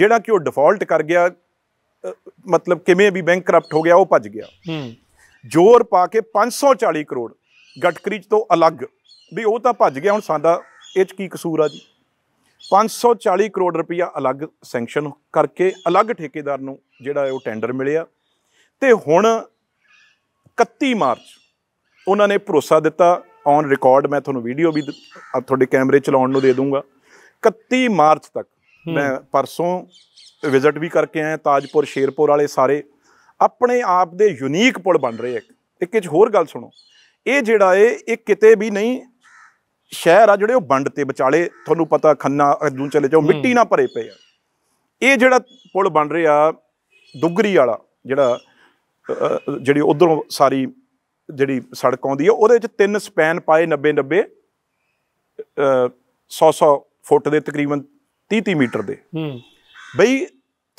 ਜਿਹੜਾ ਕਿ ਉਹ ਡਿਫਾਲਟ ਕਰ ਗਿਆ ਮਤਲਬ ਕਿਵੇਂ ਵੀ ਬੈਂਕ ਕਰਪਟ ਹੋ ਗਿਆ ਉਹ ਭੱਜ ਗਿਆ ਹੂੰ ਜ਼ੋਰ ਪਾ ਕੇ 540 ਕਰੋੜ ਗਟਕਰੀਜ ਤੋਂ ਅਲੱਗ ਵੀ ਉਹ ਤਾਂ ਭੱਜ ਗਿਆ ਹੁਣ ਸਾਡਾ ਇਹ ਚ ਕੀ ਕਸੂਰ ਆ ਜੀ 540 ਕਰੋੜ ਰੁਪਇਆ ਅਲੱਗ ਸੈਂਕਸ਼ਨ ਕਰਕੇ ਅਲੱਗ ਠੇਕੇਦਾਰ ਨੂੰ ਜਿਹੜਾ ਉਹ ਟੈਂਡਰ ਮਿਲਿਆ ਤੇ ਹੁਣ 31 ਮਾਰਚ ਉਹਨਾਂ ਨੇ ਭਰੋਸਾ ਦਿੱਤਾ ਔਨ ਰਿਕਾਰਡ ਮੈਂ ਤੁਹਾਨੂੰ ਵੀਡੀਓ ਵੀ ਤੁਹਾਡੇ ਕੈਮਰੇ ਚਲਾਉਣ ਨੂੰ ਦੇ ਦੂੰਗਾ 31 ਮਾਰਚ ਤੱਕ ਮੈਂ ਪਰਸੋਂ ਵਿਜ਼ਿਟ ਵੀ ਕਰਕੇ ਆਇਆ ਤਾਜਪੁਰ ਸ਼ੇਰਪੁਰ ਵਾਲੇ ਸਾਰੇ ਆਪਣੇ ਆਪ ਦੇ ਯੂਨੀਕ ਪੁਲ ਬਣ ਰਹੇ ਇੱਕ ਇੱਕ ਚ ਹੋਰ ਗੱਲ ਸੁਣੋ ਇਹ ਜਿਹੜਾ ਏ ਇਹ ਕਿਤੇ ਵੀ ਨਹੀਂ ਸ਼ਹਿਰ ਆ ਜਿਹੜੇ ਉਹ ਵੰਡ ਤੇ ਵਿਚਾਲੇ ਤੁਹਾਨੂੰ ਪਤਾ ਖੰਨਾ ਅਰਜੂਨ ਚਲੇ ਜਾਓ ਮਿੱਟੀ ਨਾਲ ਭਰੇ ਪਏ ਆ ਇਹ ਜਿਹੜਾ ਪੁਲ ਬਣ ਰਿਹਾ ਦੁਗਰੀ ਵਾਲਾ ਜਿਹੜਾ ਜਿਹੜੀ ਉਧਰੋਂ ਸਾਰੀ ਜਿਹੜੀ ਸੜਕ ਆਉਂਦੀ ਹੈ ਉਹਦੇ ਵਿੱਚ ਤਿੰਨ ਸਪੈਨ ਪਾਏ 90 90 100 100 ਫੁੱਟ ਦੇ ਤਕਰੀਬਨ 30 30 ਮੀਟਰ ਦੇ ਹੂੰ ਬਈ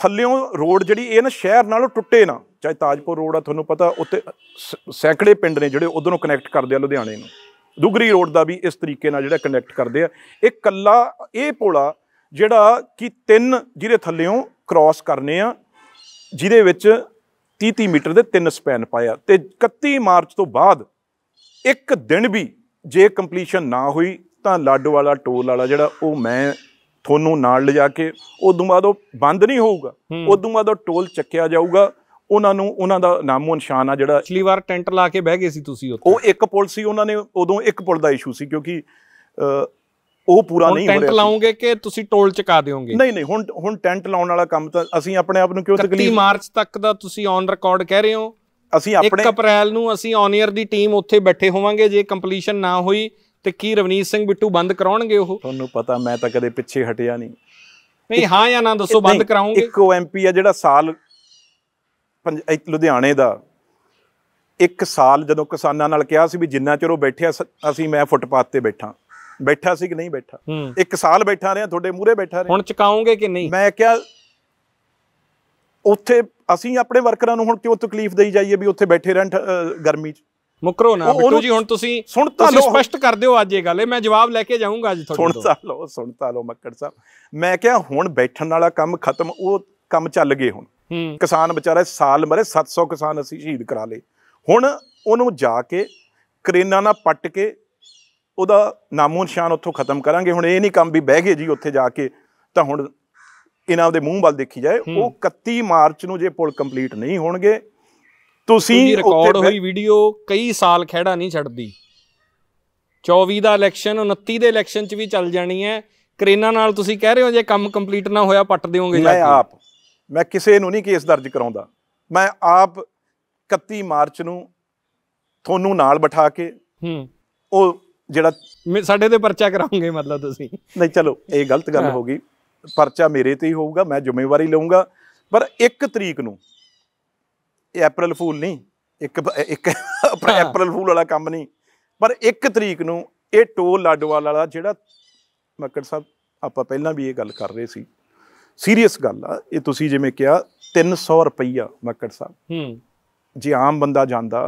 ਥੱਲਿਓਂ ਰੋਡ ਜਿਹੜੀ ਇਹ ਨਾ ਸ਼ਹਿਰ ਨਾਲੋਂ ਟੁੱਟੇ ਨਾ ਚਾਹੇ ਤਾਜਪੁਰ ਰੋਡ ਆ ਤੁਹਾਨੂੰ ਪਤਾ ਉੱਤੇ ਸੈਂਕੜੇ ਪਿੰਡ ਨੇ ਜਿਹੜੇ ਉਧਰੋਂ ਕਨੈਕਟ ਕਰਦੇ ਆ ਲੁਧਿਆਣੇ ਨੂੰ ਦੁਗਰੀ ਰੋਡ ਦਾ ਵੀ ਇਸ ਤਰੀਕੇ ਨਾਲ ਜਿਹੜਾ ਕਨੈਕਟ ਕਰਦੇ ਆ ਇਹ ਕੱਲਾ ਇਹ ਪੋਲਾ ਜਿਹੜਾ ਕਿ ਤਿੰਨ ਜਿਹਦੇ ਥੱਲੇੋਂ ਕ੍ਰਾਸ ਕਰਨੇ ਆ ਜਿਹਦੇ ਵਿੱਚ 30 30 ਮੀਟਰ ਦੇ ਤਿੰਨ ਸਪੈਨ ਪਾਇਆ ਤੇ 31 ਮਾਰਚ ਤੋਂ ਬਾਅਦ ਇੱਕ ਦਿਨ ਵੀ ਜੇ ਕੰਪਲੀਸ਼ਨ ਨਾ ਹੋਈ ਤਾਂ ਲਾਡੋ ਵਾਲਾ ਟੋਲ ਵਾਲਾ ਜਿਹੜਾ ਉਹ ਮੈਂ ਤੁਹਾਨੂੰ ਨਾਲ ਲਿਜਾ ਕੇ ਉਦੋਂ ਬਾਅਦ ਉਹ ਬੰਦ ਨਹੀਂ ਹੋਊਗਾ ਉਦੋਂ ਬਾਅਦ ਉਹ ਟੋਲ ਚੱਕਿਆ ਜਾਊਗਾ ਉਹਨਾਂ ਨੂੰ ਉਹਨਾਂ ਦਾ ਨਾਮੋ ਨਿਸ਼ਾਨ ਆ ਜਿਹੜਾ ਪਿਛਲੀ ਵਾਰ ਟੈਂਟ ਲਾ ਕੇ ਬਹਿ ਗਏ ਸੀ ਤੁਸੀਂ ਉੱਥੇ ਉਹ ਇੱਕ ਪੁਲ ਸੀ ਉਹਨਾਂ ਨੇ ਉਦੋਂ ਇੱਕ ਪੁਲ ਦਾ ਇਸ਼ੂ ਸੀ ਕਿਉਂਕਿ ਉਹ ਪੂਰਾ ਨਹੀਂ ਹੋ ਰਿਹਾ ਟੈਂਟ ਲਾਉਂਗੇ ਕਿ ਤੁਸੀਂ ਟੋਲ ਚਕਾ ਦਿਓਗੇ ਨਹੀਂ ਨਹੀਂ ਹੁਣ ਹੁਣ ਟੈਂਟ ਲਾਉਣ ਵਾਲਾ ਕੰਮ ਤਾਂ ਅਸੀਂ ਆਪਣੇ ਆਪ ਨੂੰ ਕਿਉਂ ਤਕਲੀਫ 31 ਮਾਰਚ ਤੱਕ ਦਾ ਤੁਸੀਂ ਔਨ ਰਿਕਾਰਡ ਕਹਿ ਰਹੇ ਹੋ ਅਸੀਂ ਆਪਣੇ 1 ਅਪ੍ਰੈਲ ਨੂੰ ਅਸੀਂ ਔਨ ਏਅਰ ਦੀ ਟੀਮ ਉੱਥੇ ਬੈਠੇ ਹੋਵਾਂਗੇ ਜੇ ਕੰਪਲੀਸ਼ਨ ਨਾ ਹੋਈ ਤੇ ਕੀ ਰਵਨੀਤ ਸਿੰਘ ਬਿੱਟੂ ਬੰਦ ਕਰਾਉਣਗੇ ਉਹ ਤੁਹਾਨੂੰ ਪਤਾ ਮੈਂ ਤਾਂ ਕਦੇ ਪਿੱਛੇ ਹਟਿਆ ਨਹੀਂ ਨਹੀਂ ਹਾਂ ਜਾਂ ਨਾ ਦੱਸੋ ਬੰਦ ਕਰਾਉਂਗੇ ਇੱਕ ਉਹ ਐਮਪੀ ਆ ਜਿਹੜਾ ਸਾਲ ਲੁਧਿਆਣੇ ਦਾ ਇੱਕ ਸਾਲ ਜਦੋਂ ਕਿਸਾਨਾਂ ਨਾਲ ਕਿਹਾ ਸੀ ਵੀ ਜਿੰਨਾ ਚਿਰ ਉਹ ਬੈਠਿਆ ਅਸੀਂ ਮੈਂ ਫੁੱਟਪਾਥ ਤੇ ਬੈਠਾ ਬੈਠਾ ਸੀ ਕਿ ਨਹੀਂ ਬੈਠਾ ਇੱਕ ਸਾਲ ਬੈਠਾ ਰਿਹਾ ਤੁਹਾਡੇ ਮੂਹਰੇ ਬੈਠਾ ਰਿਹਾ ਹੁਣ ਚਕਾਉਂਗੇ ਕਿ ਨਹੀਂ ਮੈਂ ਕਿਹਾ ਉੱਥੇ ਅਸੀਂ ਆਪਣੇ ਵਰਕਰਾਂ ਨੂੰ ਹੁਣ ਕਿਉਂ ਤਕਲੀਫ ਦੇਈ ਜਾਈਏ ਵੀ ਉੱਥੇ ਬੈਠੇ ਰਹਿਣ ਗਰਮੀ 'ਚ ਮੁਕਰੋ ਨਾ ਬਿੱਟੂ ਜੀ ਹੁਣ ਤੁਸੀਂ ਸੁਣ ਤਾਂ ਲਓ ਸਪਸ਼ਟ ਕਰ ਦਿਓ ਅੱਜ ਇਹ ਗੱਲ ਇਹ ਮੈਂ ਜਵਾਬ ਲੈ ਕੇ ਜਾਊਂਗਾ ਅੱਜ ਤੁਹਾਡੇ ਤੋਂ ਸੁਣ ਤਾਂ ਲਓ ਸੁਣ ਤਾਂ ਲਓ ਮੱਕੜ ਸਾਹਿਬ ਮੈਂ ਕਿਹਾ ਹੁਣ ਬੈਠਣ ਵਾਲਾ ਕੰਮ ਖਤਮ ਉਹ ਕੰਮ ਚੱਲ ਗਏ ਹੁਣ ਕਿਸਾਨ ਵਿਚਾਰਾ ਸਾਲ ਮਰੇ 700 ਕਿਸਾਨ ਅਸੀਂ ਸ਼ਹੀਦ ਕਰਾ ਲਏ ਹੁਣ ਉਹਨੂੰ ਜਾ ਕੇ ਕਰੇਨਾ ਨਾਲ ਪੱਟ ਕੇ ਉਹਦਾ ਨਾਮੋ ਨਿਸ਼ਾਨ ਉੱਥੋਂ ਖਤਮ ਕਰਾਂਗੇ ਹੁਣ ਇਹ ਨਹੀਂ ਕੰਮ ਵੀ ਬਹਿ ਗਏ ਜੀ ਉੱਥੇ ਜਾ ਕੇ ਤਾਂ ਹੁਣ ਇਹਨਾਂ ਦੇ ਮੂੰਹ ਵੱਲ ਦੇਖੀ ਜਾਏ ਉਹ 31 ਮਾਰਚ ਨੂੰ ਜੇ ਪੁਲ ਕੰਪਲੀਟ ਨਹੀਂ ਹੋਣਗੇ ਤੁਸੀਂ ਰਿਕਾਰਡ ਹੋਈ ਵੀਡੀਓ ਕਈ ਸਾਲ ਖੜਾ ਨਹੀਂ ਛੱਡਦੀ 24 ਦਾ ਇਲੈਕਸ਼ਨ 29 ਦੇ ਇਲੈਕਸ਼ਨ 'ਚ ਵੀ ਚੱਲ ਜਾਣੀ ਹੈ ਕਰੇਨਾ ਨਾਲ ਤੁਸੀਂ ਕਹਿ ਰਹੇ ਹੋ ਜੇ ਕੰਮ ਕੰਪਲੀਟ ਨਾ ਹੋਇਆ ਪੱਟ ਦਿਓਗੇ ਜਾ ਕੇ ਮੈਂ ਆਪ ਮੈਂ ਕਿਸੇ ਨੂੰ ਨਹੀਂ ਕੇਸ ਦਰਜ ਕਰਾਉਂਦਾ ਮੈਂ ਆਪ 31 ਮਾਰਚ ਨੂੰ ਤੁਹਾਨੂੰ ਨਾਲ ਬਿਠਾ ਕੇ ਹੂੰ ਉਹ ਜਿਹੜਾ ਸਾਡੇ ਤੇ ਪਰਚਾ ਕਰਾਉਂਗੇ ਮਤਲਬ ਤੁਸੀਂ ਨਹੀਂ ਚਲੋ ਇਹ ਗਲਤ ਗੱਲ ਹੋ ਗਈ ਪਰਚਾ ਮੇਰੇ ਤੇ ਹੀ ਹੋਊਗਾ ਮੈਂ ਜ਼ਿੰਮੇਵਾਰੀ ਲਵਾਂਗਾ ਪਰ 1 ਤਰੀਕ ਨੂੰ ਇਹ ਅਪ੍ਰੈਲ ਫੂਲ ਨਹੀਂ ਇੱਕ ਇੱਕ ਅਪ੍ਰੈਲ ਫੂਲ ਵਾਲਾ ਕੰਮ ਨਹੀਂ ਪਰ 1 ਤਰੀਕ ਨੂੰ ਇਹ ਟੋਲ ਲਾਡੋਵਾਲ ਵਾਲਾ ਜਿਹੜਾ ਮੱਕੜ ਸਾਹਿਬ ਆਪਾਂ ਪਹਿਲਾਂ ਵੀ ਇਹ ਗੱਲ ਕਰ ਰਹੇ ਸੀ ਸੀਰੀਅਸ ਗੱਲ ਆ ਇਹ ਤੁਸੀਂ ਜਿਵੇਂ ਕਿਹਾ 300 ਰੁਪਈਆ ਮੱਕੜ ਸਾਹਿਬ ਹੂੰ ਜੇ ਆਮ ਬੰਦਾ ਜਾਂਦਾ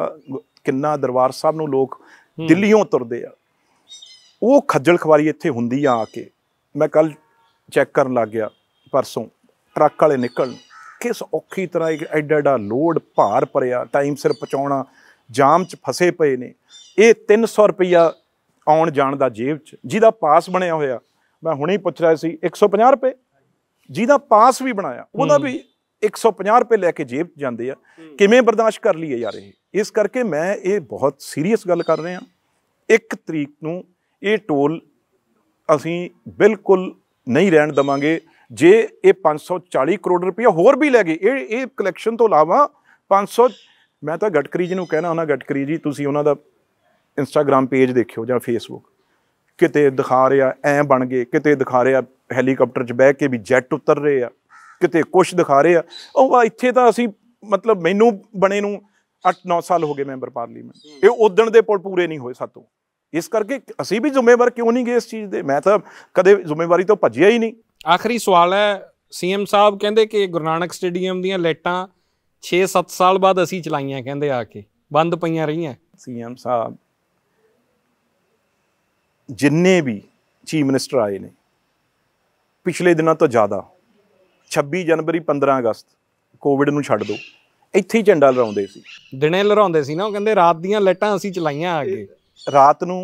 ਕਿੰਨਾ ਦਰਬਾਰ ਸਾਹਿਬ ਨੂੰ ਲੋਕ ਦਿੱਲੀੋਂ ਤੁਰਦੇ ਆ ਉਹ ਖੱਜਲ ਖਵਾਰੀ ਇੱਥੇ ਹੁੰਦੀ ਆ ਆ ਕੇ ਮੈਂ ਕੱਲ ਚੈੱਕ ਕਰਨ ਲੱਗ ਗਿਆ ਪਰਸੋਂ ਟਰੱਕ ਵਾਲੇ ਨਿਕਲ ਕਿਸ ਔਖੀ ਤਰ੍ਹਾਂ ਇੱਕ ਐਡਾ ਐਡਾ ਲੋਡ ਭਾਰ ਭਰਿਆ ਟਾਈਮ ਸਿਰ ਪਹੁੰਚਾਉਣਾ ਜਾਮ 'ਚ ਫਸੇ ਪਏ ਨੇ ਇਹ 300 ਰੁਪਈਆ ਆਉਣ ਜਾਣ ਦਾ ਜੇਬ 'ਚ ਜਿਹਦਾ ਪਾਸ ਬਣਿਆ ਹੋਇਆ ਮੈਂ ਹੁਣੇ ਹੀ ਪੁੱਛ ਰਿਹਾ ਸੀ 150 ਰੁਪਏ ਜਿਹਦਾ ਪਾਸ ਵੀ ਬਣਾਇਆ ਉਹਦਾ ਵੀ 150 ਰੁਪਏ ਲੈ ਕੇ ਜੇਬ ਜਾਂਦੇ ਆ ਕਿਵੇਂ ਬਰਦਾਸ਼ਤ ਕਰ ਲਈਏ ਯਾਰ ਇਹ ਇਸ ਕਰਕੇ ਮੈਂ ਇਹ ਬਹੁਤ ਸੀਰੀਅਸ ਗੱਲ ਕਰ ਰਹੇ ਆ ਇੱਕ ਤਰੀਕ ਨੂੰ ਇਹ ਟੋਲ ਅਸੀਂ ਬਿਲਕੁਲ ਨਹੀਂ ਰਹਿਣ ਦਵਾਂਗੇ ਜੇ ਇਹ 540 ਕਰੋੜ ਰੁਪਏ ਹੋਰ ਵੀ ਲੈ ਗਏ ਇਹ ਇਹ ਕਲੈਕਸ਼ਨ ਤੋਂ ਇਲਾਵਾ 500 ਮੈਂ ਤਾਂ ਗਟਕਰੀ ਜੀ ਨੂੰ ਕਹਿਣਾ ਉਹਨਾਂ ਗਟਕਰੀ ਜੀ ਤੁਸੀਂ ਉਹਨਾਂ ਦਾ ਇੰਸਟਾਗ੍ਰam ਪੇਜ ਦੇਖਿਓ ਜਾਂ ਫੇਸਬੁੱਕ ਕਿਤੇ ਦਿਖਾ ਰਿਹਾ ਐ ਬਣ ਗਏ ਕਿਤੇ ਦਿਖਾ ਰਿਹਾ ਹੈਲੀਕਾਪਟਰ 'ਚ ਬਹਿ ਕੇ ਵੀ ਜੈਟ ਉਤਰ ਰਹੇ ਆ ਕਿਤੇ ਕੁਝ ਦਿਖਾ ਰਹੇ ਆ ਉਹ ਇੱਥੇ ਤਾਂ ਅਸੀਂ ਮਤਲਬ ਮੈਨੂੰ ਬਣੇ ਨੂੰ 8-9 ਸਾਲ ਹੋ ਗਏ ਮੈਂਬਰ ਪਾਰਲੀਮੈਂਟ ਇਹ ਉਦਣ ਦੇ ਪੁਲ ਪੂਰੇ ਨਹੀਂ ਹੋਏ ਸਾਤੋਂ ਇਸ ਕਰਕੇ ਅਸੀਂ ਵੀ ਜ਼ਿੰਮੇਵਾਰ ਕਿਉਂ ਨਹੀਂ ਗਏ ਇਸ ਚੀਜ਼ ਦੇ ਮੈਂ ਤਾਂ ਕਦੇ ਜ਼ਿੰਮੇਵਾਰੀ ਤੋਂ ਭੱਜਿਆ ਹੀ ਨਹੀਂ ਆਖਰੀ ਸਵਾਲ ਹੈ ਸੀਐਮ ਸਾਹਿਬ ਕਹਿੰਦੇ ਕਿ ਗੁਰੂ ਨਾਨਕ ਸਟੇਡੀਅਮ ਦੀਆਂ ਲੇਟਾਂ 6-7 ਸਾਲ ਬਾਅਦ ਅਸੀਂ ਚਲਾਈਆਂ ਕਹਿੰਦੇ ਆ ਕੇ ਬੰਦ ਪਈਆਂ ਰਹੀਆਂ ਸੀਐਮ ਸਾਹਿਬ ਜਿੰਨੇ ਵੀ ਚੀਫ ਮਿਨਿਸਟਰ ਆਏ ਨੇ ਪਿਛਲੇ ਦਿਨਾਂ ਤੋਂ ਜ਼ਿਆਦਾ 26 ਜਨਵਰੀ 15 ਅਗਸਤ ਕੋਵਿਡ ਨੂੰ ਛੱਡ ਦੋ ਇੱਥੇ ਹੀ ਝੰਡਾ ਲਹਿਰਾਉਂਦੇ ਸੀ ਦਿਨੇ ਲਹਿਰਾਉਂਦੇ ਸੀ ਨਾ ਉਹ ਕਹਿੰਦੇ ਰਾਤ ਦੀਆਂ ਲਾਈਟਾਂ ਅਸੀਂ ਚਲਾਈਆਂ ਆ ਕੇ ਰਾਤ ਨੂੰ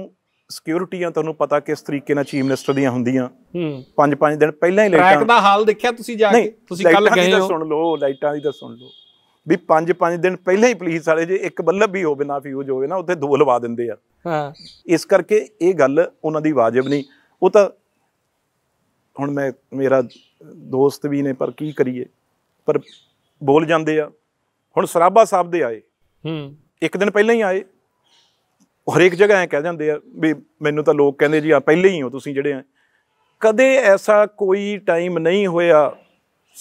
ਸਿਕਿਉਰਿਟੀਆਂ ਤੁਹਾਨੂੰ ਪਤਾ ਕਿਸ ਤਰੀਕੇ ਨਾਲ ਚੀਫ ਮਿਨਿਸਟਰ ਦੀਆਂ ਹੁੰਦੀਆਂ ਹੂੰ ਪੰਜ ਪੰਜ ਦਿਨ ਪਹਿਲਾਂ ਹੀ ਲਾਈਟਾਂ ਟਰੈਕ ਦਾ ਹਾਲ ਦੇਖਿਆ ਤੁਸੀਂ ਜਾ ਕੇ ਤੁਸੀਂ ਕੱਲ ਗਏ ਹੋ ਸੁਣ ਲਓ ਲਾਈਟਾਂ ਦੀ ਤਾਂ ਸੁਣ ਲਓ ਵੀ ਪੰਜ ਪੰਜ ਦਿਨ ਪਹਿਲਾਂ ਹੀ ਪੁਲਿਸ ਵਾਲੇ ਜੇ ਇੱਕ ਬੱਲਬ ਵੀ ਹੋਵੇ ਨਾ ਫਿਊਜ਼ ਹੋਵੇ ਨਾ ਉੱਥੇ ਦੋ ਲਵਾ ਦਿੰਦੇ ਆ ਹਾਂ ਇਸ ਕਰਕੇ ਇਹ ਗੱਲ ਉਹਨਾਂ ਦੀ ਵਾਜਬ ਨਹੀਂ ਉਹ ਤਾਂ ਹੁਣ ਮੈਂ ਮੇਰਾ ਦੋਸਤ ਵੀ ਨੇ ਪਰ ਕੀ ਕਰੀਏ ਪਰ ਬੋਲ ਜਾਂਦੇ ਆ ਹੁਣ ਸਰਾਬਾ ਸਾਹਿਬ ਦੇ ਆਏ ਹੂੰ ਇੱਕ ਦਿਨ ਪਹਿਲਾਂ ਹੀ ਆਏ ਹਰ ਇੱਕ ਜਗ੍ਹਾ ਐ ਕਹਿ ਜਾਂਦੇ ਆ ਵੀ ਮੈਨੂੰ ਤਾਂ ਲੋਕ ਕਹਿੰਦੇ ਜੀ ਆ ਪਹਿਲੇ ਹੀ ਹੋ ਤੁਸੀਂ ਜਿਹੜੇ ਆ ਕਦੇ ਐਸਾ ਕੋਈ ਟਾਈਮ ਨਹੀਂ ਹੋਇਆ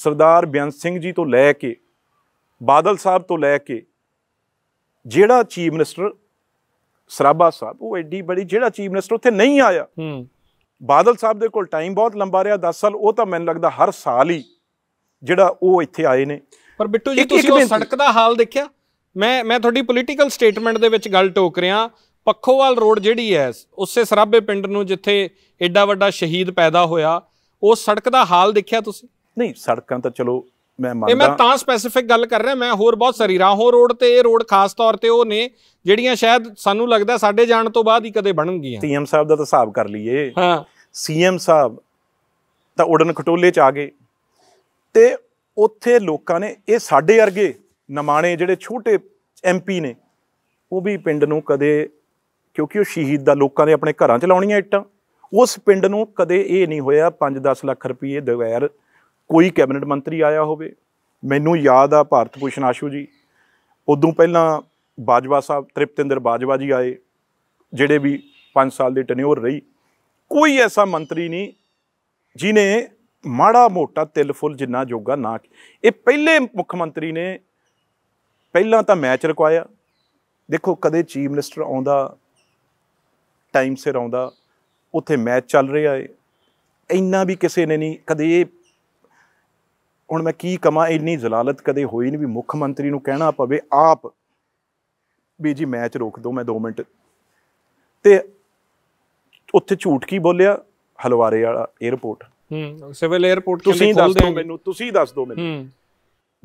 ਸਰਦਾਰ ਬਿਆੰਤ ਸਿੰਘ ਜੀ ਤੋਂ ਲੈ ਕੇ ਬਾਦਲ ਸਾਹਿਬ ਤੋਂ ਲੈ ਕੇ ਜਿਹੜਾ ਚੀਫ ਮਿਨਿਸਟਰ ਸਰਾਬਾ ਸਾਹਿਬ ਉਹ ਐਡੀ ਬੜੀ ਜਿਹੜਾ ਚੀਫ ਮਿਨਿਸਟਰ ਉੱਥੇ ਨਹੀਂ ਆਇਆ ਹੂੰ ਬਾਦਲ ਸਾਹਿਬ ਦੇ ਕੋਲ ਟਾਈਮ ਬਹੁਤ ਲੰਬਾ ਰਿਹਾ 10 ਸਾਲ ਉਹ ਤਾਂ ਮੈਨੂੰ ਲੱਗਦਾ ਹਰ ਸਾਲ ਹੀ ਜਿਹੜਾ ਉਹ ਇੱਥੇ ਆਏ ਨੇ ਪਰ ਬਿੱਟੂ ਜੀ ਤੁਸੀਂ ਉਹ ਸੜਕ ਦਾ ਹਾਲ ਦੇਖਿਆ ਮੈਂ ਮੈਂ ਤੁਹਾਡੀ ਪੋਲੀਟੀਕਲ ਸਟੇਟਮੈਂਟ ਦੇ ਵਿੱਚ ਗੱਲ ਟੋਕ ਰਿਹਾ ਪੱਖੋਵਾਲ ਰੋਡ ਜਿਹੜੀ ਹੈ ਉਸੇ ਸਰਾਬੇ ਪਿੰਡ ਨੂੰ ਜਿੱਥੇ ਐਡਾ ਵੱਡਾ ਸ਼ਹੀਦ ਪੈਦਾ ਹੋਇਆ ਉਹ ਸੜਕ ਦਾ ਹਾਲ ਦੇਖਿਆ ਤੁਸੀਂ ਨਹੀਂ ਸੜਕਾਂ ਤਾਂ ਚਲੋ ਮੈਂ ਮੰਨਦਾ ਇਹ ਮੈਂ ਤਾਂ ਸਪੈਸੀਫਿਕ ਗੱਲ ਕਰ ਰਿਹਾ ਮੈਂ ਹੋਰ ਬਹੁਤ ਸਰੀ ਰਾਹੋਂ ਰੋਡ ਤੇ ਇਹ ਰੋਡ ਖਾਸ ਤੌਰ ਤੇ ਉਹ ਨੇ ਜਿਹੜੀਆਂ ਸ਼ਾਇਦ ਸਾਨੂੰ ਲੱਗਦਾ ਸਾਡੇ ਜਾਣ ਤੋਂ ਬਾਅਦ ਹੀ ਕਦੇ ਬਣਨਗੀਆਂ ਸੀਐਮ ਸਾਹਿਬ ਦਾ ਤਾਂ ਹਿਸਾਬ ਕਰ ਲਈਏ ਹਾਂ ਸੀਐਮ ਸਾਹਿਬ ਤਾਂ ਉਡਨ ਖਟੋਲੇ ਚ ਆ ਗਏ ਤੇ ਉੱਥੇ ਲੋਕਾਂ ਨੇ ਇਹ ਸਾਡੇ ਵਰਗੇ ਨਮਾਣੇ ਜਿਹੜੇ ਛੋਟੇ ਐਮਪੀ ਨੇ ਉਹ ਵੀ ਪਿੰਡ ਨੂੰ ਕਦੇ ਕਿਉਂਕਿ ਉਹ ਸ਼ਹੀਦ ਦਾ ਲੋਕਾਂ ਦੇ ਆਪਣੇ ਘਰਾਂ 'ਚ ਲਾਉਣੀਆਂ ਇੱਟਾਂ ਉਸ ਪਿੰਡ ਨੂੰ ਕਦੇ ਇਹ ਨਹੀਂ ਹੋਇਆ 5-10 ਲੱਖ ਰੁਪਏ ਦਵੈਰ ਕੋਈ ਕੈਬਨਿਟ ਮੰਤਰੀ ਆਇਆ ਹੋਵੇ ਮੈਨੂੰ ਯਾਦ ਆ ਭਾਰਤ ਭੂਸ਼ਣ ਆਸ਼ੂ ਜੀ ਉਦੋਂ ਪਹਿਲਾਂ ਬਾਜਵਾ ਸਾਹਿਬ ਤ੍ਰਿਪਤਿੰਦਰ ਬਾਜਵਾ ਜੀ ਆਏ ਜਿਹੜੇ ਵੀ 5 ਸਾਲ ਦੀ ਟੈਨਿਓਰ ਰਹੀ ਕੋਈ ਐਸਾ ਮੰਤਰੀ ਨਹੀਂ ਜਿਨੇ ਮਾੜਾ ਮੋਟਾ ਤਿਲ ਫੁੱਲ ਜਿੰਨਾ ਜੋਗਾ ਨਾ ਇਹ ਪਹਿਲੇ ਮੁੱਖ ਮੰਤਰੀ ਨੇ ਪਹਿਲਾਂ ਤਾਂ ਮੈਚ ਰਕਵਾਇਆ ਦੇਖੋ ਕਦੇ ਚੀਫ ਮਿਨਿਸਟਰ ਆਉਂਦਾ ਟਾਈਮ ਸਿਰ ਆਉਂਦਾ ਉੱਥੇ ਮੈਚ ਚੱਲ ਰਿਹਾ ਏ ਇੰਨਾ ਵੀ ਕਿਸੇ ਨੇ ਨਹੀਂ ਕਦੇ ਹੁਣ ਮੈਂ ਕੀ ਕਮਾ ਇੰਨੀ ਜ਼ਲਾਲਤ ਕਦੇ ਹੋਈ ਨਹੀਂ ਵੀ ਮੁੱਖ ਮੰਤਰੀ ਨੂੰ ਕਹਿਣਾ ਪਵੇ ਆਪ ਵੀ ਜੀ ਮੈਚ ਰੋਕ ਦਿਓ ਮੈਂ 2 ਮਿੰਟ ਤੇ ਉੱਥੇ ਝੂਠ ਕੀ ਬੋਲਿਆ ਹਲਵਾਰੇ ਵਾਲਾ 에어ਪੋਰਟ ਹੂੰ ਸਿਵਲ 에어ਪੋਰਟ ਤੁਸੀਂ ਦੱਸ ਦਿਓ ਮੈਨੂੰ ਤੁਸੀਂ ਦੱਸ ਦਿਓ ਮੈਨੂੰ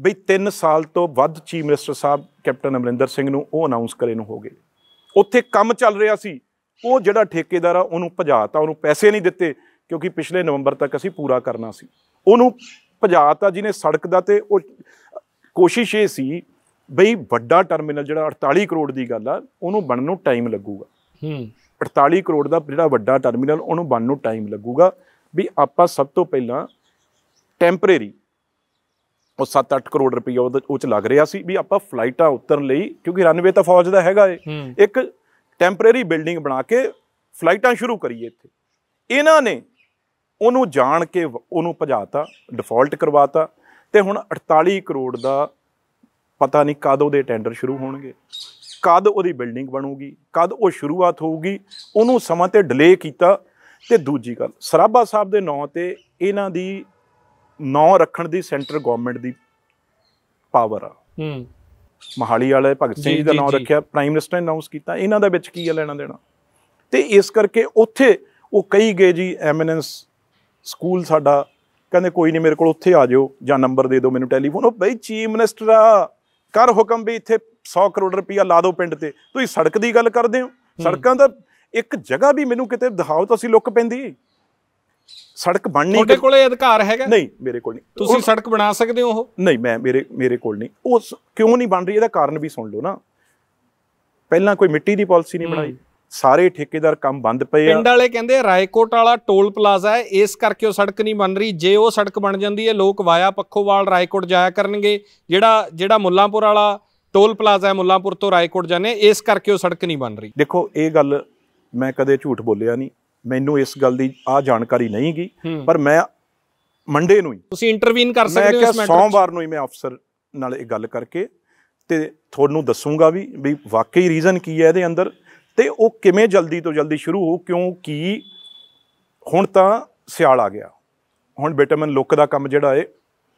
ਬਈ 3 ਸਾਲ ਤੋਂ ਵੱਧ ਚੀਫ ਮਿਨਿਸਟਰ ਸਾਹਿਬ ਕੈਪਟਨ ਅਮਰਿੰਦਰ ਸਿੰਘ ਨੂੰ ਉਹ ਅਨਾਉਂਸ ਕਰੇ ਨੂੰ ਹੋ ਗਏ ਉੱਥੇ ਕੰਮ ਚੱਲ ਰਿਹਾ ਸੀ ਉਹ ਜਿਹੜਾ ਠੇਕੇਦਾਰ ਆ ਉਹਨੂੰ ਭਜਾਤਾ ਉਹਨੂੰ ਪੈਸੇ ਨਹੀਂ ਦਿੱਤੇ ਕਿਉਂਕਿ ਪਿਛਲੇ ਨਵੰਬਰ ਤੱਕ ਅਸੀਂ ਪੂਰਾ ਕਰਨਾ ਸੀ ਉਹਨੂੰ ਭਜਾਤਾ ਜਿਹਨੇ ਸੜਕ ਦਾ ਤੇ ਉਹ ਕੋਸ਼ਿਸ਼ ਇਹ ਸੀ ਬਈ ਵੱਡਾ ਟਰਮੀਨਲ ਜਿਹੜਾ 48 ਕਰੋੜ ਦੀ ਗੱਲ ਆ ਉਹਨੂੰ ਬਣਨ ਨੂੰ ਟਾਈਮ ਲੱਗੂਗਾ ਹੂੰ 48 ਕਰੋੜ ਦਾ ਜਿਹੜਾ ਵੱਡਾ ਟਰਮੀਨਲ ਉਹਨੂੰ ਬਣਨ ਨੂੰ ਟਾਈਮ ਲੱਗੂਗਾ ਵੀ ਆਪਾਂ ਸਭ ਤੋਂ ਪਹਿਲਾਂ ਟੈਂਪਰੇਰੀ ਉਹ 7-8 ਕਰੋੜ ਰੁਪਏ ਉਹ ਚ ਲੱਗ ਰਿਹਾ ਸੀ ਵੀ ਆਪਾਂ ਫਲਾਈਟਾਂ ਉਤਰਨ ਲਈ ਕਿਉਂਕਿ ਰਨਵੇ ਤਾਂ ਫੌਜ ਦਾ ਹੈਗਾ ਏ ਇੱਕ ਟੈਂਪਰੇਰੀ ਬਿਲਡਿੰਗ ਬਣਾ ਕੇ ਫਲਾਈਟਾਂ ਸ਼ੁਰੂ ਕਰੀਏ ਇੱਥੇ ਇਹਨਾਂ ਨੇ ਉਹਨੂੰ ਜਾਣ ਕੇ ਉਹਨੂੰ ਭਜਾਤਾ ਡਿਫਾਲਟ ਕਰਵਾਤਾ ਤੇ ਹੁਣ 48 ਕਰੋੜ ਦਾ ਪਤਾ ਨਹੀਂ ਕਦੋਂ ਦੇ ਟੈਂਡਰ ਸ਼ੁਰੂ ਹੋਣਗੇ ਕਦ ਉਹਦੀ ਬਿਲਡਿੰਗ ਬਣੂਗੀ ਕਦ ਉਹ ਸ਼ੁਰੂਆਤ ਹੋਊਗੀ ਉਹਨੂੰ ਸਮਾਂ ਤੇ ਡਿਲੇ ਕੀਤਾ ਤੇ ਦੂਜੀ ਗੱਲ ਸਰਾਭਾ ਸਾਹਿਬ ਦੇ ਨਾਂ ਤੇ ਇਹਨਾਂ ਦੀ ਨਾਂ ਰੱਖਣ ਦੀ ਸੈਂਟਰ ਗਵਰਨਮੈਂਟ ਦੀ ਪਾਵਰ ਆ ਹੂੰ ਮਹਾਲੀ ਵਾਲੇ ਭਗਤ ਸਿੰਘ ਦਾ ਨਾਂ ਰੱਖਿਆ ਪ੍ਰਾਈਮ ਮਿਨਿਸਟਰ ਨੇ ਅਨਾਉਂਸ ਕੀਤਾ ਇਹਨਾਂ ਦਾ ਵਿੱਚ ਕੀ ਆ ਲੈਣਾ ਦੇਣਾ ਤੇ ਇਸ ਕਰਕੇ ਉੱਥੇ ਉਹ ਕਹੀ ਗਏ ਜੀ ਐਮਿਨੈਂਸ ਸਕੂਲ ਸਾਡਾ ਕਹਿੰਦੇ ਕੋਈ ਨਹੀਂ ਮੇਰੇ ਕੋਲ ਉੱਥੇ ਆ ਜਿਓ ਜਾਂ ਨੰਬਰ ਦੇ ਦਿਓ ਮੈਨੂੰ ਟੈਲੀਫੋਨ ਉਹ ਬਈ ਚੀਫ ਮਿਨਿਸਟਰ ਆ ਕਰ ਹੁਕਮ ਵੀ ਇੱਥੇ 100 ਕਰੋੜ ਰੁਪਇਆ ਲਾ ਦਿਓ ਪਿੰਡ ਤੇ ਤੁਸੀਂ ਸੜਕ ਦੀ ਗੱਲ ਕਰਦੇ ਹੋ ਸੜਕਾਂ ਦਾ ਇੱਕ ਜਗ੍ਹਾ ਵੀ ਮੈਨੂੰ ਕਿਤੇ ਦਿਖਾਓ ਤਾਂ ਅਸੀਂ ਲੁੱਕ ਪੈਂਦੀ ਸੜਕ ਬਣਨੀ ਤੁਹਾਡੇ ਕੋਲੇ ਅਧਿਕਾਰ ਹੈਗਾ ਨਹੀਂ ਮੇਰੇ ਕੋਲ ਨਹੀਂ ਤੁਸੀਂ ਸੜਕ ਬਣਾ ਸਕਦੇ ਹੋ ਉਹ ਨਹੀਂ ਮੈਂ ਮੇਰੇ ਮੇਰੇ ਕੋਲ ਨਹੀਂ ਉਹ ਕਿਉਂ ਨਹੀਂ ਬਣ ਰਹੀ ਇਹਦਾ ਕਾਰਨ ਵੀ ਸੁਣ ਲਓ ਨਾ ਪਹਿਲਾਂ ਕੋਈ ਮਿੱਟੀ ਦੀ ਪਾਲਿਸੀ ਨਹੀਂ ਬਣਾਈ ਸਾਰੇ ਠੇਕੇਦਾਰ ਕੰਮ ਬੰਦ ਪਏ ਆ ਪਿੰਡ ਵਾਲੇ ਕਹਿੰਦੇ ਰਾਏਕੋਟ ਵਾਲਾ ਟੋਲ ਪਲਾਜ਼ਾ ਹੈ ਇਸ ਕਰਕੇ ਉਹ ਸੜਕ ਨਹੀਂ ਬਣ ਰਹੀ ਜੇ ਉਹ ਸੜਕ ਬਣ ਜਾਂਦੀ ਹੈ ਲੋਕ ਵਾਇਆ ਪੱਖੋਵਾਲ ਰਾਏਕੋਟ ਜਾਇਆ ਕਰਨਗੇ ਜਿਹੜਾ ਜਿਹੜਾ ਮੁੱਲਾਂਪੁਰ ਵਾਲਾ ਟੋਲ ਪਲਾਜ਼ਾ ਹੈ ਮੁੱਲਾਂਪੁਰ ਤੋਂ ਰਾਏਕੋਟ ਜਾਣੇ ਇਸ ਕਰਕੇ ਉਹ ਸੜਕ ਨਹੀਂ ਬਣ ਰਹੀ ਦੇਖੋ ਇਹ ਗੱਲ ਮੈਂ ਕਦੇ ਝੂਠ ਬੋਲਿਆ ਨਹੀਂ ਮੈਨੂੰ ਇਸ ਗੱਲ ਦੀ ਆ ਜਾਣਕਾਰੀ ਨਹੀਂ ਗਈ ਪਰ ਮੈਂ ਮੰਡੇ ਨੂੰ ਹੀ ਤੁਸੀਂ ਇੰਟਰਵੀਨ ਕਰ ਸਕਦੇ ਹੋ ਇਸ ਮੈਟਰ ਸੋਮਵਾਰ ਨੂੰ ਹੀ ਮੈਂ ਅਫਸਰ ਨਾਲ ਇਹ ਗੱਲ ਕਰਕੇ ਤੇ ਤੁਹਾਨੂੰ ਦੱਸੂਗਾ ਵੀ ਵੀ ਵਾਕਈ ਰੀਜ਼ਨ ਕੀ ਹੈ ਇਹਦੇ ਅੰਦਰ ਤੇ ਉਹ ਕਿਵੇਂ ਜਲਦੀ ਤੋਂ ਜਲਦੀ ਸ਼ੁਰੂ ਹੋ ਕਿਉਂਕਿ ਹੁਣ ਤਾਂ ਸਿਆਲ ਆ ਗਿਆ ਹੁਣ ਵਿਟਾਮਿਨ ਲੁੱਕ ਦਾ ਕੰਮ ਜਿਹੜਾ ਏ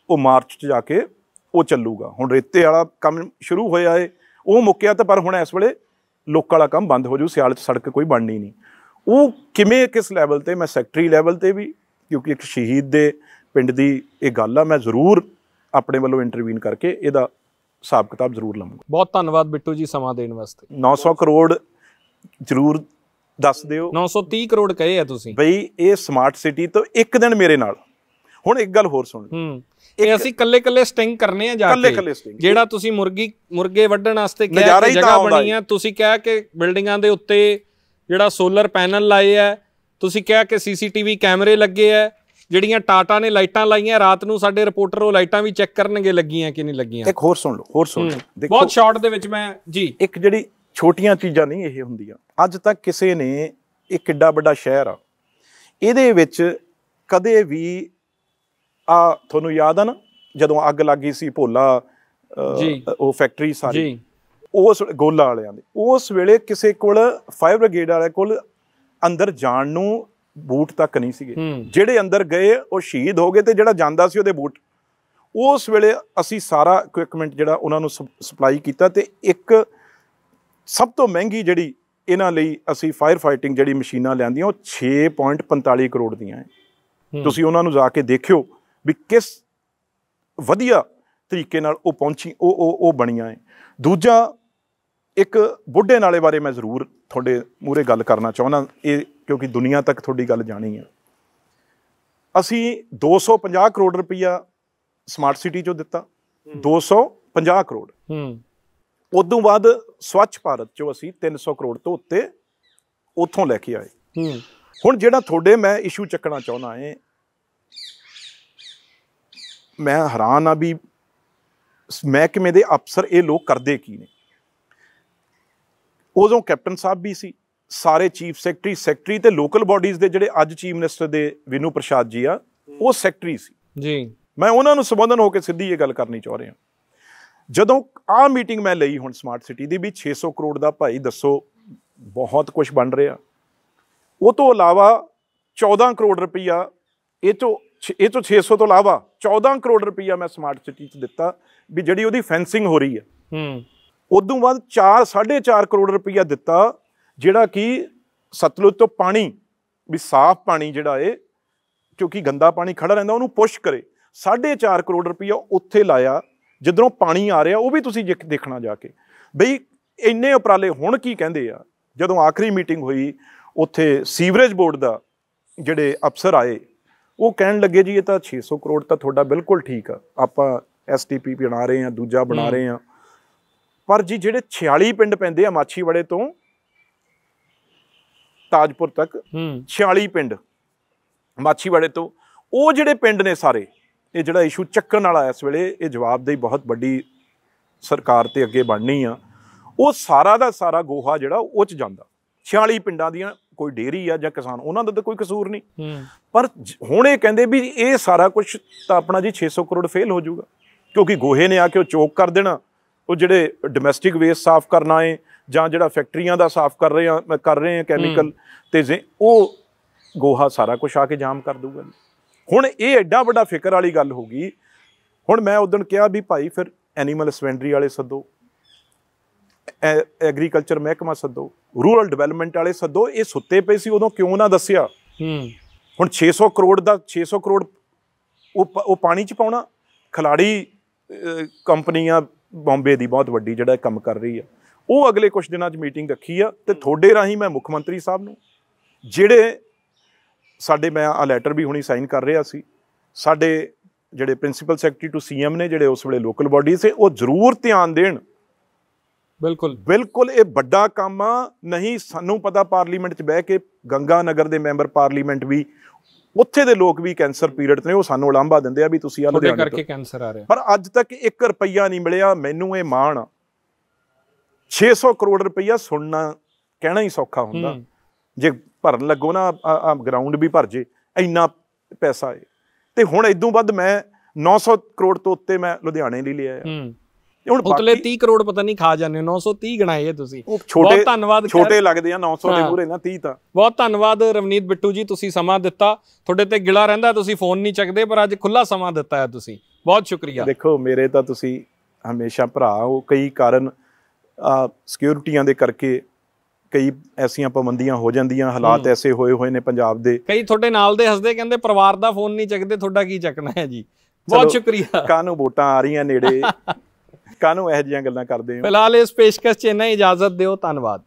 ਉਹ ਮਾਰਚ 'ਚ ਜਾ ਕੇ ਉਹ ਚੱਲੂਗਾ ਹੁਣ ਰੇਤੇ ਵਾਲਾ ਕੰਮ ਸ਼ੁਰੂ ਹੋਇਆ ਏ ਉਹ ਮੁੱਕਿਆ ਤਾਂ ਪਰ ਹੁਣ ਇਸ ਵੇਲੇ ਲੋਕ ਵਾਲਾ ਕੰਮ ਬੰਦ ਹੋ ਜੂ ਸਿਆਲ 'ਚ ਸੜਕ ਕੋਈ ਬਣਨੀ ਨਹੀਂ ਉਹ ਕਿਵੇਂ ਕਿਸ ਲੈਵਲ ਤੇ ਮੈਂ ਸੈਕਟਰੀ ਲੈਵਲ ਤੇ ਵੀ ਕਿਉਂਕਿ ਇੱਕ ਸ਼ਹੀਦ ਦੇ ਪਿੰਡ ਦੀ ਇਹ ਗੱਲ ਆ ਮੈਂ ਜ਼ਰੂਰ ਆਪਣੇ ਵੱਲੋਂ ਇੰਟਰਵੀਨ ਕਰਕੇ ਇਹਦਾ ਹਿਸਾਬ ਕਿਤਾਬ ਜ਼ਰੂਰ ਲਵਾਂਗਾ ਬਹੁਤ ਧੰਨਵਾਦ ਬਿੱਟੂ ਜੀ ਸਮਾਂ ਦੇਣ ਵਾਸਤੇ 900 ਕਰੋੜ ਜ਼ਰੂਰ ਦੱਸ ਦਿਓ 930 ਕਰੋੜ ਕਹੇ ਆ ਤੁਸੀਂ ਬਈ ਇਹ ਸਮਾਰਟ ਸਿਟੀ ਤੋਂ ਇੱਕ ਦਿਨ ਮੇਰੇ ਨਾਲ ਹੁਣ ਇੱਕ ਗੱਲ ਹੋਰ ਸੁਣ ਹੂੰ ਇਹ ਅਸੀਂ ਕੱਲੇ ਕੱਲੇ ਸਟਿੰਗ ਕਰਨੇ ਆ ਜਾ ਕੇ ਜਿਹੜਾ ਤੁਸੀਂ ਮੁਰਗੀ ਮੁਰਗੇ ਵੱਢਣ ਵਾਸਤੇ ਕਿਹਾ ਜਗ੍ਹਾ ਬਣੀ ਆ ਤੁਸੀਂ ਕਹਿ ਕੇ ਬਿਲਡਿੰਗਾਂ ਦੇ ਉੱਤੇ ਜਿਹੜਾ ਸੋਲਰ ਪੈਨਲ ਲਾਏ ਆ ਤੁਸੀਂ ਕਹਿ ਕੇ ਸੀਸੀਟੀਵੀ ਕੈਮਰੇ ਲੱਗੇ ਆ ਜਿਹੜੀਆਂ ਟਾਟਾ ਨੇ ਲਾਈਟਾਂ ਲਾਈਆਂ ਰਾਤ ਨੂੰ ਸਾਡੇ ਰਿਪੋਰਟਰ ਉਹ ਲਾਈਟਾਂ ਵੀ ਚੈੱਕ ਕਰਨਗੇ ਲੱਗੀਆਂ ਕਿ ਨਹੀਂ ਲੱਗੀਆਂ ਇੱਕ ਹੋਰ ਸੁਣ ਲਓ ਹੋਰ ਸੁਣ ਲਓ ਬਹੁਤ ਸ਼ਾਰਟ ਦੇ ਵਿੱਚ ਮੈਂ ਜੀ ਇੱਕ ਜਿਹੜੀ ਛੋਟੀਆਂ ਚੀਜ਼ਾਂ ਨਹੀਂ ਇਹ ਹੁੰਦੀਆਂ ਅੱਜ ਤੱਕ ਕਿਸੇ ਨੇ ਇਹ ਕਿੱਡਾ ਵੱਡਾ ਸ਼ਹਿਰ ਆ ਇਹਦੇ ਵਿੱਚ ਕਦੇ ਵੀ ਆ ਤੁਹਾਨੂੰ ਯਾਦ ਆ ਨਾ ਜਦੋਂ ਅੱਗ ਲੱਗੀ ਸੀ ਭੋਲਾ ਉਹ ਫੈਕਟਰੀ ਸਾਰੀ ਉਸ ਗੋਲਾ ਵਾਲਿਆਂ ਦੇ ਉਸ ਵੇਲੇ ਕਿਸੇ ਕੋਲ ਫਾਇਰ ਬ੍ਰਿਗੇਡ ਵਾਲੇ ਕੋਲ ਅੰਦਰ ਜਾਣ ਨੂੰ ਬੂਟ ਤੱਕ ਨਹੀਂ ਸੀਗੇ ਜਿਹੜੇ ਅੰਦਰ ਗਏ ਉਹ ਸ਼ਹੀਦ ਹੋ ਗਏ ਤੇ ਜਿਹੜਾ ਜਾਂਦਾ ਸੀ ਉਹਦੇ ਬੂਟ ਉਸ ਵੇਲੇ ਅਸੀਂ ਸਾਰਾ ਇਕਵਿਪਮੈਂਟ ਜਿਹੜਾ ਉਹਨਾਂ ਨੂੰ ਸਪਲਾਈ ਕੀਤਾ ਤੇ ਇੱਕ ਸਭ ਤੋਂ ਮਹਿੰਗੀ ਜਿਹੜੀ ਇਹਨਾਂ ਲਈ ਅਸੀਂ ਫਾਇਰ ਫਾਈਟਿੰਗ ਜਿਹੜੀ ਮਸ਼ੀਨਾਂ ਲੈਂਦੀਆਂ ਉਹ 6.45 ਕਰੋੜ ਦੀਆਂ ਹੈ ਤੁਸੀਂ ਉਹਨਾਂ ਨੂੰ ਜਾ ਕੇ ਦੇਖਿਓ ਵੀ ਕਿਸ ਵਧੀਆ ਤਰੀਕੇ ਨਾਲ ਉਹ ਪਹੁੰਚੀ ਉਹ ਉਹ ਉਹ ਬਣੀਆਂ ਹੈ ਦੂਜਾ ਇੱਕ ਬੁੱਢੇ ਨਾਲੇ ਬਾਰੇ ਮੈਂ ਜ਼ਰੂਰ ਤੁਹਾਡੇ ਮੂਰੇ ਗੱਲ ਕਰਨਾ ਚਾਹੁੰਦਾ ਇਹ ਕਿਉਂਕਿ ਦੁਨੀਆ ਤੱਕ ਤੁਹਾਡੀ ਗੱਲ ਜਾਣੀ ਹੈ ਅਸੀਂ 250 ਕਰੋੜ ਰੁਪਈਆ ਸਮਾਰਟ ਸਿਟੀ ਚੋਂ ਦਿੱਤਾ 250 ਕਰੋੜ ਹੂੰ ਉਦੋਂ ਬਾਅਦ ਸਵੱਛ ਭਾਰਤ ਚੋਂ ਅਸੀਂ 300 ਕਰੋੜ ਤੋਂ ਉੱਤੇ ਉੱਥੋਂ ਲੈ ਕੇ ਆਏ ਹੁਣ ਜਿਹੜਾ ਤੁਹਾਡੇ ਮੈਂ ਇਸ਼ੂ ਚੱਕਣਾ ਚਾਹੁੰਦਾ ਏ ਮੈਂ ਹੈਰਾਨ ਆ ਵੀ ਮਹਿਕਮੇ ਦੇ ਅਫਸਰ ਇਹ ਲੋਕ ਕਰਦੇ ਕੀ ਨੇ ਉਦੋਂ ਕੈਪਟਨ ਸਾਹਿਬ ਵੀ ਸੀ ਸਾਰੇ ਚੀਫ ਸੈਕਟਰੀ ਸੈਕਟਰੀ ਤੇ ਲੋਕਲ ਬਾਡੀਜ਼ ਦੇ ਜਿਹੜੇ ਅੱਜ ਚੀਫ ਮਿਨਿਸਟਰ ਦੇ ਵਿਨੂ ਪ੍ਰਸ਼ਾਦ ਜੀ ਆ ਉਹ ਸੈਕਟਰੀ ਸੀ ਜੀ ਮੈਂ ਉਹਨਾਂ ਨੂੰ ਸੰਬੋਧਨ ਹੋ ਕੇ ਸਿੱਧੀ ਇਹ ਗੱਲ ਕਰਨੀ ਚਾਹ ਰਿਹਾ ਹਾਂ ਜਦੋਂ ਆ ਮੀਟਿੰਗ ਮੈਂ ਲਈ ਹੁਣ ਸਮਾਰਟ ਸਿਟੀ ਦੀ ਵੀ 600 ਕਰੋੜ ਦਾ ਭਾਈ ਦੱਸੋ ਬਹੁਤ ਕੁਝ ਬਣ ਰਿਹਾ ਉਹ ਤੋਂ ਇਲਾਵਾ 14 ਕਰੋੜ ਰੁਪਈਆ ਇਹ ਤੋਂ ਇਹ ਤੋਂ 600 ਤੋਂ ਇਲਾਵਾ 14 ਕਰੋੜ ਰੁਪਈਆ ਮੈਂ ਸਮਾਰਟ ਸਿਟੀ 'ਚ ਦਿੱਤਾ ਵੀ ਜਿਹੜੀ ਉਹਦੀ ਫੈਂਸਿੰਗ ਹੋ ਰਹੀ ਹੈ ਹੂੰ ਉਦੋਂ ਬਾਅਦ 4 4.5 ਕਰੋੜ ਰੁਪਈਆ ਦਿੱਤਾ ਜਿਹੜਾ ਕਿ ਸਤਲੁਜ ਤੋਂ ਪਾਣੀ ਵੀ ਸਾਫ਼ ਪਾਣੀ ਜਿਹੜਾ ਏ ਕਿਉਂਕਿ ਗੰਦਾ ਪਾਣੀ ਖੜਾ ਰਹਿੰਦਾ ਉਹਨੂੰ ਪੁਸ਼ ਕਰੇ 4.5 ਕਰੋੜ ਰੁਪਈਆ ਉੱਥੇ ਲਾਇਆ ਜਿੱਧਰੋਂ ਪਾਣੀ ਆ ਰਿਹਾ ਉਹ ਵੀ ਤੁਸੀਂ ਦੇਖਣਾ ਜਾ ਕੇ ਬਈ ਇੰਨੇ ਉਪਰਾਲੇ ਹੁਣ ਕੀ ਕਹਿੰਦੇ ਆ ਜਦੋਂ ਆਖਰੀ ਮੀਟਿੰਗ ਹੋਈ ਉੱਥੇ ਸੀਵਰੇਜ ਬੋਰਡ ਦਾ ਜਿਹੜੇ ਅਫਸਰ ਆਏ ਉਹ ਕਹਿਣ ਲੱਗੇ ਜੀ ਇਹ ਤਾਂ 600 ਕਰੋੜ ਤਾਂ ਤੁਹਾਡਾ ਬਿਲਕੁਲ ਠੀਕ ਆ ਆਪਾਂ ਐਸਟੀਪੀ ਬਣਾ ਰਹੇ ਆ ਦੂਜਾ ਬਣਾ ਰਹੇ ਆ ਪਰ ਜੀ ਜਿਹੜੇ 46 ਪਿੰਡ ਪੈਂਦੇ ਆ ਮਾਛੀਵਾੜੇ ਤੋਂ ਤਾਜਪੁਰ ਤੱਕ 46 ਪਿੰਡ ਮਾਛੀਵਾੜੇ ਤੋਂ ਉਹ ਜਿਹੜੇ ਪਿੰਡ ਨੇ ਸਾਰੇ ਇਹ ਜਿਹੜਾ ਇਸ਼ੂ ਚੱਕਣ ਵਾਲਾ ਇਸ ਵੇਲੇ ਇਹ ਜਵਾਬਦੇਹੀ ਬਹੁਤ ਵੱਡੀ ਸਰਕਾਰ ਤੇ ਅੱਗੇ ਬਣਨੀ ਆ ਉਹ ਸਾਰਾ ਦਾ ਸਾਰਾ ਗੋਹਾ ਜਿਹੜਾ ਉਹ ਚ ਜਾਂਦਾ 46 ਪਿੰਡਾਂ ਦੀਆਂ ਕੋਈ ਡੇਰੀ ਆ ਜਾਂ ਕਿਸਾਨ ਉਹਨਾਂ ਦਾ ਤਾਂ ਕੋਈ ਕਸੂਰ ਨਹੀਂ ਪਰ ਹੁਣ ਇਹ ਕਹਿੰਦੇ ਵੀ ਇਹ ਸਾਰਾ ਕੁਝ ਤਾਂ ਆਪਣਾ ਜੀ 600 ਕਰੋੜ ਫੇਲ ਹੋ ਜਾਊਗਾ ਕਿਉਂਕਿ ਗੋਹੇ ਨੇ ਆ ਕੇ ਉਹ ਚੋਕ ਕਰ ਦੇਣਾ ਉਹ ਜਿਹੜੇ ਡੋਮੈਸਟਿਕ ਵੇਸਟ ਸਾਫ਼ ਕਰਨਾ ਹੈ ਜਾਂ ਜਿਹੜਾ ਫੈਕਟਰੀਆਂ ਦਾ ਸਾਫ਼ ਕਰ ਰਹੇ ਆ ਕਰ ਰਹੇ ਆ ਕੈਮੀਕਲ ਤੇ ਉਹ ਗੋਹਾ ਸਾਰਾ ਕੁਝ ਆ ਕੇ ਜਾਮ ਕਰ ਦੂਗਾ ਹੁਣ ਇਹ ਐਡਾ ਵੱਡਾ ਫਿਕਰ ਵਾਲੀ ਗੱਲ ਹੋ ਗਈ ਹੁਣ ਮੈਂ ਉਦੋਂ ਕਿਹਾ ਵੀ ਭਾਈ ਫਿਰ ਐਨੀਮਲ ਸਵੈਂਡਰੀ ਵਾਲੇ ਸੱਦੋ ਐਗਰੀਕਲਚਰ ਮਹਿਕਮਾ ਸੱਦੋ ਰੂਰਲ ਡਿਵੈਲਪਮੈਂਟ ਵਾਲੇ ਸੱਦੋ ਇਹ ਸੁੱਤੇ ਪਏ ਸੀ ਉਦੋਂ ਕਿਉਂ ਨਾ ਦੱਸਿਆ ਹੁਣ 600 ਕਰੋੜ ਦਾ 600 ਕਰੋੜ ਉਹ ਉਹ ਪਾਣੀ ਚ ਪਾਉਣਾ ਖਿਲਾੜੀ ਕੰਪਨੀਆਂ ਬੰਬੇ ਦੀ ਬਹੁਤ ਵੱਡੀ ਜਿਹੜਾ ਕੰਮ ਕਰ ਰਹੀ ਆ ਉਹ ਅਗਲੇ ਕੁਝ ਦਿਨਾਂ 'ਚ ਮੀਟਿੰਗ ਰੱਖੀ ਆ ਤੇ ਤੁਹਾਡੇ ਰਾਹੀਂ ਮੈਂ ਮੁੱਖ ਮੰਤਰੀ ਸਾਹਿਬ ਨੂੰ ਜਿਹੜੇ ਸਾਡੇ ਮੈਂ ਆ ਲੈਟਰ ਵੀ ਹੁਣੀ ਸਾਈਨ ਕਰ ਰਿਹਾ ਸੀ ਸਾਡੇ ਜਿਹੜੇ ਪ੍ਰਿੰਸੀਪਲ ਸੈਕਟਰੀ ਟੂ ਸੀਐਮ ਨੇ ਜਿਹੜੇ ਉਸ ਵੇਲੇ ਲੋਕਲ ਬਾਡੀ ਸੀ ਉਹ ਜ਼ਰੂਰ ਧਿਆਨ ਦੇਣ ਬਿਲਕੁਲ ਬਿਲਕੁਲ ਇਹ ਵੱਡਾ ਕੰਮ ਆ ਨਹੀਂ ਸਾਨੂੰ ਪਤਾ ਪਾਰਲੀਮੈਂਟ 'ਚ ਬਹਿ ਕੇ ਗੰਗਾ ਨਗਰ ਦੇ ਮੈਂਬਰ ਪਾਰਲੀਮੈਂਟ ਵੀ ਉੱਥੇ ਦੇ ਲੋਕ ਵੀ ਕੈਂਸਰ ਪੀਰੀਅਡ ਨੇ ਉਹ ਸਾਨੂੰ ਉਲਾਂਭਾ ਦਿੰਦੇ ਆ ਵੀ ਤੁਸੀਂ ਆ ਲੁਧਿਆਣਾ ਕਰਕੇ ਕੈਂਸਰ ਆ ਰਿਹਾ ਪਰ ਅੱਜ ਤੱਕ 1 ਰੁਪਈਆ ਨਹੀਂ ਮਿਲਿਆ ਮੈਨੂੰ ਇਹ ਮਾਣ 600 ਕਰੋੜ ਰੁਪਈਆ ਸੁਣਨਾ ਕਹਿਣਾ ਹੀ ਸੌਖਾ ਹੁੰਦਾ ਜੇ ਭਰਨ ਲੱਗੋ ਨਾ ਆ ਗਰਾਊਂਡ ਵੀ ਭਰ ਜੇ ਇੰਨਾ ਪੈਸਾ ਏ ਤੇ ਹੁਣ ਇਦੋਂ ਵੱਧ ਮੈਂ 900 ਕਰੋੜ ਤੋਂ ਉੱਤੇ ਮੈਂ ਲੁਧਿਆਣੇ ਲਈ ਲਿਆ ਆ ਹੁਣ ਉਤਲੇ 30 ਕਰੋੜ ਪਤਾ ਨਹੀਂ ਖਾ ਜਾਂਦੇ 930 ਗਣਾਏ ਤੁਸੀਂ ਬਹੁਤ ਧੰਨਵਾਦ ਛੋਟੇ ਲੱਗਦੇ ਆ 900 ਦੇ ਪੂਰੇ ਨਾ 30 ਤਾਂ ਬਹੁਤ ਧੰਨਵਾਦ ਰਵਨੀਤ ਬਿੱਟੂ ਜੀ ਤੁਸੀਂ ਸਮਾਂ ਦਿੱਤਾ ਤੁਹਾਡੇ ਤੇ ਗਿਲਾ ਰਹਿੰਦਾ ਤੁਸੀਂ ਫੋਨ ਨਹੀਂ ਚੱਕਦੇ ਪਰ ਅੱਜ ਖੁੱਲਾ ਸਮਾਂ ਦਿੱਤਾ ਹੈ ਤੁਸੀਂ ਬਹੁਤ ਸ਼ੁਕਰੀਆ ਦੇਖੋ ਮੇਰੇ ਤਾਂ ਤੁਸੀਂ ਹਮੇਸ਼ਾ ਭਰਾ ਹੋ ਕਈ ਕਾਰਨ ਸਿਕਿਉਰਿਟੀਆਂ ਦੇ ਕਰਕੇ ਕਈ ਐਸੀਆਂ ਪਾਬੰਦੀਆਂ ਹੋ ਜਾਂਦੀਆਂ ਹਾਲਾਤ ਐਸੇ ਹੋਏ ਹੋਏ ਨੇ ਪੰਜਾਬ ਦੇ ਕਈ ਤੁਹਾਡੇ ਨਾਲ ਦੇ ਹੱਸਦੇ ਕਹਿੰਦੇ ਪਰਿਵਾਰ ਦਾ ਫੋਨ ਨਹੀਂ ਚੱਕਦੇ ਤੁਹਾਡਾ ਕੀ ਚੱਕਣਾ ਹੈ ਜੀ ਬਹੁਤ ਸ਼ੁਕਰੀਆ ਕਾਨੂੰ ਵੋਟਾਂ ਆ ਰਹੀਆਂ ਨੇੜੇ ਕਾਨੂੰ ਇਹੋ ਜੀਆਂ ਗੱਲਾਂ ਕਰਦੇ ਹੋ ਫਿਲਹਾਲ ਇਸ ਪੇਸ਼ਕਸ਼ 'ਚ ਇਨਾ ਹੀ ਇਜਾਜ਼ਤ ਦਿਓ ਧੰਨਵਾਦ